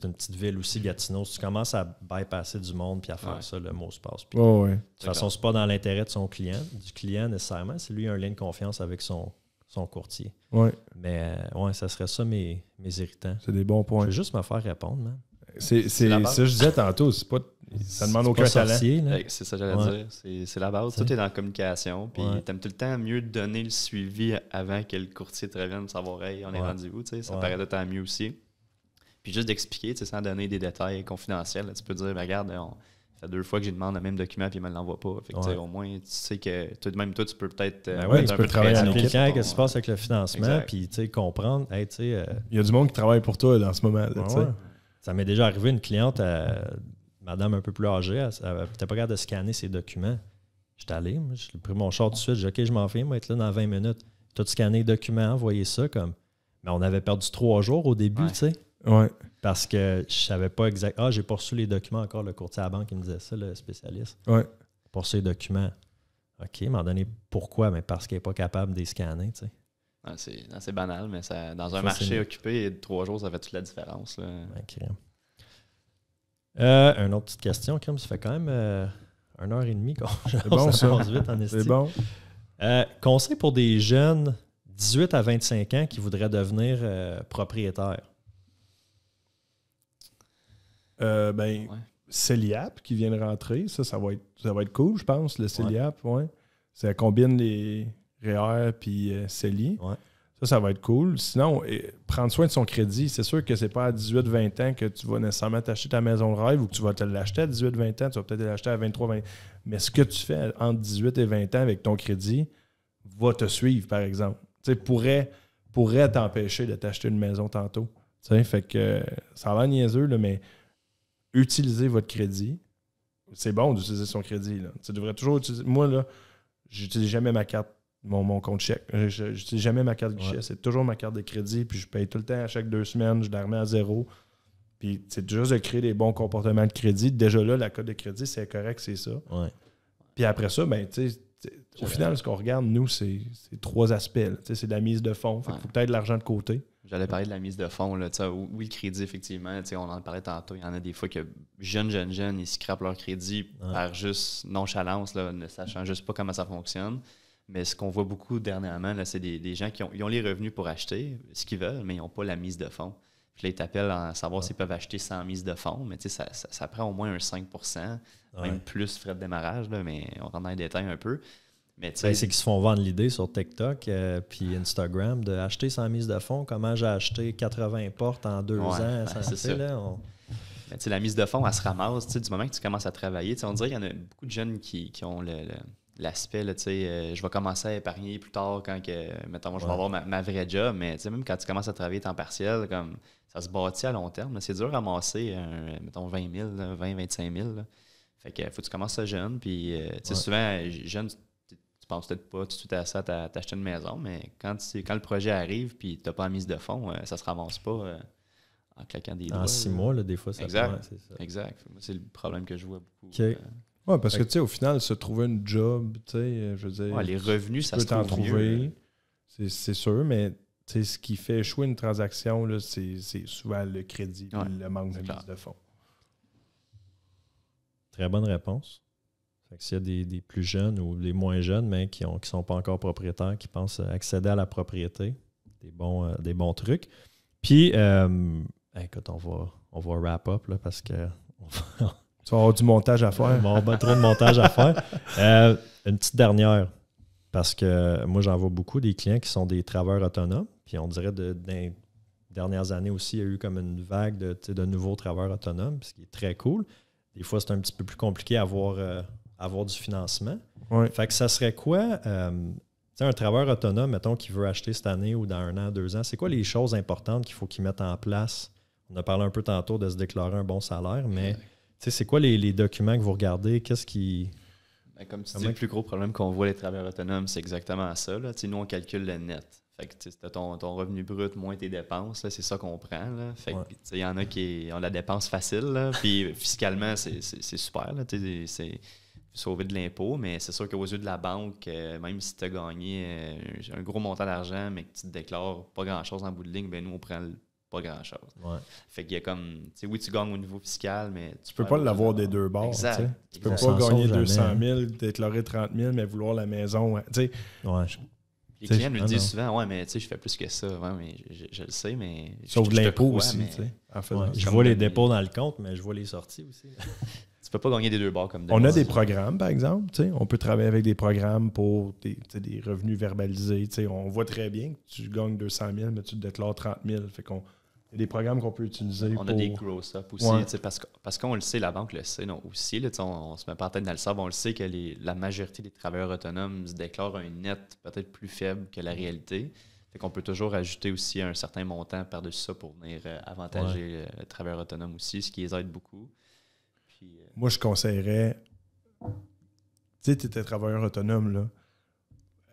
une petite ville aussi, Gatineau. Si tu commences à bypasser du monde puis à faire ça, le mot se passe. De toute façon, c'est pas dans l'intérêt de son client, du client nécessairement. C'est lui un lien de confiance avec son, son courtier. Ouais. Mais euh, ouais, ça serait ça mes, mes irritants. C'est des bons points. Je vais juste me faire répondre, man. C'est ça que je disais tantôt, c'est pas ça demande aucun talent. c'est ça que j'allais dire. C'est la base. Tout est dans la communication. Puis tu t'aimes tout le temps mieux donner le suivi avant que le courtier te revienne savoir hey, on est rendu sais, ça paraît de mieux aussi. Puis juste d'expliquer, sans donner des détails confidentiels, tu peux dire, ben, regarde, on, a deux fois que j'ai demandé le même document puis il me l'envoie pas. Au moins, tu sais que tout même toi, tu peux peut-être euh, ben tu peux travailler avec qu'est-ce qui se passe avec le financement, puis comprendre. Euh, il y a du monde qui travaille pour toi dans ce moment. Ça m'est déjà arrivé une cliente, euh, madame un peu plus âgée, elle n'était pas capable de scanner ses documents. J'étais allé, j'ai pris mon char tout de suite, j'ai dit OK, je m'en vais, je vais être là dans 20 minutes. Tout scanné les documents, envoyé ça comme. Mais on avait perdu trois jours au début, tu sais. Ouais. Parce que je savais pas exactement. Ah, j'ai pas reçu les documents encore, le courtier à la banque, il me disait ça, le spécialiste. Ouais. Pour ces documents. OK, m'en donné pourquoi? Mais parce qu'il n'est pas capable de les scanner, tu sais. Ah, c'est banal, mais ça, dans un marché occupé, trois jours, ça fait toute la différence. Là. Euh, une autre petite question, Kim. Ça fait quand même euh, une heure et demie qu'on [LAUGHS] bon, en bon. Euh, conseil pour des jeunes 18 à 25 ans qui voudraient devenir propriétaires. Euh, ben, qui vient de rentrer, ça, ça va être, ça va être cool, je pense, le CELIAP. Ouais. Ça combine les REER puis euh, Céli. Ça, ça va être cool. Sinon, prendre soin de son crédit, c'est sûr que c'est pas à 18-20 ans que tu vas nécessairement t'acheter ta maison rêve ou que tu vas te l'acheter à 18-20 ans, tu vas peut-être l'acheter à 23-20 Mais ce que tu fais entre 18 et 20 ans avec ton crédit va te suivre, par exemple. Tu pourrait, pourrait t'empêcher de t'acheter une maison tantôt. fait que euh, ça a l'air niaiseux, mais utiliser votre crédit. C'est bon d'utiliser son crédit. Tu devrais toujours Moi, là, j'utilise jamais ma carte, mon, compte chèque. Euh, j'utilise jamais ma carte guichet. C'est toujours ma carte de crédit. Puis je paye tout le temps à chaque deux semaines. Je la remets à zéro. Puis c'est juste de créer des bons comportements de crédit. Déjà là, la carte de crédit, c'est correct, c'est ça. Puis après ça, ben, Au final, ce qu'on regarde, nous, c'est trois aspects. C'est la mise de fonds. Il faut peut-être de l'argent de côté. J'allais parler de la mise de fonds. Là, oui, le crédit, effectivement, on en parlait tantôt. Il y en a des fois que jeunes, jeunes, jeunes, ils scrapent leur crédit par juste nonchalance, là, ne sachant juste pas comment ça fonctionne. Mais ce qu'on voit beaucoup dernièrement, c'est des, des, gens qui ont, les revenus pour acheter ce qu'ils veulent, mais ils n'ont pas la mise de fonds. Puis là, ils t'appellent à savoir s'ils peuvent acheter sans mise de fonds, mais ça, prend au moins un 5 même plus frais de démarrage, là, mais on rentre dans les détails un peu. Ben, c'est qu'ils se font vendre l'idée sur TikTok euh, puis Instagram de acheter sans mise de fonds. Comment j'ai acheté 80 portes en deux ans? Ben, ça c'est Là, la mise de fonds, elle se ramasse du moment que tu commences à travailler. on dirait qu'il y en a beaucoup de jeunes qui, ont l'aspect, euh, je vais commencer à épargner plus tard quand que, mettons, moi, je vais avoir ma, vraie job. Mais même quand tu commences à travailler temps partiel, comme ça se bâtit à long terme. C'est dur à ramasser, mettons, 20 000, 20-25 000. Fait que faut que tu commences jeune. Puis, euh, tu souvent, jeune, pense peut-être pas tout de suite à ça, t'acheter une maison, mais quand, quand le projet arrive puis t'as pas la mise de fonds, euh, ça se ravance pas euh, en claquant des doigts. En six mois, là, des fois, ça Exact. Exact. C'est le problème que je vois beaucoup. Euh. Ouais, Oui, parce que, tu sais, au final, se trouver une job, tu sais, je veux dire. les revenus, ça peux se t'en trouve trouver. C'est sûr, mais ce qui fait échouer une transaction, c'est souvent le crédit le manque de mise de fonds. Très bonne réponse. S'il y a des, plus jeunes ou des moins jeunes, mais qui ne qui sont pas encore propriétaires, qui pensent accéder à la propriété, des bons, euh, des bons trucs. Puis, euh, écoute, on va, on va wrap up parce que. On [LAUGHS] du montage à faire. On va trop de montage à faire. Euh, une petite dernière, parce que moi, j'en vois beaucoup des clients qui sont des travailleurs autonomes. Puis on dirait de, les dernières années aussi, il y a eu comme une vague de, de nouveaux travailleurs autonomes, ce qui est très cool. Des fois, c'est un petit peu plus compliqué à voir avoir du financement. Fait que ça serait quoi, euh, un travailleur autonome, mettons, qui veut acheter cette année ou dans un an, deux ans, c'est quoi les choses importantes qu'il faut qu'il mette en place? On a parlé un peu tantôt de se déclarer un bon salaire, mais c'est quoi les, documents que vous regardez? Qu'est-ce qui. Ben, comme tu dis, le plus gros problème qu'on voit les travailleurs autonomes, c'est exactement ça. Là. Nous, on calcule le net. Fait que c'est ton, revenu brut moins tes dépenses, c'est ça qu'on prend. Fait il y en a qui ont la dépense facile, puis fiscalement, c'est super. c'est sauver de l'impôt, mais c'est sûr qu'aux yeux de la banque, euh, même si tu as gagné euh, un gros montant d'argent, mais que tu te déclares pas grand-chose en bout de ligne, ben nous, on prend pas grand-chose. Fait qu'il y a comme, tu sais, oui, tu gagnes au niveau fiscal, mais... Tu, peux pas l'avoir des deux bords, Tu sais Tu peux pas gagner 200 000, déclarer 30 000, mais vouloir la maison, hein, tu sais. les clients me ah disent souvent, ouais, mais tu sais, je fais plus que ça, ouais, mais je, le sais, mais. Sauf de l'impôt aussi, tu sais. je vois les dépôts dans le compte, mais je vois les sorties aussi. [LAUGHS] tu peux pas gagner des deux bars comme On a des programmes, par exemple. On peut travailler avec des programmes pour des, revenus verbalisés. On voit très bien que tu gagnes 200 000, mais tu te déclares 30 000. Fait qu'on il y a des programmes qu'on peut utiliser. On a des gross-up aussi, parce, qu'on le sait, la banque le sait non, aussi. on, se met par tête dans le sable, on le sait que la majorité des travailleurs autonomes se déclarent un net peut-être plus faible que la réalité. Fait qu'on peut toujours ajouter aussi un certain montant par-dessus ça pour venir euh, avantager ouais. Euh, le travailleur autonome aussi, ce qui les aide beaucoup. Euh, Moi, je conseillerais, tu sais, tu étais travailleur autonome, là.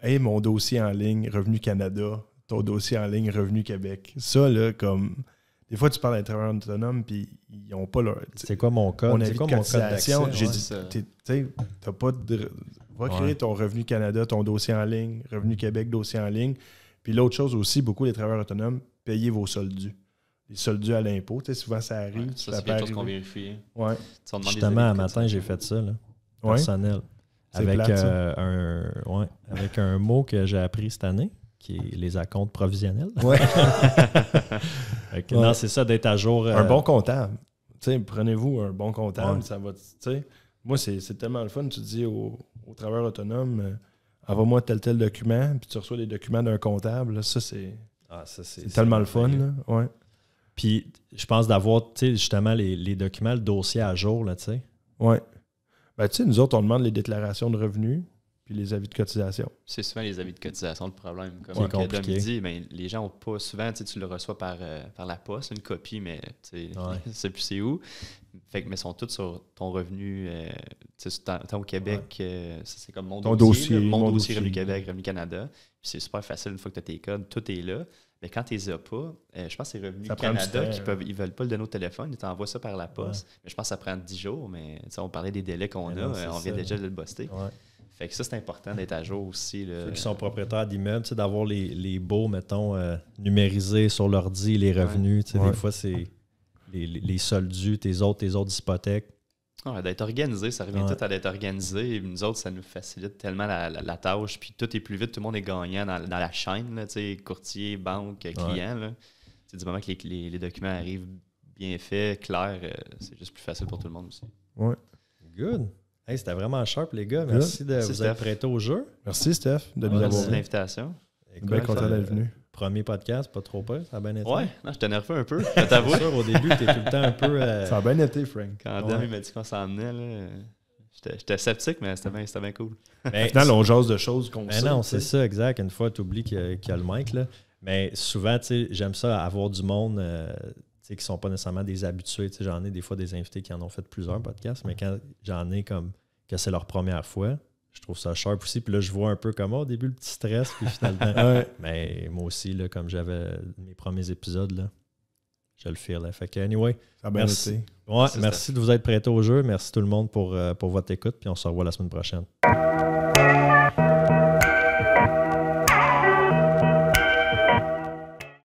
Hey, mon dossier en ligne, Revenu Canada, ton dossier en ligne, Revenu Québec. Ça, là, comme. Des fois, tu parles à des travailleurs autonomes, puis ils n'ont pas leur. C'est quoi mon code? C'est quoi mon code J'ai dit, tu sais, t'as pas de. Va créer ton Revenu Canada, ton dossier en ligne, Revenu Québec, dossier en ligne. Puis l'autre chose aussi, beaucoup des travailleurs autonomes, payez vos soldes les soldes à l'impôt. tu sais, Souvent, ça arrive. ça, c'est quelque chose qu'on vérifie. Hein. Ouais. Justement, un matin, j'ai fait ça, là, personnel. Euh, avec, un, mot que j'ai appris cette année, qui est les acomptes provisionnels. Ouais. [LAUGHS] non, c'est ça, d'être à jour. Un euh, bon comptable. Prenez-vous un bon comptable, ça va. Moi, c'est tellement le fun. Tu dis au, travailleur autonome, euh, envoie-moi tel tel document, puis tu reçois les documents d'un comptable. ça, c'est ah, tellement le fun. Là. Ouais. Puis je pense d'avoir, justement, les, documents, le dossier à jour, là, tu sais. Oui. Ben, tu sais, nous autres, on demande les déclarations de revenus puis les avis de cotisation. C'est souvent les avis de cotisation le problème. Comme ouais, dit, ben, les gens n'ont pas souvent, tu le reçois par, euh, par la poste, une copie, mais tu sais [LAUGHS] plus c'est où. Fait que, mais sont toutes sur ton revenu, euh, tu es au Québec, euh, c'est comme mon dossier, mon, dossier, Revenu Québec, Revenu Canada. C'est super facile une fois que tu as tes codes, tout est là. Mais quand tu les as pas, euh, je pense que c'est Revenu ça Canada qui peuvent, ils veulent pas le donner au téléphone, ils t'envoient ça par la poste. Mais je pense que ça prend 10 jours, mais on parlait des délais qu'on a, euh, on vient déjà de le buster. Fait que ça, c'est important d'être à jour aussi. Ceux qui sont propriétaires d'immeubles, d'avoir les, beaux, mettons, euh, numérisés sur l'ordi, les revenus. Des fois, c'est les, les, soldus, tes autres, tes autres hypothèques. Ah, d'être organisé, ça revient tout à d'être organisé. nous autres, ça nous facilite tellement la, tâche. Puis tout est plus vite, tout le monde est gagnant dans, la chaîne, là, courtier, banque, client. Du moment que les, documents arrivent bien faits, clairs, euh, c'est juste plus facile pour tout le monde aussi. Oui. Good. Hey, c'était vraiment sharp, les gars. Merci de vous être prêté au jeu. Merci, Steph, de nous avoir. Merci l'invitation. Bien content d'être venu. Premier podcast, pas trop peur, ça a bien été. Ouais, non, j'étais nerveux un peu, je t'avoue. [LAUGHS] sûr, au début, t'es tout le temps un peu. Euh, ça a bien été, Frank. Quand il m'a dit qu'on s'en venait, là. J'étais sceptique, mais c'était bien, bien, cool. Maintenant, on jase de choses qu'on sait. Non, c'est ça, exact. Une fois, tu oublies qu'il y, a le mic. Là. Mais souvent, j'aime ça, avoir du monde euh, sais, qui ne sont pas nécessairement des habitués. J'en ai des fois des invités qui en ont fait plusieurs podcasts, mais quand j'en ai comme que c'est leur première fois, je trouve ça sharp aussi. Puis là, je vois un peu comment oh, au début le petit stress, puis finalement. [LAUGHS] Ah mais moi aussi, comme j'avais mes premiers épisodes, là, je le fais Fait que, anyway, merci. merci, merci de vous être prêté au jeu. Merci tout le monde pour, euh, pour votre écoute. Puis on se revoit la semaine prochaine.